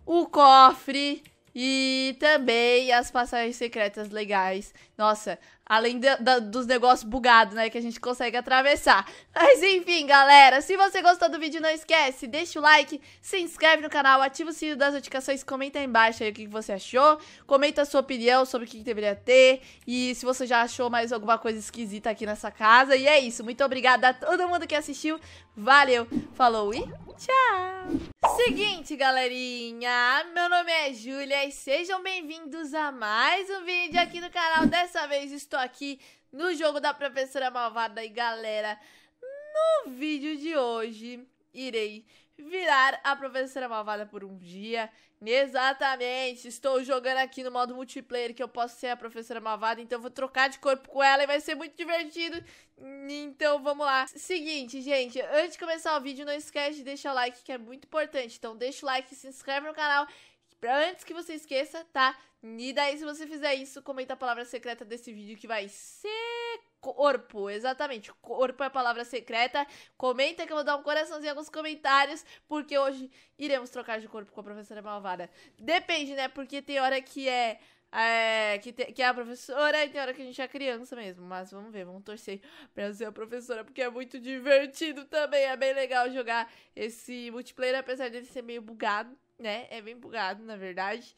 O cofre... E também as passagens secretas legais. Nossa, Além de, da, dos negócios bugados, né? Que a gente consegue atravessar. Mas enfim, galera. Se você gostou do vídeo, não esquece. Deixa o like, se inscreve no canal, ativa o sininho das notificações. Comenta aí embaixo aí o que você achou. Comenta a sua opinião sobre o que deveria ter. E se você já achou mais alguma coisa esquisita aqui nessa casa. E é isso. Muito obrigada a todo mundo que assistiu. Valeu, falou e tchau! Seguinte, galerinha. Meu nome é Júlia e sejam bem-vindos a mais um vídeo aqui no canal. Dessa vez estou estou aqui no jogo da professora malvada e galera, no vídeo de hoje irei virar a professora malvada por um dia. Exatamente, estou jogando aqui no modo multiplayer que eu posso ser a professora malvada, então vou trocar de corpo com ela e vai ser muito divertido. Então vamos lá. Seguinte, gente, antes de começar o vídeo, não esquece de deixar o like que é muito importante. Então deixa o like, se inscreve no canal, pra antes que você esqueça, tá? E daí, se você fizer isso, comenta a palavra secreta desse vídeo que vai ser corpo, exatamente. Corpo é a palavra secreta. Comenta que eu vou dar um coraçãozinho nos alguns comentários, porque hoje iremos trocar de corpo com a professora malvada. Depende, né? Porque tem hora que é. É, que, te, que é a professora e tem hora que a gente é criança mesmo. Mas vamos ver, vamos torcer pra ser a professora, porque é muito divertido também. É bem legal jogar esse multiplayer, apesar dele ser meio bugado, né? É bem bugado, na verdade.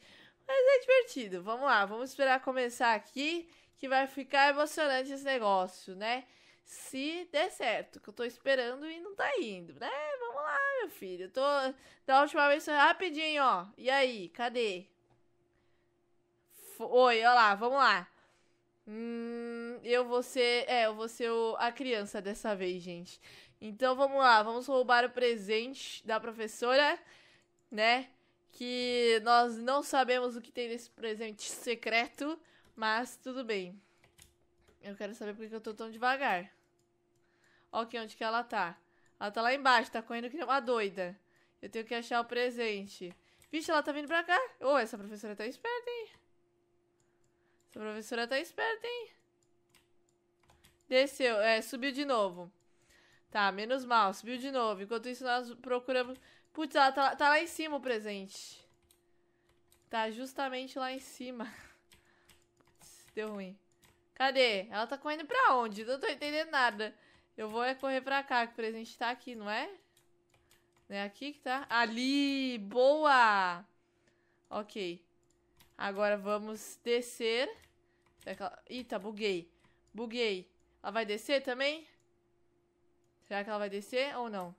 Mas é divertido. Vamos lá, vamos esperar começar aqui, que vai ficar emocionante esse negócio, né? Se der certo, que eu tô esperando e não tá indo, né? Vamos lá, meu filho. Eu tô. Da última vez foi rapidinho, ó. E aí, cadê? Oi, ó lá, vamos lá. Hum, eu vou ser. É, eu vou ser o, a criança dessa vez, gente. Então vamos lá, vamos roubar o presente da professora, né? que nós não sabemos o que tem nesse presente secreto, mas tudo bem. Eu quero saber por que eu tô tão devagar. Ok, onde que ela tá. Ela tá lá embaixo, tá correndo que nem uma doida. Eu tenho que achar o presente. Vixe, ela tá vindo pra cá. Ô, oh, essa professora tá esperta, hein? Essa professora tá esperta, hein? Desceu, é, subiu de novo. Tá, menos mal, subiu de novo. Enquanto isso, nós procuramos... Putz, ela tá, tá lá em cima o presente. Tá justamente lá em cima. deu ruim. Cadê? Ela tá correndo pra onde? Não tô entendendo nada. Eu vou é correr pra cá, que o presente tá aqui, não é? Não é aqui que tá? Ali! Boa! Ok. Agora vamos descer. Será que ela... Eita, buguei. Buguei. Ela vai descer também? Será que ela vai descer ou não?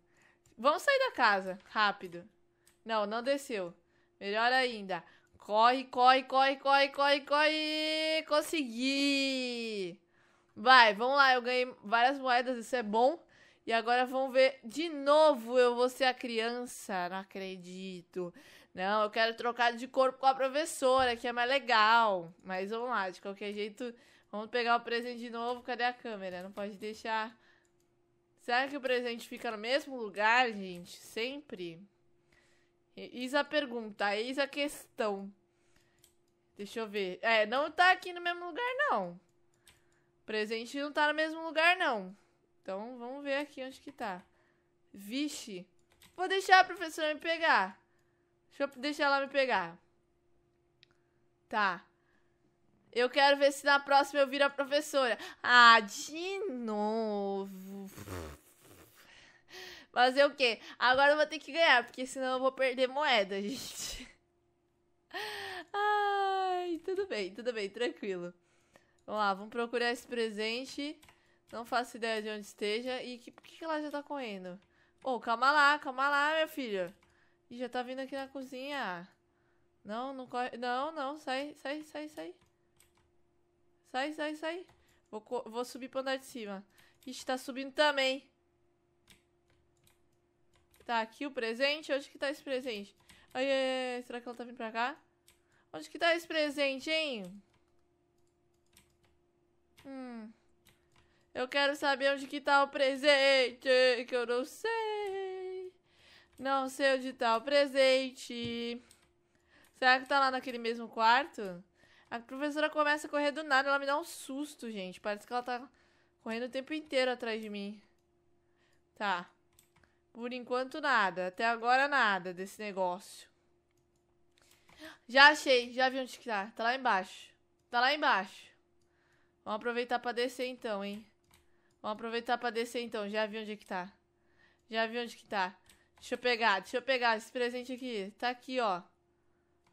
Vamos sair da casa, rápido. Não, não desceu. Melhor ainda. Corre, corre, corre, corre, corre, corre. Consegui! Vai, vamos lá. Eu ganhei várias moedas, isso é bom. E agora vamos ver de novo. Eu vou ser a criança. Não acredito. Não, eu quero trocar de corpo com a professora, que é mais legal. Mas vamos lá, de qualquer jeito, vamos pegar o presente de novo. Cadê a câmera? Não pode deixar Será que o presente fica no mesmo lugar, gente? Sempre? Isa pergunta, eis a questão. Deixa eu ver. É, não tá aqui no mesmo lugar, não. O presente não tá no mesmo lugar, não. Então, vamos ver aqui onde que tá. Vixe. Vou deixar a professora me pegar. Deixa eu deixar ela me pegar. Tá. Eu quero ver se na próxima eu viro a professora. Ah, de novo. Fazer o quê? Agora eu vou ter que ganhar, porque senão eu vou perder moeda, gente. Ai, tudo bem, tudo bem, tranquilo. Vamos lá, vamos procurar esse presente. Não faço ideia de onde esteja. E que que, que ela já tá correndo? Ô, oh, calma lá, calma lá, meu filho. Ih, já tá vindo aqui na cozinha. Não, não corre. Não, não, sai, sai, sai, sai. Sai, sai, sai. Vou, vou subir pra andar de cima. Ixi, tá subindo também. Tá aqui o presente? Onde que tá esse presente? Ai, ai, ai, será que ela tá vindo pra cá? Onde que tá esse presente, hein? Hum. Eu quero saber onde que tá o presente, que eu não sei. Não sei onde tá o presente. Será que tá lá naquele mesmo quarto? A professora começa a correr do nada, ela me dá um susto, gente. Parece que ela tá correndo o tempo inteiro atrás de mim. Tá. Por enquanto, nada. Até agora, nada desse negócio. Já achei. Já vi onde que tá. Tá lá embaixo. Tá lá embaixo. Vamos aproveitar pra descer, então, hein? Vamos aproveitar pra descer, então. Já vi onde que tá. Já vi onde que tá. Deixa eu pegar. Deixa eu pegar esse presente aqui. Tá aqui, ó.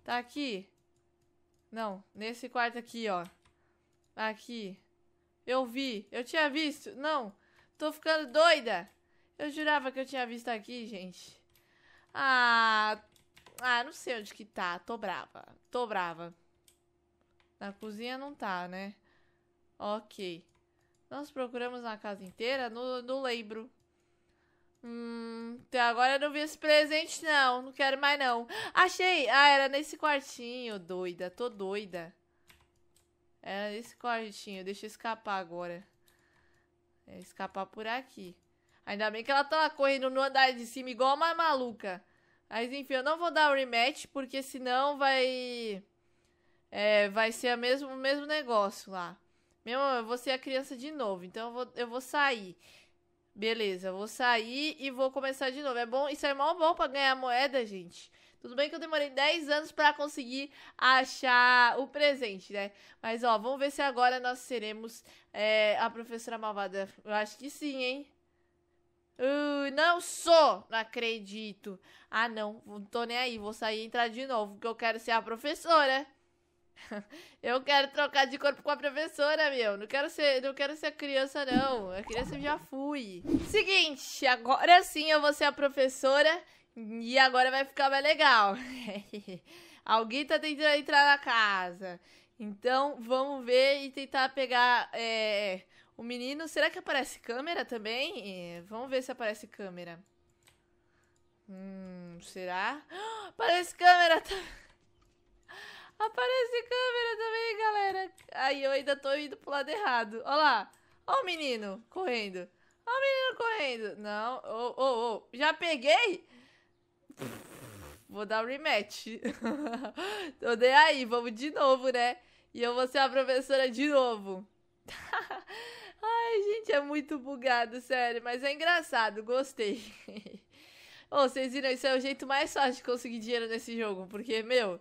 Tá aqui. Não. Nesse quarto aqui, ó. Aqui. Eu vi. Eu tinha visto. Não. Tô ficando doida. Eu jurava que eu tinha visto aqui, gente. Ah, ah, não sei onde que tá. Tô brava. Tô brava. Na cozinha não tá, né? Ok. Nós procuramos na casa inteira, no, no lembro. Hum, até agora eu não vi esse presente, não. Não quero mais, não. Achei! Ah, era nesse quartinho, doida. Tô doida. Era nesse quartinho. Deixa eu escapar agora. É escapar por aqui. Ainda bem que ela tá correndo no andar de cima igual uma maluca. Mas enfim, eu não vou dar o rematch, porque senão vai. É, vai ser o mesmo, mesmo negócio lá. Mesmo, eu vou ser a criança de novo, então eu vou, eu vou sair. Beleza, vou sair e vou começar de novo. É bom, isso é mó bom pra ganhar moeda, gente. Tudo bem que eu demorei 10 anos para conseguir achar o presente, né? Mas ó, vamos ver se agora nós seremos é, a professora malvada. Eu acho que sim, hein? Uh, não sou! Não acredito. Ah, não, não tô nem aí. Vou sair e entrar de novo, porque eu quero ser a professora. eu quero trocar de corpo com a professora, meu. Não quero ser, não quero ser criança, não. A criança eu já fui. Seguinte, agora sim eu vou ser a professora e agora vai ficar mais legal. Alguém tá tentando entrar na casa. Então, vamos ver e tentar pegar... É o menino, será que aparece câmera também? Eh, vamos ver se aparece câmera. Hum, será? aparece câmera também. Aparece câmera também, galera. Aí eu ainda tô indo pro lado errado. Olha lá. Olha o menino correndo. Olha o menino correndo. Não. Oh, oh, oh. Já peguei? Vou dar um rematch. tô nem aí. Vamos de novo, né? E eu vou ser a professora de novo. Ai, gente, é muito bugado, sério. Mas é engraçado, gostei. oh, vocês viram, isso é o jeito mais fácil de conseguir dinheiro nesse jogo, porque, meu,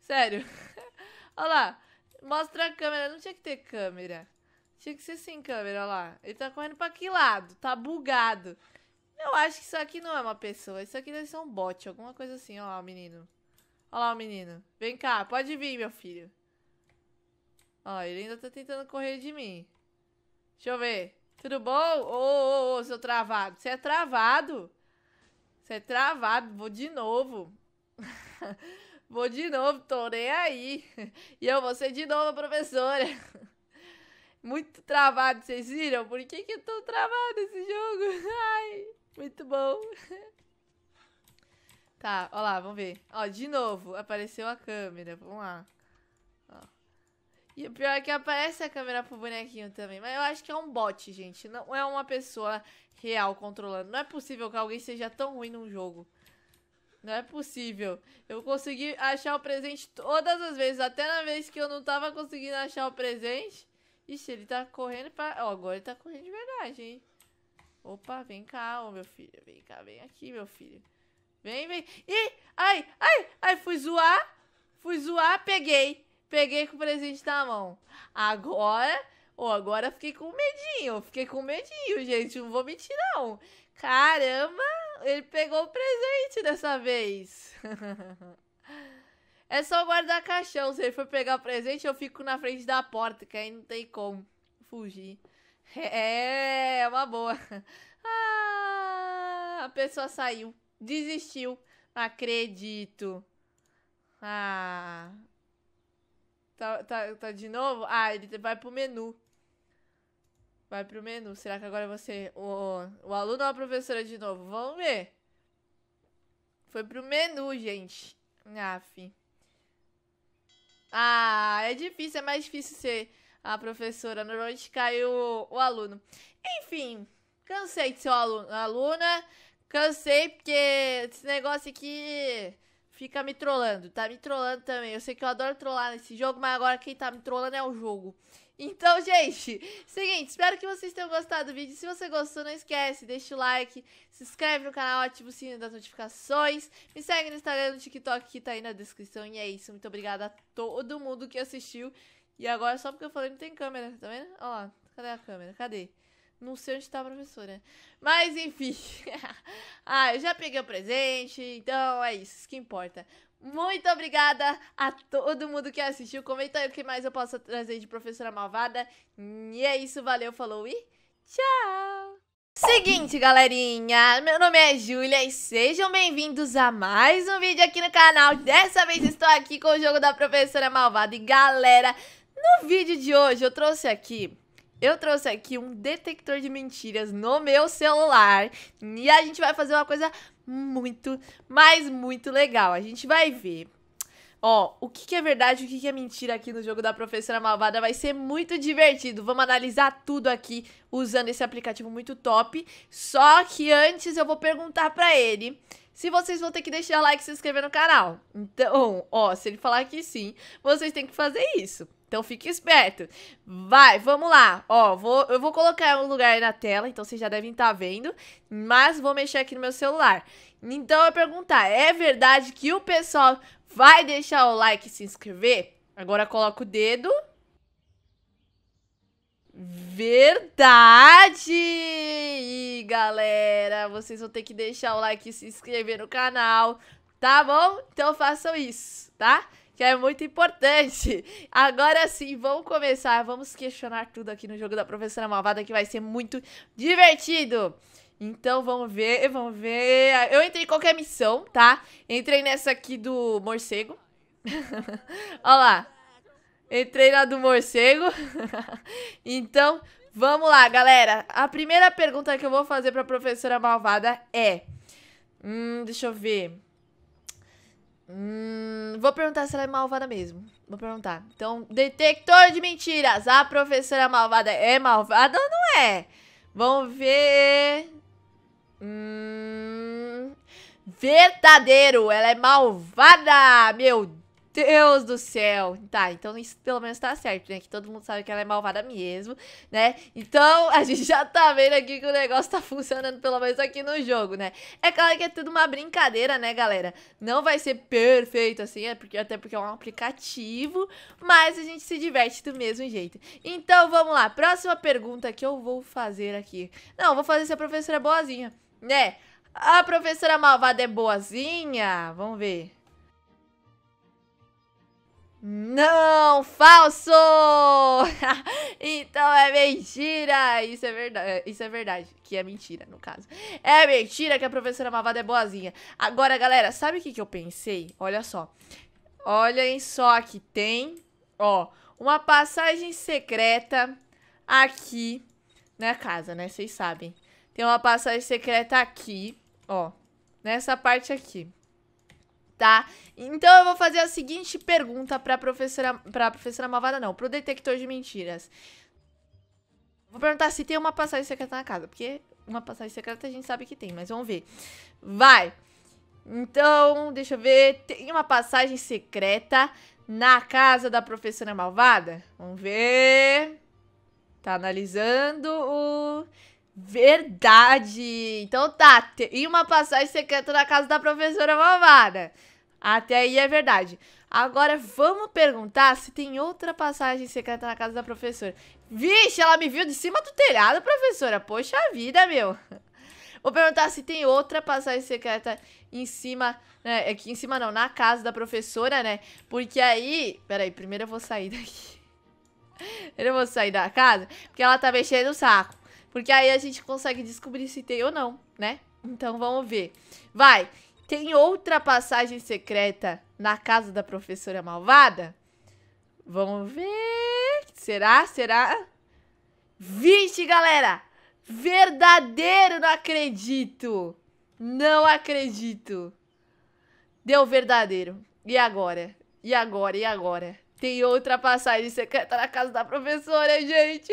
sério. olha lá, mostra a câmera, não tinha que ter câmera. Tinha que ser sem câmera, olha lá. Ele tá correndo pra que lado? Tá bugado. Eu acho que isso aqui não é uma pessoa, isso aqui deve ser um bot, alguma coisa assim, olha lá o menino. Olha lá o menino. Vem cá, pode vir, meu filho. Ó, ele ainda tá tentando correr de mim. Deixa eu ver. Tudo bom? Ô, ô, ô, seu travado. Você é travado. Você é travado. Vou de novo. vou de novo, tô nem aí. E eu vou ser de novo professora. Muito travado, vocês viram? Por que que eu tô travado esse jogo? Ai, muito bom. Tá, ó lá, vamos ver. Ó, de novo, apareceu a câmera. Vamos lá. E o pior é que aparece a câmera pro bonequinho também. Mas eu acho que é um bot, gente. Não é uma pessoa real controlando. Não é possível que alguém seja tão ruim num jogo. Não é possível. Eu consegui achar o presente todas as vezes. Até na vez que eu não tava conseguindo achar o presente. Ixi, ele tá correndo pra... Ó, oh, agora ele tá correndo de verdade, hein? Opa, vem cá, ô, meu filho. Vem cá, vem aqui, meu filho. Vem, vem. Ih, ai, ai, ai, fui zoar. Fui zoar, peguei. Peguei com o presente na mão. Agora, ou oh, agora fiquei com medinho. Fiquei com medinho, gente. Não vou mentir, não. Caramba, ele pegou o presente dessa vez. é só guardar caixão. Se ele for pegar o presente, eu fico na frente da porta, que aí não tem como fugir. É, é uma boa. Ah, a pessoa saiu. Desistiu. Acredito. Ah. Tá, tá, tá de novo? Ah, ele vai pro menu. Vai pro menu. Será que agora você. O, o aluno ou a professora de novo? Vamos ver. Foi pro menu, gente. Af. Ah, é difícil, é mais difícil ser a professora. Normalmente caiu o, o aluno. Enfim, cansei de ser o aluno, aluna. Cansei porque esse negócio aqui fica me trollando. Tá me trollando também. Eu sei que eu adoro trollar nesse jogo, mas agora quem tá me trollando é o jogo. Então, gente, seguinte, espero que vocês tenham gostado do vídeo. Se você gostou, não esquece, deixa o like, se inscreve no canal, ativa o sininho das notificações, me segue no Instagram, no TikTok, que tá aí na descrição. E é isso, muito obrigada a todo mundo que assistiu. E agora, só porque eu falei, não tem câmera, tá vendo? Ó lá, cadê a câmera? Cadê? Não sei onde está a professora. Mas enfim. ah, eu já peguei o presente, então é isso, isso que importa. Muito obrigada a todo mundo que assistiu. Comenta aí o que mais eu posso trazer de professora malvada. E é isso, valeu, falou e tchau! Seguinte, galerinha, meu nome é Julia e sejam bem-vindos a mais um vídeo aqui no canal. Dessa vez estou aqui com o jogo da professora malvada. E galera, no vídeo de hoje eu trouxe aqui eu trouxe aqui um detector de mentiras no meu celular e a gente vai fazer uma coisa muito, mas muito legal. A gente vai ver. Ó, o que, que é verdade e o que, que é mentira aqui no jogo da Professora Malvada vai ser muito divertido. Vamos analisar tudo aqui usando esse aplicativo muito top. Só que antes eu vou perguntar pra ele se vocês vão ter que deixar like e se inscrever no canal. Então, ó, se ele falar que sim, vocês têm que fazer isso. Então fique esperto. Vai, vamos lá. Ó, vou, eu vou colocar um lugar na tela, então vocês já devem estar tá vendo. Mas vou mexer aqui no meu celular. Então eu perguntar, é verdade que o pessoal vai deixar o like e se inscrever? Agora coloca o dedo. Verdade! E galera, vocês vão ter que deixar o like e se inscrever no canal, tá bom? Então façam isso, tá? que é muito importante. Agora sim, vamos começar, vamos questionar tudo aqui no jogo da professora Malvada, que vai ser muito divertido. Então vamos ver, vamos ver. Eu entrei em qualquer missão, tá? Entrei nessa aqui do morcego. Olha lá. Entrei na do morcego. então, vamos lá, galera. A primeira pergunta que eu vou fazer pra professora malvada é... Hum, deixa eu ver. Hum, vou perguntar se ela é malvada mesmo. Vou perguntar. Então, detector de mentiras. A professora malvada é malvada ou não é? Vamos ver. Hum, verdadeiro. Ela é malvada. Meu Deus do céu. Tá, então isso pelo menos tá certo, né? Que todo mundo sabe que ela é malvada mesmo, né? Então a gente já tá vendo aqui que o negócio tá funcionando, pelo menos aqui no jogo, né? É claro que é tudo uma brincadeira, né, galera? Não vai ser perfeito assim, é porque, até porque é um aplicativo, mas a gente se diverte do mesmo jeito. Então vamos lá, próxima pergunta que eu vou fazer aqui. Não, vou fazer se a professora é boazinha, né? A professora malvada é boazinha? Vamos ver. Não, falso! então é mentira! Isso é verdade, é, isso é verdade, que é mentira, no caso. É mentira que a professora Mavada é boazinha. Agora, galera, sabe o que, que eu pensei? Olha só. Olhem só que tem, ó, uma passagem secreta aqui na casa, né? Vocês sabem. Tem uma passagem secreta aqui, ó, nessa parte aqui tá? Então eu vou fazer a seguinte pergunta pra professora... Pra professora malvada, não. Pro detector de mentiras. Vou perguntar se tem uma passagem secreta na casa, porque uma passagem secreta a gente sabe que tem, mas vamos ver. Vai! Então, deixa eu ver. Tem uma passagem secreta na casa da professora malvada? Vamos ver. Tá analisando o... Verdade! Então tá, em uma passagem você canta na casa da professora Mamada. Até aí é verdade. Agora vamos perguntar se tem outra passagem secreta na casa da professora. Vixe, ela me viu de cima do telhado, professora. Poxa vida, meu. Vou perguntar se tem outra passagem secreta em cima, né? Aqui é em cima não, na casa da professora, né? Porque aí... Peraí, primeiro eu vou sair daqui. Eu vou sair da casa, porque ela tá mexendo o saco. Porque aí a gente consegue descobrir se tem ou não, né? Então vamos ver. Vai! Tem outra passagem secreta na casa da professora malvada? Vamos ver. Será? Será? Vixe, galera! Verdadeiro, não acredito! Não acredito! Deu verdadeiro. E agora? E agora? E agora? Tem outra passagem secreta na casa da professora, gente!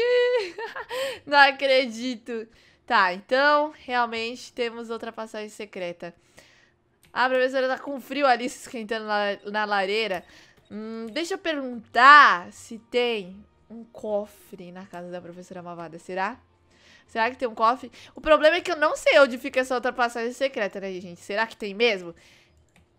Não acredito! Tá, então, realmente, temos outra passagem secreta. A professora tá com frio ali, se esquentando na, na lareira. Hum, deixa eu perguntar se tem um cofre na casa da professora Mavada, será? Será que tem um cofre? O problema é que eu não sei onde fica essa outra passagem secreta, né, gente? Será que tem mesmo?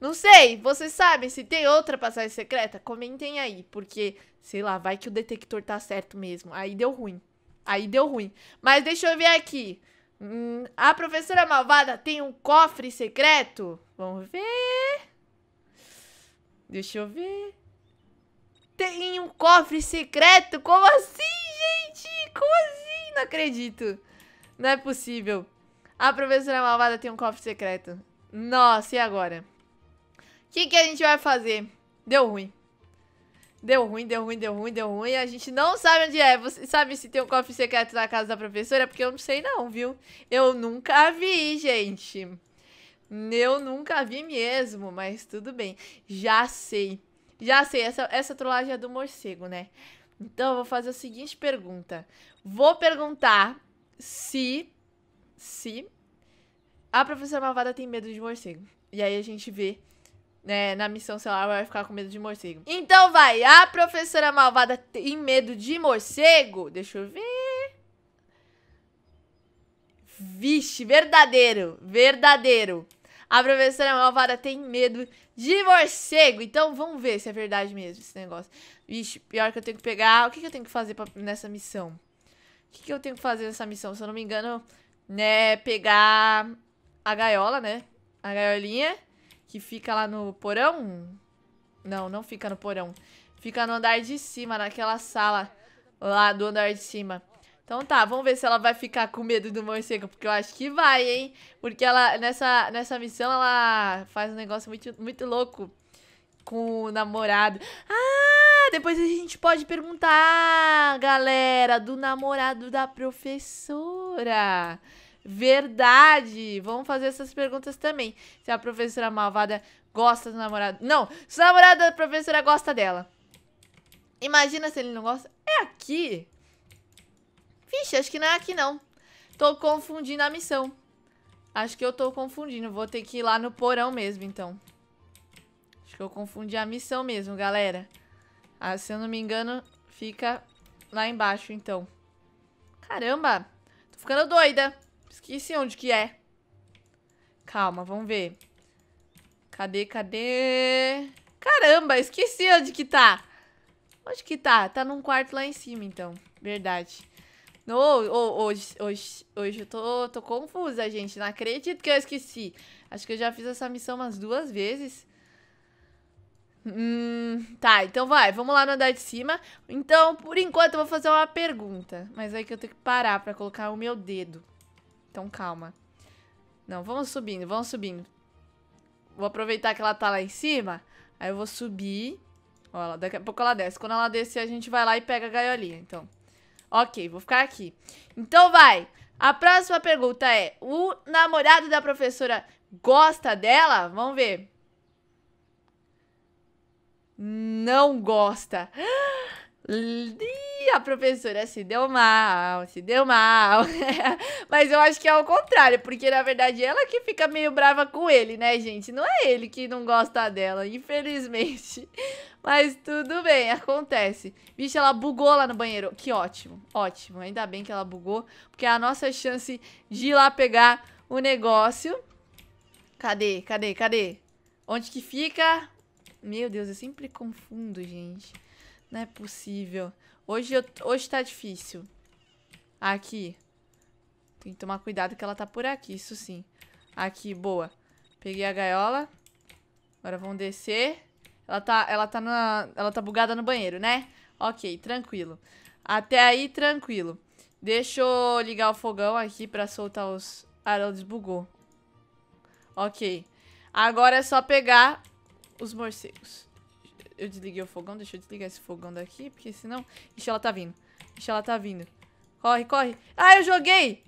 Não sei, vocês sabem se tem outra passagem secreta? Comentem aí, porque, sei lá, vai que o detector tá certo mesmo. Aí deu ruim. Aí deu ruim. Mas deixa eu ver aqui. Hum, a professora malvada tem um cofre secreto? Vamos ver. Deixa eu ver. Tem um cofre secreto? Como assim, gente? Como assim? Não acredito. Não é possível. A professora malvada tem um cofre secreto. Nossa, e agora? O que, que a gente vai fazer? Deu ruim. Deu ruim, deu ruim, deu ruim, deu ruim. A gente não sabe onde é. Você sabe se tem um cofre secreto na casa da professora? Porque eu não sei não, viu? Eu nunca vi, gente. Eu nunca vi mesmo, mas tudo bem. Já sei. Já sei, essa, essa trollagem é do morcego, né? Então eu vou fazer a seguinte pergunta. Vou perguntar se... Se... A professora Malvada tem medo de morcego. E aí a gente vê né, na missão, sei lá, vai ficar com medo de morcego. Então vai, a professora malvada tem medo de morcego? Deixa eu ver. Vixe, verdadeiro, verdadeiro. A professora malvada tem medo de morcego. Então vamos ver se é verdade mesmo esse negócio. Vixe, pior que eu tenho que pegar. O que, que eu tenho que fazer pra, nessa missão? O que, que eu tenho que fazer nessa missão? Se eu não me engano, né? Pegar a gaiola, né? A gaiolinha que fica lá no porão? Não, não fica no porão. Fica no andar de cima, naquela sala lá do andar de cima. Então tá, vamos ver se ela vai ficar com medo do morcego, porque eu acho que vai, hein? Porque ela, nessa, nessa missão, ela faz um negócio muito, muito louco com o namorado. Ah, depois a gente pode perguntar, galera, do namorado da professora. Verdade! Vamos fazer essas perguntas também. Se a professora malvada gosta do namorado. Não! Se o namorado da professora gosta dela. Imagina se ele não gosta. É aqui? Vixe, acho que não é aqui não. Tô confundindo a missão. Acho que eu tô confundindo. Vou ter que ir lá no porão mesmo, então. Acho que eu confundi a missão mesmo, galera. Ah, se eu não me engano, fica lá embaixo, então. Caramba! Tô ficando doida. Esqueci onde que é. Calma, vamos ver. Cadê, cadê? Caramba, esqueci onde que tá. Onde que tá? Tá num quarto lá em cima, então. Verdade. No, oh, hoje, hoje, hoje eu tô, tô confusa, gente. Não acredito que eu esqueci. Acho que eu já fiz essa missão umas duas vezes. Hum, tá, então vai, vamos lá no andar de cima. Então, por enquanto, eu vou fazer uma pergunta. Mas é que eu tenho que parar pra colocar o meu dedo. Então calma. Não, vamos subindo, vamos subindo. Vou aproveitar que ela tá lá em cima. Aí eu vou subir. Ó, daqui a pouco ela desce. Quando ela descer, a gente vai lá e pega a gaiolinha, então. Ok, vou ficar aqui. Então vai. A próxima pergunta é: o namorado da professora gosta dela? Vamos ver. Não gosta. Ah, a professora se deu mal, se deu mal. Mas eu acho que é o contrário, porque na verdade ela que fica meio brava com ele, né, gente? Não é ele que não gosta dela, infelizmente. Mas tudo bem, acontece. Vixe, ela bugou lá no banheiro. Que ótimo, ótimo. Ainda bem que ela bugou, porque é a nossa chance de ir lá pegar o negócio. Cadê, cadê, cadê? Onde que fica? Meu Deus, eu sempre confundo, gente. Não é possível. Hoje, eu, hoje tá difícil. Aqui. Tem que tomar cuidado que ela tá por aqui, isso sim. Aqui, boa. Peguei a gaiola. Agora vamos descer. Ela tá, ela tá, na, ela tá bugada no banheiro, né? Ok, tranquilo. Até aí, tranquilo. Deixa eu ligar o fogão aqui pra soltar os... Ah, ela desbugou. Ok. Agora é só pegar os morcegos eu desliguei o fogão. Deixa eu desligar esse fogão daqui, porque senão... Ixi, ela tá vindo. Ixi, ela tá vindo. Corre, corre. Ah, eu joguei!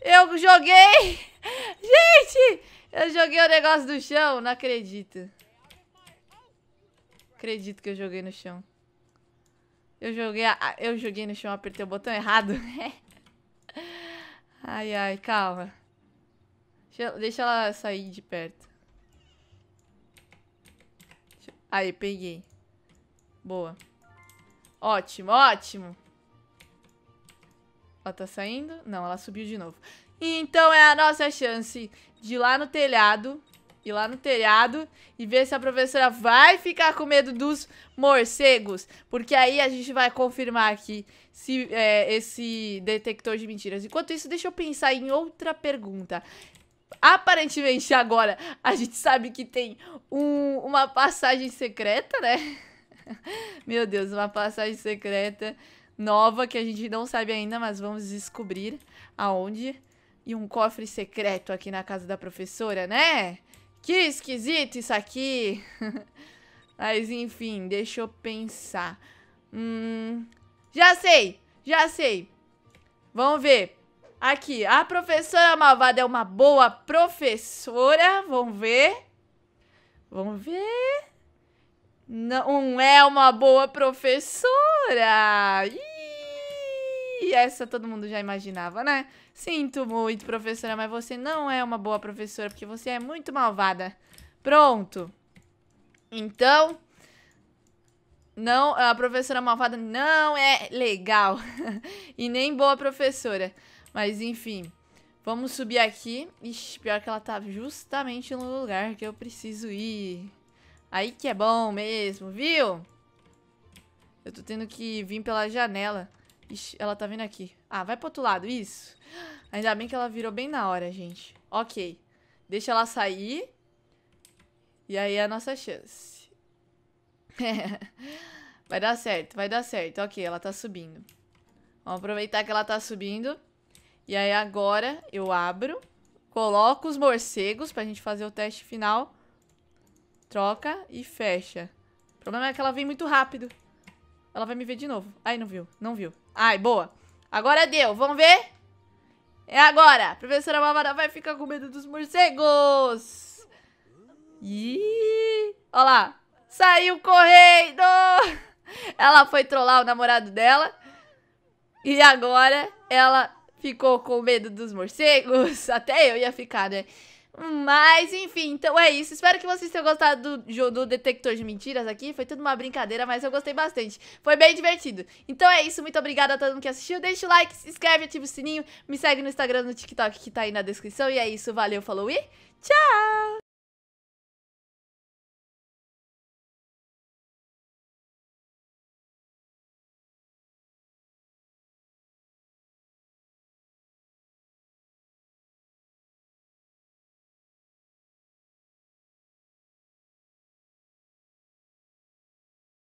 Eu joguei! Gente! Eu joguei o negócio do chão. Não acredito. Acredito que eu joguei no chão. Eu joguei, a... eu joguei no chão, apertei o botão errado. ai, ai, calma. Deixa, deixa ela sair de perto. Aí, peguei. Boa. Ótimo, ótimo. Ela tá saindo? Não, ela subiu de novo. Então é a nossa chance de ir lá no telhado, ir lá no telhado e ver se a professora vai ficar com medo dos morcegos. Porque aí a gente vai confirmar aqui se, é, esse detector de mentiras. Enquanto isso, deixa eu pensar em outra pergunta. Aparentemente, agora a gente sabe que tem um, uma passagem secreta, né? Meu Deus, uma passagem secreta nova que a gente não sabe ainda, mas vamos descobrir aonde. E um cofre secreto aqui na casa da professora, né? Que esquisito isso aqui. mas enfim, deixa eu pensar. Hum, já sei, já sei. Vamos ver. Aqui, a professora malvada é uma boa professora. Vamos ver. Vamos ver. Não é uma boa professora. Ih, essa todo mundo já imaginava, né? Sinto muito, professora, mas você não é uma boa professora porque você é muito malvada. Pronto. Então, não, a professora malvada não é legal e nem boa professora. Mas enfim, vamos subir aqui. Ixi, pior que ela tá justamente no lugar que eu preciso ir. Aí que é bom mesmo, viu? Eu tô tendo que vir pela janela. Ixi, ela tá vindo aqui. Ah, vai pro outro lado, isso. Ainda bem que ela virou bem na hora, gente. Ok. Deixa ela sair. E aí é a nossa chance. vai dar certo, vai dar certo. Ok, ela tá subindo. Vamos aproveitar que ela tá subindo. E aí agora eu abro, coloco os morcegos pra gente fazer o teste final. Troca e fecha. O problema é que ela vem muito rápido. Ela vai me ver de novo. Ai, não viu, não viu. Ai, boa. Agora deu, vamos ver? É agora. A professora Bárbara vai ficar com medo dos morcegos. Ih, olha lá. Saiu correndo. Ela foi trollar o namorado dela. E agora ela ficou com medo dos morcegos. Até eu ia ficar, né? Mas, enfim, então é isso. Espero que vocês tenham gostado do, jogo do Detector de Mentiras aqui. Foi tudo uma brincadeira, mas eu gostei bastante. Foi bem divertido. Então é isso. Muito obrigada a todo mundo que assistiu. Deixa o like, se inscreve, ativa o sininho. Me segue no Instagram, no TikTok, que tá aí na descrição. E é isso. Valeu, falou e tchau!